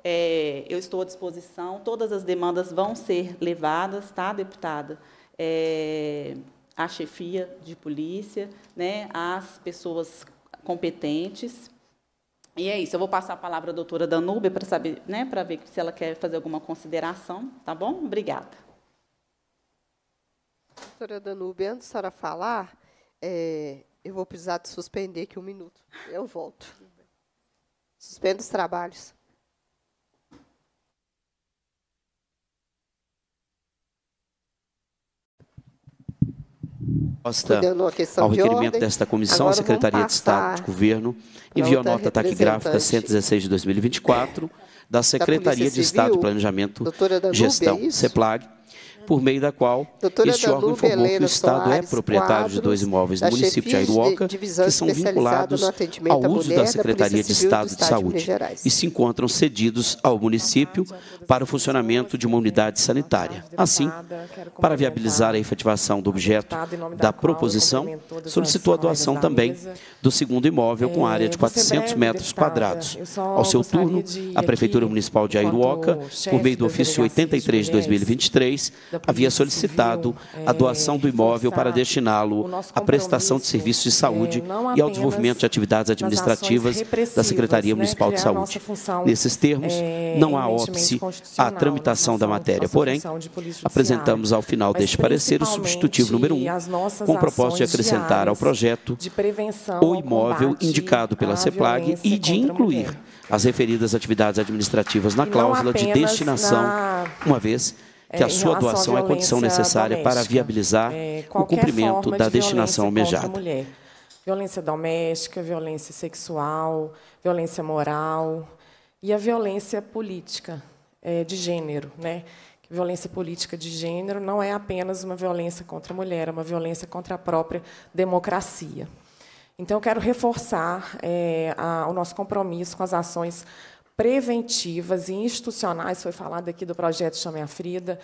É, eu estou à disposição. Todas as demandas vão ser levadas, tá, deputada? É, à chefia de polícia, né, às pessoas competentes. E é isso, eu vou passar a palavra à doutora Danúbia para saber, né, para ver se ela quer fazer alguma consideração, tá bom? Obrigada. Doutora Danúbia, antes da senhora falar, é, eu vou precisar de suspender aqui um minuto. Eu volto. Suspendo os trabalhos. resposta ao requerimento de desta comissão, a Secretaria de Estado de Governo enviou a nota TAC gráfica 116 de 2024 da Secretaria da de Estado de Planejamento, é Gestão, CEPLAG, por meio da qual Doutora este órgão informou Helena que o Estado é Soares, é proprietário de dois imóveis do município de Airuoca, que são vinculados ao uso da Secretaria da de Estado de Saúde de e se encontram cedidos ao município para o funcionamento de uma unidade sanitária. Assim, para viabilizar a efetivação do objeto da proposição, solicitou a doação também do segundo imóvel com área de 400 é, metros quadrados. Ao seu turno, a Prefeitura Municipal de Airuoca, por meio do ofício 83 de 2023, havia solicitado a é, doação do imóvel para destiná-lo à prestação de serviços de saúde é, e ao desenvolvimento de atividades administrativas da Secretaria né, Municipal de é Saúde. Nesses termos, não há óbice à tramitação da matéria. Porém, apresentamos ao final deste parecer o substitutivo número 1, um, com o propósito de acrescentar ao projeto o imóvel indicado pela CEPLAG e de incluir as referidas atividades administrativas na cláusula de destinação, uma vez que a é, sua doação é condição necessária doméstica. para viabilizar é, o cumprimento da de destinação almejada. Mulher. Violência doméstica, violência sexual, violência moral e a violência política é, de gênero, né? Violência política de gênero não é apenas uma violência contra a mulher, é uma violência contra a própria democracia. Então, eu quero reforçar é, a, o nosso compromisso com as ações preventivas e institucionais, foi falado aqui do projeto Chame a Frida,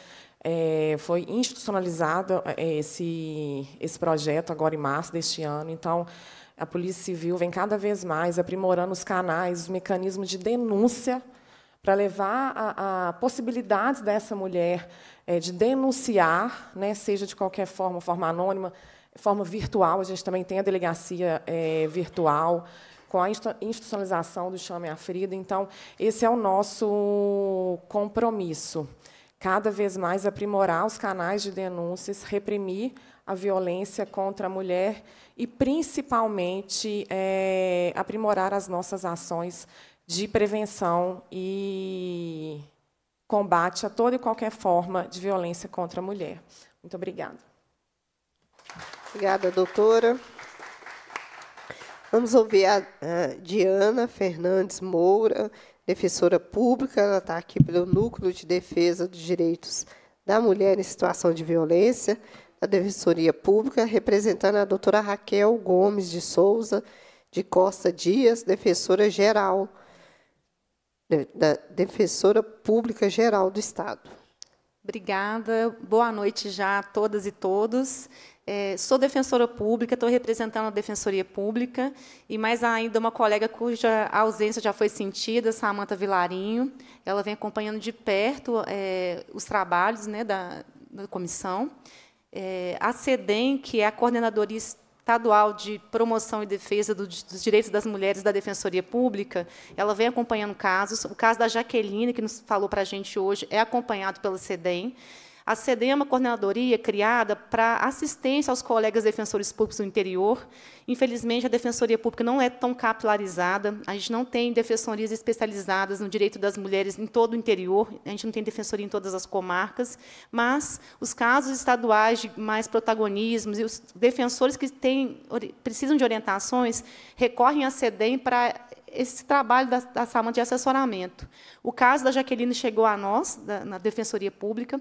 é, foi institucionalizado é, esse, esse projeto agora em março deste ano, então a Polícia Civil vem cada vez mais aprimorando os canais, os mecanismos de denúncia para levar a, a dessa mulher é, de denunciar, né, seja de qualquer forma, forma anônima, forma virtual, a gente também tem a delegacia é, virtual, com a institucionalização do Chame a Frida. Então, esse é o nosso compromisso. Cada vez mais aprimorar os canais de denúncias, reprimir a violência contra a mulher e, principalmente, é, aprimorar as nossas ações de prevenção e combate a toda e qualquer forma de violência contra a mulher. Muito obrigada. Obrigada, doutora. Vamos ouvir a, a Diana Fernandes Moura, defensora pública, ela está aqui pelo Núcleo de Defesa dos Direitos da Mulher em Situação de Violência, da Defensoria Pública, representando a doutora Raquel Gomes de Souza de Costa Dias, defensora geral, né, da Defensora Pública Geral do Estado. Obrigada, boa noite já a todas e todos. É, sou defensora pública, estou representando a Defensoria Pública, e mais ainda uma colega cuja ausência já foi sentida, Samanta Vilarinho. Ela vem acompanhando de perto é, os trabalhos né, da, da comissão. É, a CEDEM, que é a Coordenadoria Estadual de Promoção e Defesa dos Direitos das Mulheres da Defensoria Pública, ela vem acompanhando casos. O caso da Jaqueline, que nos falou para a gente hoje, é acompanhado pela CEDEM. A CDE é uma coordenadoria criada para assistência aos colegas defensores públicos do interior. Infelizmente, a defensoria pública não é tão capilarizada. A gente não tem defensorias especializadas no direito das mulheres em todo o interior. A gente não tem defensoria em todas as comarcas. Mas os casos estaduais de mais protagonismos e os defensores que têm, precisam de orientações recorrem à CEDEM para esse trabalho da, da de assessoramento. O caso da Jaqueline chegou a nós, da, na Defensoria Pública.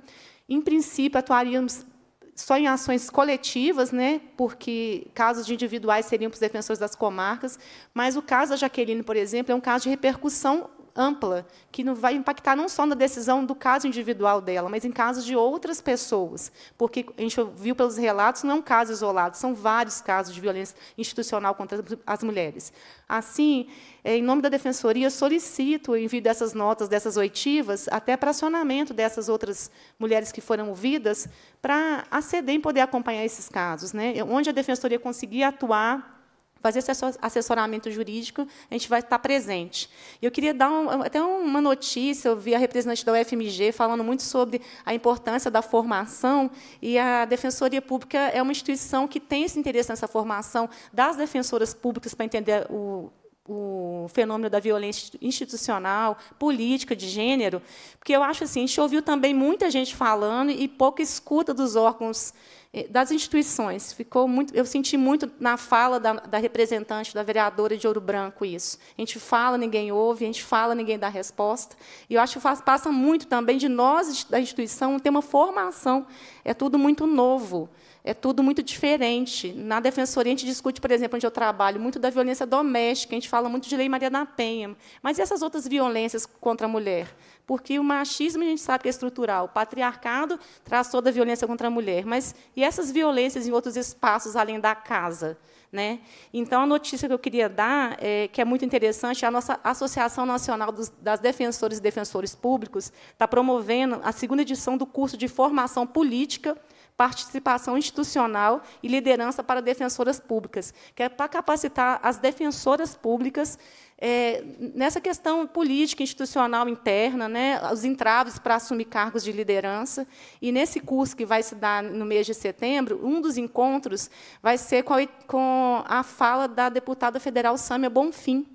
Em princípio, atuaríamos só em ações coletivas, né, porque casos de individuais seriam para os defensores das comarcas, mas o caso da Jaqueline, por exemplo, é um caso de repercussão ampla, que vai impactar não só na decisão do caso individual dela, mas em casos de outras pessoas. Porque a gente viu pelos relatos, não é um caso isolado, são vários casos de violência institucional contra as mulheres. Assim, eh, em nome da Defensoria, solicito o envio dessas notas, dessas oitivas, até para acionamento dessas outras mulheres que foram ouvidas, para aceder CEDEM poder acompanhar esses casos. Né? Onde a Defensoria conseguir atuar fazer esse assessoramento jurídico, a gente vai estar presente. E eu queria dar um, até uma notícia, eu vi a representante da UFMG falando muito sobre a importância da formação, e a Defensoria Pública é uma instituição que tem esse interesse nessa formação das defensoras públicas para entender o o fenômeno da violência institucional, política, de gênero, porque eu acho assim, a gente ouviu também muita gente falando e pouca escuta dos órgãos, eh, das instituições. Ficou muito, eu senti muito na fala da, da representante, da vereadora de Ouro Branco isso. A gente fala, ninguém ouve, a gente fala, ninguém dá resposta. E eu acho que faz, passa muito também de nós, da instituição, ter uma formação. É tudo muito novo é tudo muito diferente. Na defensoria, a gente discute, por exemplo, onde eu trabalho, muito da violência doméstica, a gente fala muito de Lei Maria da Penha, mas e essas outras violências contra a mulher? Porque o machismo, a gente sabe que é estrutural, o patriarcado traz toda a violência contra a mulher, mas e essas violências em outros espaços além da casa? Né? Então, a notícia que eu queria dar, é, que é muito interessante, é a nossa Associação Nacional dos, das Defensoras e Defensores Públicos está promovendo a segunda edição do curso de formação política participação institucional e liderança para defensoras públicas, que é para capacitar as defensoras públicas é, nessa questão política institucional interna, né, os entraves para assumir cargos de liderança. E nesse curso que vai se dar no mês de setembro, um dos encontros vai ser com a, com a fala da deputada federal Sâmia Bonfim,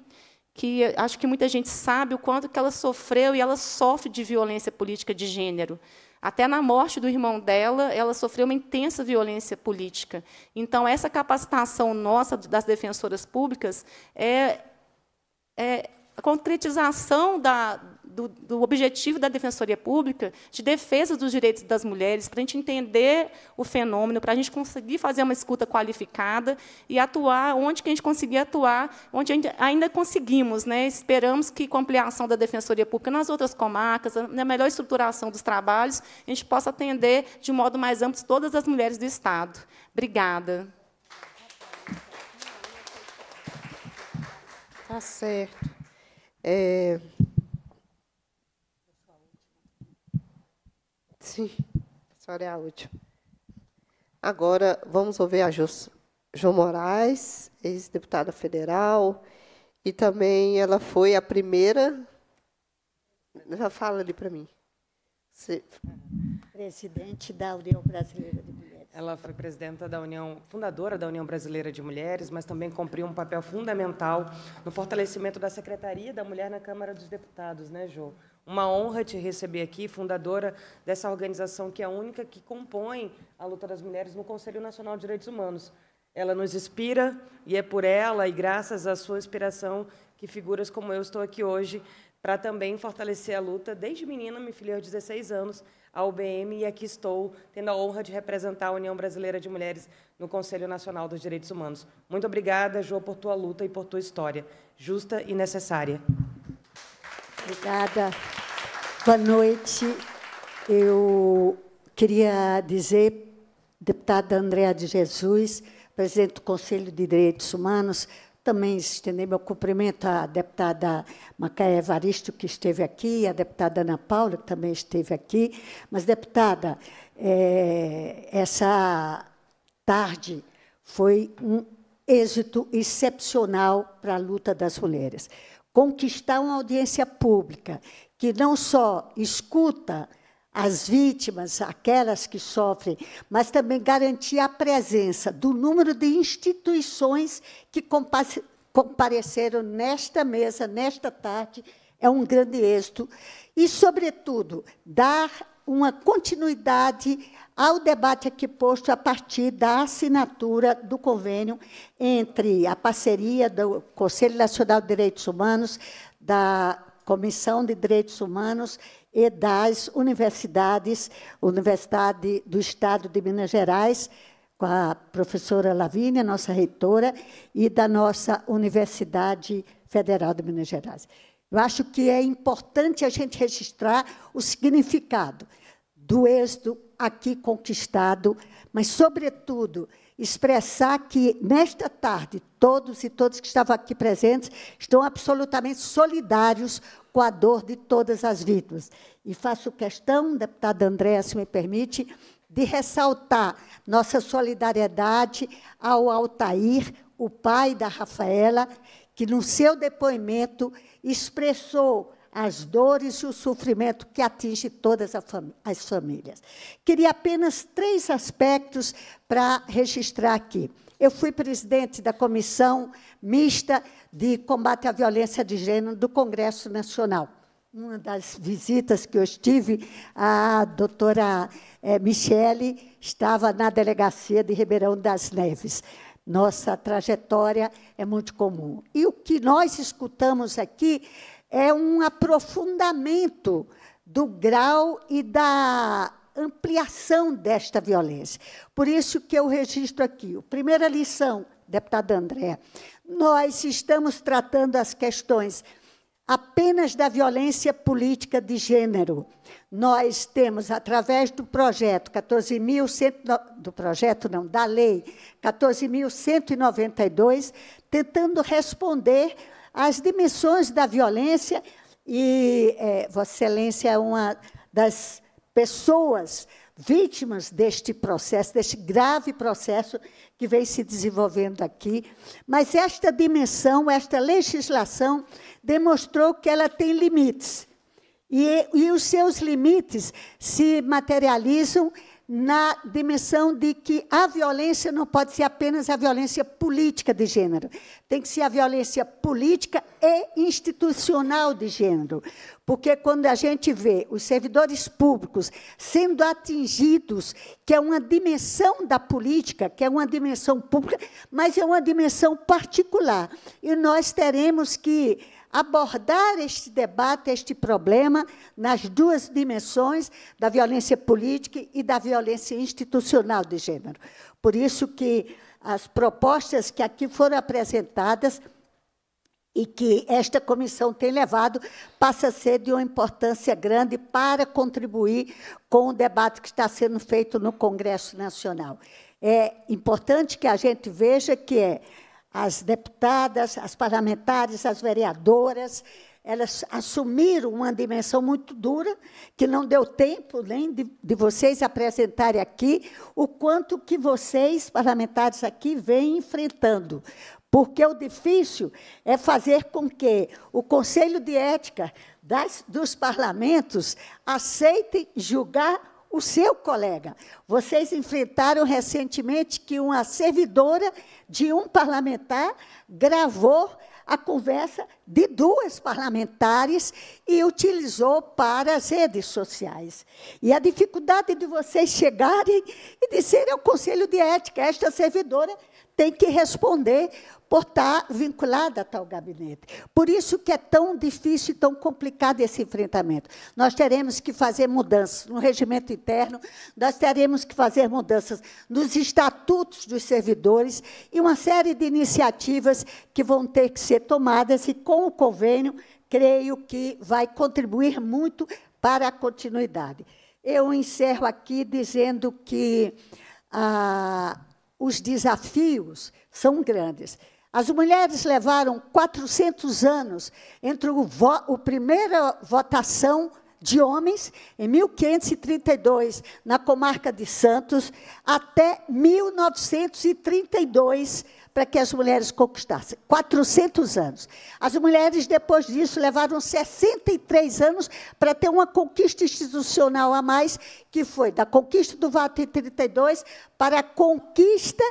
que acho que muita gente sabe o quanto que ela sofreu e ela sofre de violência política de gênero. Até na morte do irmão dela, ela sofreu uma intensa violência política. Então, essa capacitação nossa das defensoras públicas é, é a concretização da, do, do objetivo da Defensoria Pública de defesa dos direitos das mulheres, para a gente entender o fenômeno, para a gente conseguir fazer uma escuta qualificada e atuar onde que a gente conseguir atuar, onde ainda conseguimos. Né? Esperamos que, com a ampliação da Defensoria Pública nas outras comarcas, na melhor estruturação dos trabalhos, a gente possa atender de modo mais amplo todas as mulheres do Estado. Obrigada. Tá certo. É... Sim, a senhora é a última. Agora, vamos ouvir a jo, jo Moraes, ex-deputada federal, e também ela foi a primeira. Já fala ali para mim. Se... Presidente da União Brasileira de Mulheres. Ela foi presidenta da União, fundadora da União Brasileira de Mulheres, mas também cumpriu um papel fundamental no fortalecimento da Secretaria da Mulher na Câmara dos Deputados, né, Jo? uma honra te receber aqui, fundadora dessa organização que é a única que compõe a luta das mulheres no Conselho Nacional de Direitos Humanos. Ela nos inspira e é por ela e graças à sua inspiração que figuras como eu estou aqui hoje para também fortalecer a luta. Desde menina, me filiei aos 16 anos à UBM e aqui estou tendo a honra de representar a União Brasileira de Mulheres no Conselho Nacional dos Direitos Humanos. Muito obrigada, Jo, por tua luta e por tua história, justa e necessária. Obrigada. Boa noite. Eu queria dizer, deputada Andréa de Jesus, presidente do Conselho de Direitos Humanos, também estender meu cumprimento à deputada Macaé Evaristo, que esteve aqui, à deputada Ana Paula, que também esteve aqui. Mas, deputada, é, essa tarde foi um êxito excepcional para a luta das mulheres conquistar uma audiência pública que não só escuta as vítimas, aquelas que sofrem, mas também garantir a presença do número de instituições que compareceram nesta mesa, nesta tarde, é um grande êxito. E, sobretudo, dar uma continuidade ao debate aqui posto a partir da assinatura do convênio entre a parceria do Conselho Nacional de Direitos Humanos, da Comissão de Direitos Humanos e das universidades, Universidade do Estado de Minas Gerais, com a professora Lavínia, nossa reitora, e da nossa Universidade Federal de Minas Gerais. Eu acho que é importante a gente registrar o significado do êxito aqui conquistado, mas, sobretudo, expressar que, nesta tarde, todos e todas que estavam aqui presentes estão absolutamente solidários com a dor de todas as vítimas. E faço questão, deputada Andréa, se me permite, de ressaltar nossa solidariedade ao Altair, o pai da Rafaela, que no seu depoimento expressou as dores e o sofrimento que atinge todas as famílias. Queria apenas três aspectos para registrar aqui. Eu fui presidente da Comissão Mista de Combate à Violência de Gênero do Congresso Nacional. Uma das visitas que eu estive, a doutora eh, Michele estava na delegacia de Ribeirão das Neves nossa trajetória é muito comum. E o que nós escutamos aqui é um aprofundamento do grau e da ampliação desta violência. Por isso que eu registro aqui, primeira lição, deputada André, nós estamos tratando as questões apenas da violência política de gênero. Nós temos, através do projeto 14.100, do projeto não, da lei 14.192, tentando responder as dimensões da violência, e é, Vossa Excelência é uma das pessoas vítimas deste processo, deste grave processo que vem se desenvolvendo aqui. Mas esta dimensão, esta legislação, demonstrou que ela tem limites. E, e os seus limites se materializam na dimensão de que a violência não pode ser apenas a violência política de gênero, tem que ser a violência política e institucional de gênero. Porque quando a gente vê os servidores públicos sendo atingidos, que é uma dimensão da política, que é uma dimensão pública, mas é uma dimensão particular, e nós teremos que abordar este debate, este problema, nas duas dimensões da violência política e da violência institucional de gênero. Por isso que as propostas que aqui foram apresentadas e que esta comissão tem levado passa a ser de uma importância grande para contribuir com o debate que está sendo feito no Congresso Nacional. É importante que a gente veja que é as deputadas, as parlamentares, as vereadoras, elas assumiram uma dimensão muito dura, que não deu tempo nem de, de, vocês apresentarem aqui o quanto que vocês, parlamentares aqui, vêm enfrentando. Porque o difícil é fazer com que o Conselho de Ética das, dos parlamentos aceite julgar o seu colega. Vocês enfrentaram recentemente que uma servidora de um parlamentar gravou a conversa de duas parlamentares e utilizou para as redes sociais. E a dificuldade de vocês chegarem e dizerem ao é Conselho de Ética, esta servidora tem que responder por estar vinculada a tal gabinete. Por isso que é tão difícil e tão complicado esse enfrentamento. Nós teremos que fazer mudanças no regimento interno, nós teremos que fazer mudanças nos estatutos dos servidores e uma série de iniciativas que vão ter que ser tomadas e com o convênio, creio que vai contribuir muito para a continuidade. Eu encerro aqui dizendo que a ah, os desafios são grandes. As mulheres levaram 400 anos entre o vo a primeira votação de homens, em 1532, na comarca de Santos, até 1932, para que as mulheres conquistassem. 400 anos. As mulheres, depois disso, levaram 63 anos para ter uma conquista institucional a mais, que foi da conquista do voto em 32 para a conquista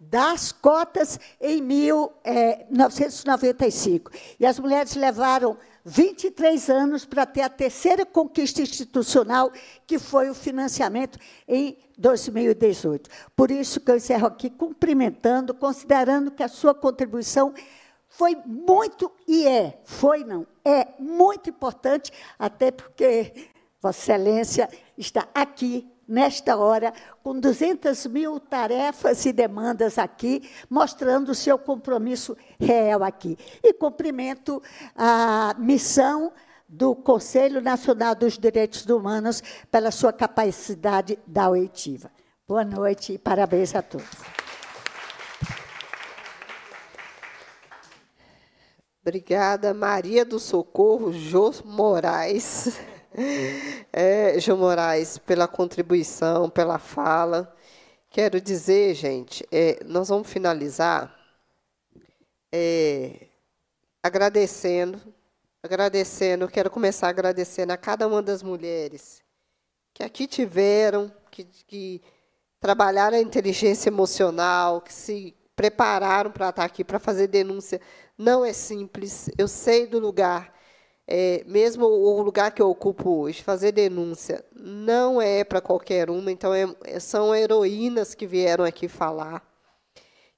das cotas em 1995. Eh, e as mulheres levaram 23 anos para ter a terceira conquista institucional, que foi o financiamento em 2018. Por isso que eu encerro aqui cumprimentando, considerando que a sua contribuição foi muito e é, foi não, é muito importante, até porque Vossa Excelência está aqui nesta hora, com 200 mil tarefas e demandas aqui, mostrando o seu compromisso real aqui. E cumprimento a missão do Conselho Nacional dos Direitos Humanos pela sua capacidade da oitiva. Boa noite e parabéns a todos. Obrigada, Maria do Socorro Jô Moraes é, João Moraes, pela contribuição, pela fala. Quero dizer, gente, é, nós vamos finalizar é, agradecendo, agradecendo, quero começar agradecendo a cada uma das mulheres que aqui tiveram, que, que trabalharam a inteligência emocional, que se prepararam para estar aqui, para fazer denúncia. Não é simples, eu sei do lugar é, mesmo o lugar que eu ocupo hoje, fazer denúncia não é para qualquer uma, então é, é, são heroínas que vieram aqui falar.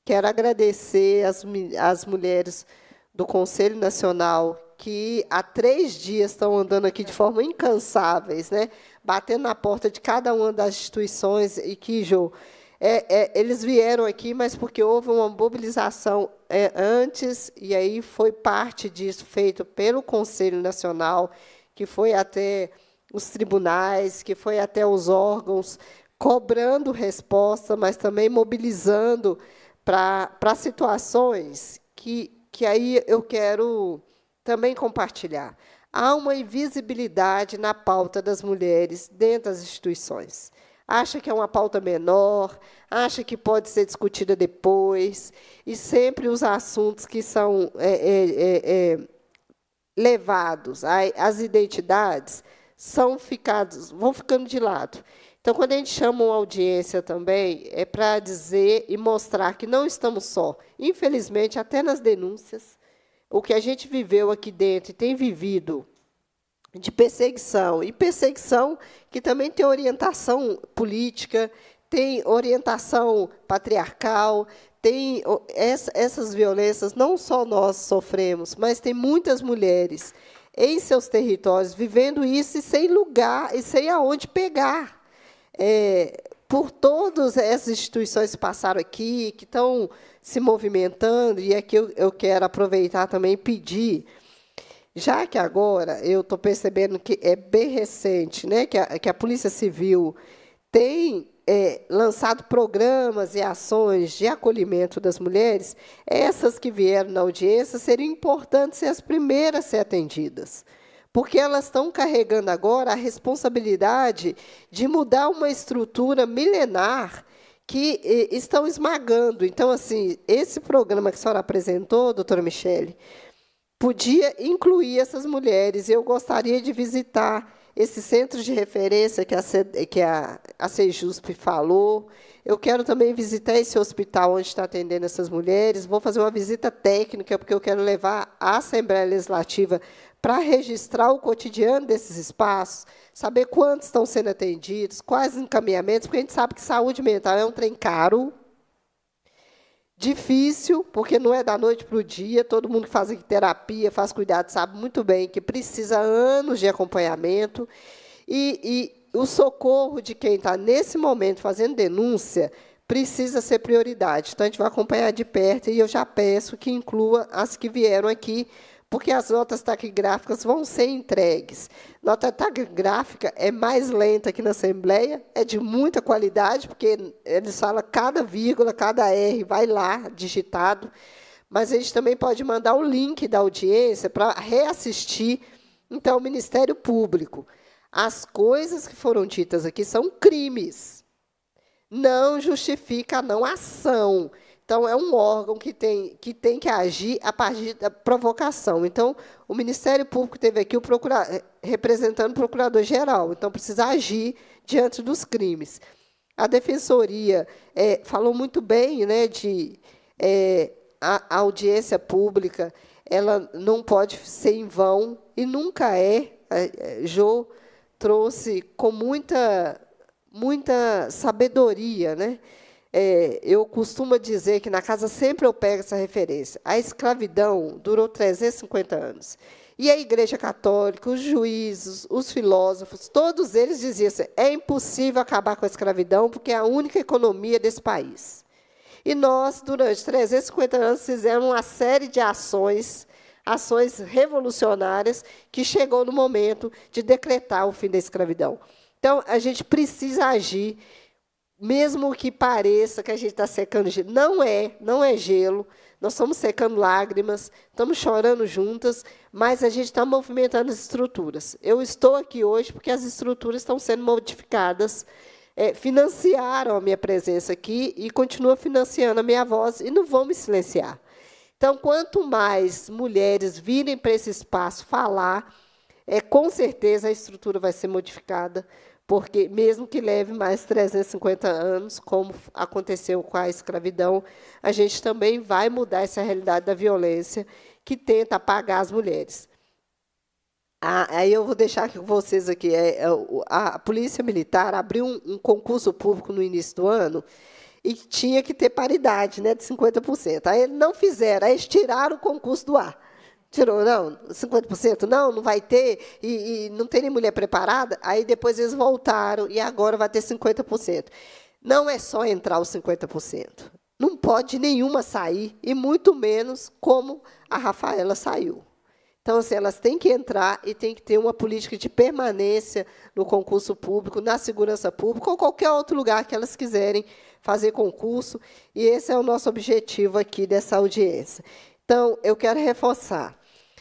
Quero agradecer as, as mulheres do Conselho Nacional que há três dias estão andando aqui de forma incansáveis, né? batendo na porta de cada uma das instituições e que, Jô, é, é, eles vieram aqui, mas porque houve uma mobilização é, antes, e aí foi parte disso feito pelo Conselho Nacional, que foi até os tribunais, que foi até os órgãos, cobrando resposta, mas também mobilizando para situações que, que aí eu quero também compartilhar. Há uma invisibilidade na pauta das mulheres dentro das instituições acha que é uma pauta menor, acha que pode ser discutida depois, e sempre os assuntos que são é, é, é, é levados, as identidades, são ficados, vão ficando de lado. Então, quando a gente chama uma audiência também, é para dizer e mostrar que não estamos só. Infelizmente, até nas denúncias, o que a gente viveu aqui dentro e tem vivido de perseguição. E perseguição que também tem orientação política, tem orientação patriarcal, tem essas violências, não só nós sofremos, mas tem muitas mulheres em seus territórios vivendo isso e sem lugar e sem aonde pegar. É, por todas essas instituições que passaram aqui, que estão se movimentando, e aqui eu, eu quero aproveitar também e pedir já que agora eu estou percebendo que é bem recente, né, que a, que a Polícia Civil tem é, lançado programas e ações de acolhimento das mulheres, essas que vieram na audiência seriam importantes ser as primeiras a ser atendidas. Porque elas estão carregando agora a responsabilidade de mudar uma estrutura milenar que e, estão esmagando. Então, assim, esse programa que a senhora apresentou, doutora Michele, podia incluir essas mulheres. Eu gostaria de visitar esse centro de referência que a, que a, a Sejusp falou. Eu quero também visitar esse hospital onde está atendendo essas mulheres. Vou fazer uma visita técnica, porque eu quero levar a Assembleia Legislativa para registrar o cotidiano desses espaços, saber quantos estão sendo atendidos, quais encaminhamentos, porque a gente sabe que saúde mental é um trem caro, Difícil, porque não é da noite para o dia, todo mundo que faz terapia, faz cuidado, sabe muito bem que precisa anos de acompanhamento. E, e o socorro de quem está nesse momento fazendo denúncia precisa ser prioridade. Então, a gente vai acompanhar de perto e eu já peço que inclua as que vieram aqui porque as notas taquigráficas vão ser entregues. Nota taquigráfica é mais lenta aqui na Assembleia, é de muita qualidade, porque eles falam cada vírgula, cada R vai lá digitado. Mas a gente também pode mandar o link da audiência para reassistir. Então, o Ministério Público, as coisas que foram ditas aqui são crimes. Não justifica a não ação. Então, é um órgão que tem que, tem que agir a partir da provocação. Então, o Ministério Público teve aqui o procura, representando o Procurador-Geral, então precisa agir diante dos crimes. A Defensoria é, falou muito bem né, de é, a, a audiência pública, ela não pode ser em vão e nunca é. Jô trouxe com muita, muita sabedoria, né? é, eu costumo dizer que na casa sempre eu pego essa referência. A escravidão durou 350 anos. E a Igreja Católica, os juízes, os filósofos, todos eles diziam assim: é impossível acabar com a escravidão porque é a única economia desse país. E nós, durante 350 anos, fizemos uma série de ações, ações revolucionárias, que chegou no momento de decretar o fim da escravidão. Então, a gente precisa agir mesmo que pareça que a gente está secando gelo, não é, não é gelo. Nós estamos secando lágrimas, estamos chorando juntas, mas a gente está movimentando as estruturas. Eu estou aqui hoje porque as estruturas estão sendo modificadas. É, financiaram a minha presença aqui e continuam financiando a minha voz e não vão me silenciar. Então, quanto mais mulheres virem para esse espaço falar, é, com certeza a estrutura vai ser modificada, porque mesmo que leve mais 350 anos, como aconteceu com a escravidão, a gente também vai mudar essa realidade da violência que tenta apagar as mulheres. Ah, aí eu vou deixar aqui com vocês aqui. É, é a Polícia Militar abriu um, um, concurso público no início do ano e tinha que ter paridade né, de 50%. Aí eles não fizeram, aí tiraram o concurso do ar. Tirou, não, 50%, não, não vai ter, e, e não tem nem mulher preparada. Aí depois eles voltaram e agora vai ter 50%. Não é só entrar os 50%. Não pode nenhuma sair, e muito menos como a Rafaela saiu. Então, assim, elas têm que entrar e têm que ter uma política de permanência no concurso público, na segurança pública ou qualquer outro lugar que elas quiserem fazer concurso. E esse é o nosso objetivo aqui dessa audiência. Então, eu quero reforçar.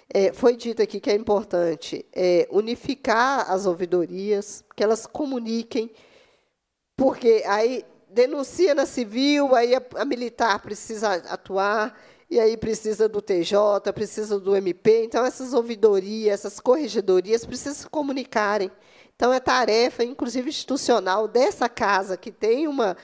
É, foi dito aqui que é importante é, unificar as ouvidorias, que elas comuniquem, porque aí denuncia na civil, aí a, a militar precisa atuar, e aí precisa do TJ, precisa do MP. Então, essas ouvidorias, essas corregedorias precisam se comunicarem. Então, é tarefa, inclusive institucional, dessa casa, que tem uma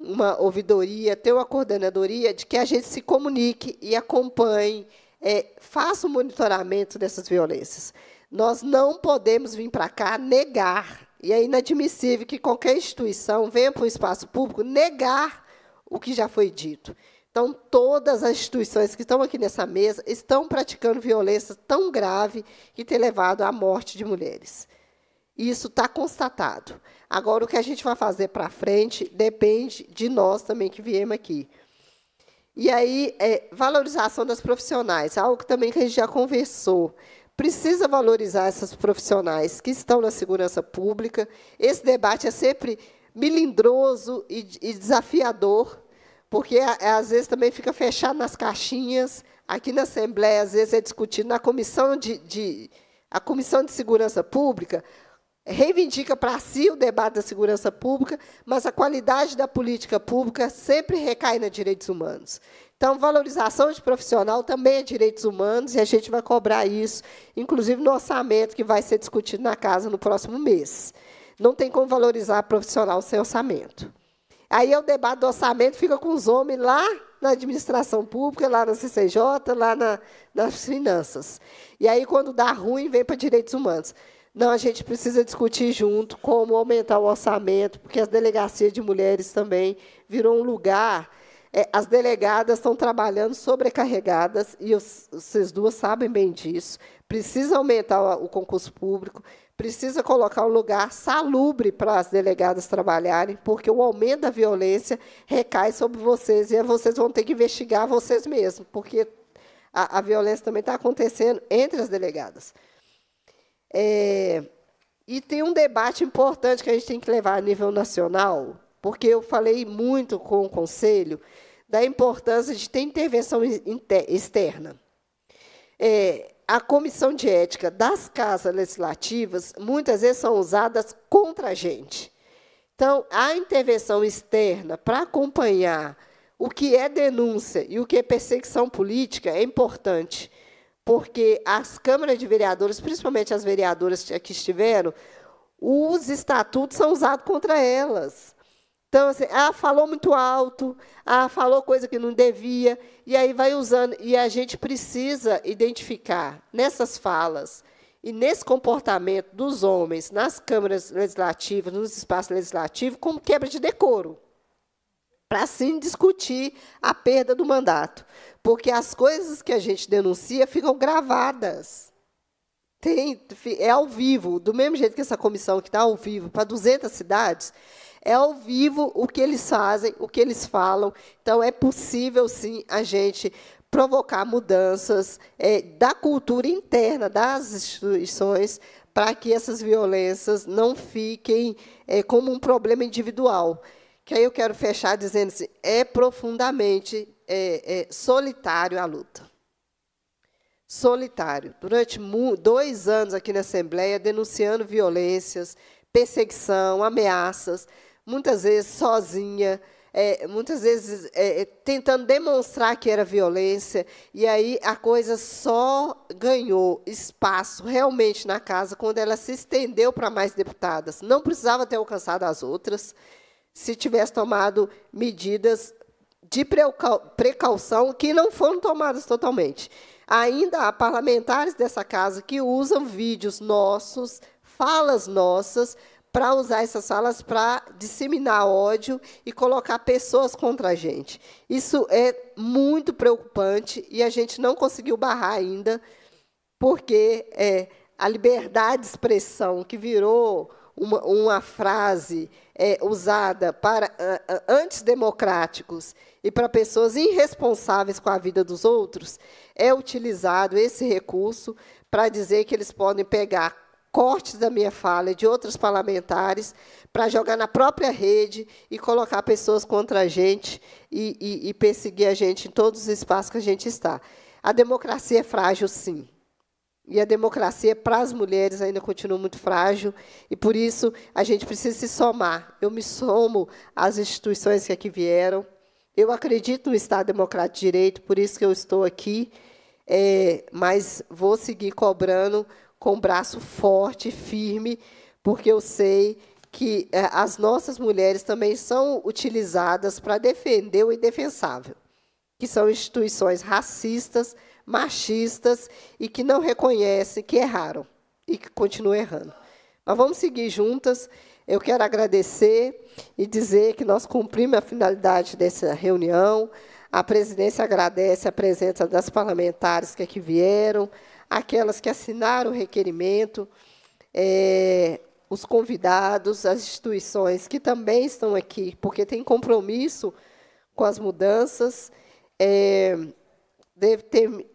uma ouvidoria, ter uma coordenadoria de que a gente se comunique e acompanhe, é, faça o monitoramento dessas violências. Nós não podemos vir para cá negar, e é inadmissível que qualquer instituição venha para o espaço público negar o que já foi dito. Então, todas as instituições que estão aqui nessa mesa estão praticando violência tão grave que tem levado à morte de mulheres. Isso está constatado. Agora, o que a gente vai fazer para frente depende de nós também que viemos aqui. E aí, é, valorização das profissionais, algo também que a gente já conversou. Precisa valorizar essas profissionais que estão na segurança pública. Esse debate é sempre melindroso e, e desafiador, porque é, às vezes também fica fechado nas caixinhas. Aqui na Assembleia, às vezes, é discutido na comissão de, de a Comissão de Segurança Pública reivindica para si o debate da segurança pública, mas a qualidade da política pública sempre recai nos direitos humanos. Então, valorização de profissional também é direitos humanos, e a gente vai cobrar isso, inclusive no orçamento que vai ser discutido na casa no próximo mês. Não tem como valorizar profissional sem orçamento. Aí é o debate do orçamento fica com os homens lá na administração pública, lá na CCJ, lá na, nas finanças. E aí, quando dá ruim, vem para direitos humanos. Não, a gente precisa discutir junto como aumentar o orçamento, porque as delegacias de mulheres também virou um lugar. É, as delegadas estão trabalhando sobrecarregadas, e os, vocês duas sabem bem disso. Precisa aumentar o, o concurso público, precisa colocar um lugar salubre para as delegadas trabalharem, porque o aumento da violência recai sobre vocês e vocês vão ter que investigar vocês mesmos, porque a, a violência também está acontecendo entre as delegadas. É, e tem um debate importante que a gente tem que levar a nível nacional, porque eu falei muito com o Conselho da importância de ter intervenção externa. É, a comissão de ética das casas legislativas muitas vezes são usadas contra a gente. Então, a intervenção externa para acompanhar o que é denúncia e o que é perseguição política é importante porque as câmaras de vereadores, principalmente as vereadoras que estiveram, os estatutos são usados contra elas. Então, assim, ah, falou muito alto, ah, falou coisa que não devia, e aí vai usando. E a gente precisa identificar nessas falas e nesse comportamento dos homens nas câmaras legislativas, nos espaços legislativos, como quebra de decoro para sim discutir a perda do mandato. Porque as coisas que a gente denuncia ficam gravadas. Tem, é ao vivo, do mesmo jeito que essa comissão que está ao vivo para 200 cidades, é ao vivo o que eles fazem, o que eles falam. Então, é possível, sim, a gente provocar mudanças é, da cultura interna das instituições para que essas violências não fiquem é, como um problema individual que aí eu quero fechar dizendo assim, é profundamente é, é, solitário a luta. Solitário. Durante dois anos aqui na Assembleia, denunciando violências, perseguição, ameaças, muitas vezes sozinha, é, muitas vezes é, é, tentando demonstrar que era violência, e aí a coisa só ganhou espaço realmente na casa quando ela se estendeu para mais deputadas. Não precisava ter alcançado as outras, se tivesse tomado medidas de precaução que não foram tomadas totalmente. Ainda há parlamentares dessa casa que usam vídeos nossos, falas nossas, para usar essas falas para disseminar ódio e colocar pessoas contra a gente. Isso é muito preocupante e a gente não conseguiu barrar ainda, porque é, a liberdade de expressão, que virou uma, uma frase é, usada para ah, ah, antidemocráticos e para pessoas irresponsáveis com a vida dos outros, é utilizado esse recurso para dizer que eles podem pegar cortes da minha fala e de outros parlamentares para jogar na própria rede e colocar pessoas contra a gente e, e, e perseguir a gente em todos os espaços que a gente está. A democracia é frágil, sim. E a democracia para as mulheres ainda continua muito frágil, e por isso a gente precisa se somar. Eu me somo às instituições que aqui vieram. Eu acredito no Estado Democrático de Direito, por isso que eu estou aqui, é, mas vou seguir cobrando com braço forte, firme, porque eu sei que é, as nossas mulheres também são utilizadas para defender o indefensável, que são instituições racistas, machistas e que não reconhecem que erraram e que continuam errando. Mas vamos seguir juntas. Eu quero agradecer e dizer que nós cumprimos a finalidade dessa reunião. A presidência agradece a presença das parlamentares que aqui vieram, aquelas que assinaram o requerimento, é, os convidados, as instituições que também estão aqui, porque têm compromisso com as mudanças. É, deve ter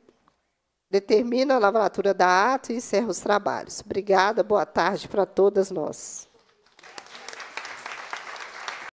determina a lavratura da ata e encerra os trabalhos. Obrigada, boa tarde para todas nós.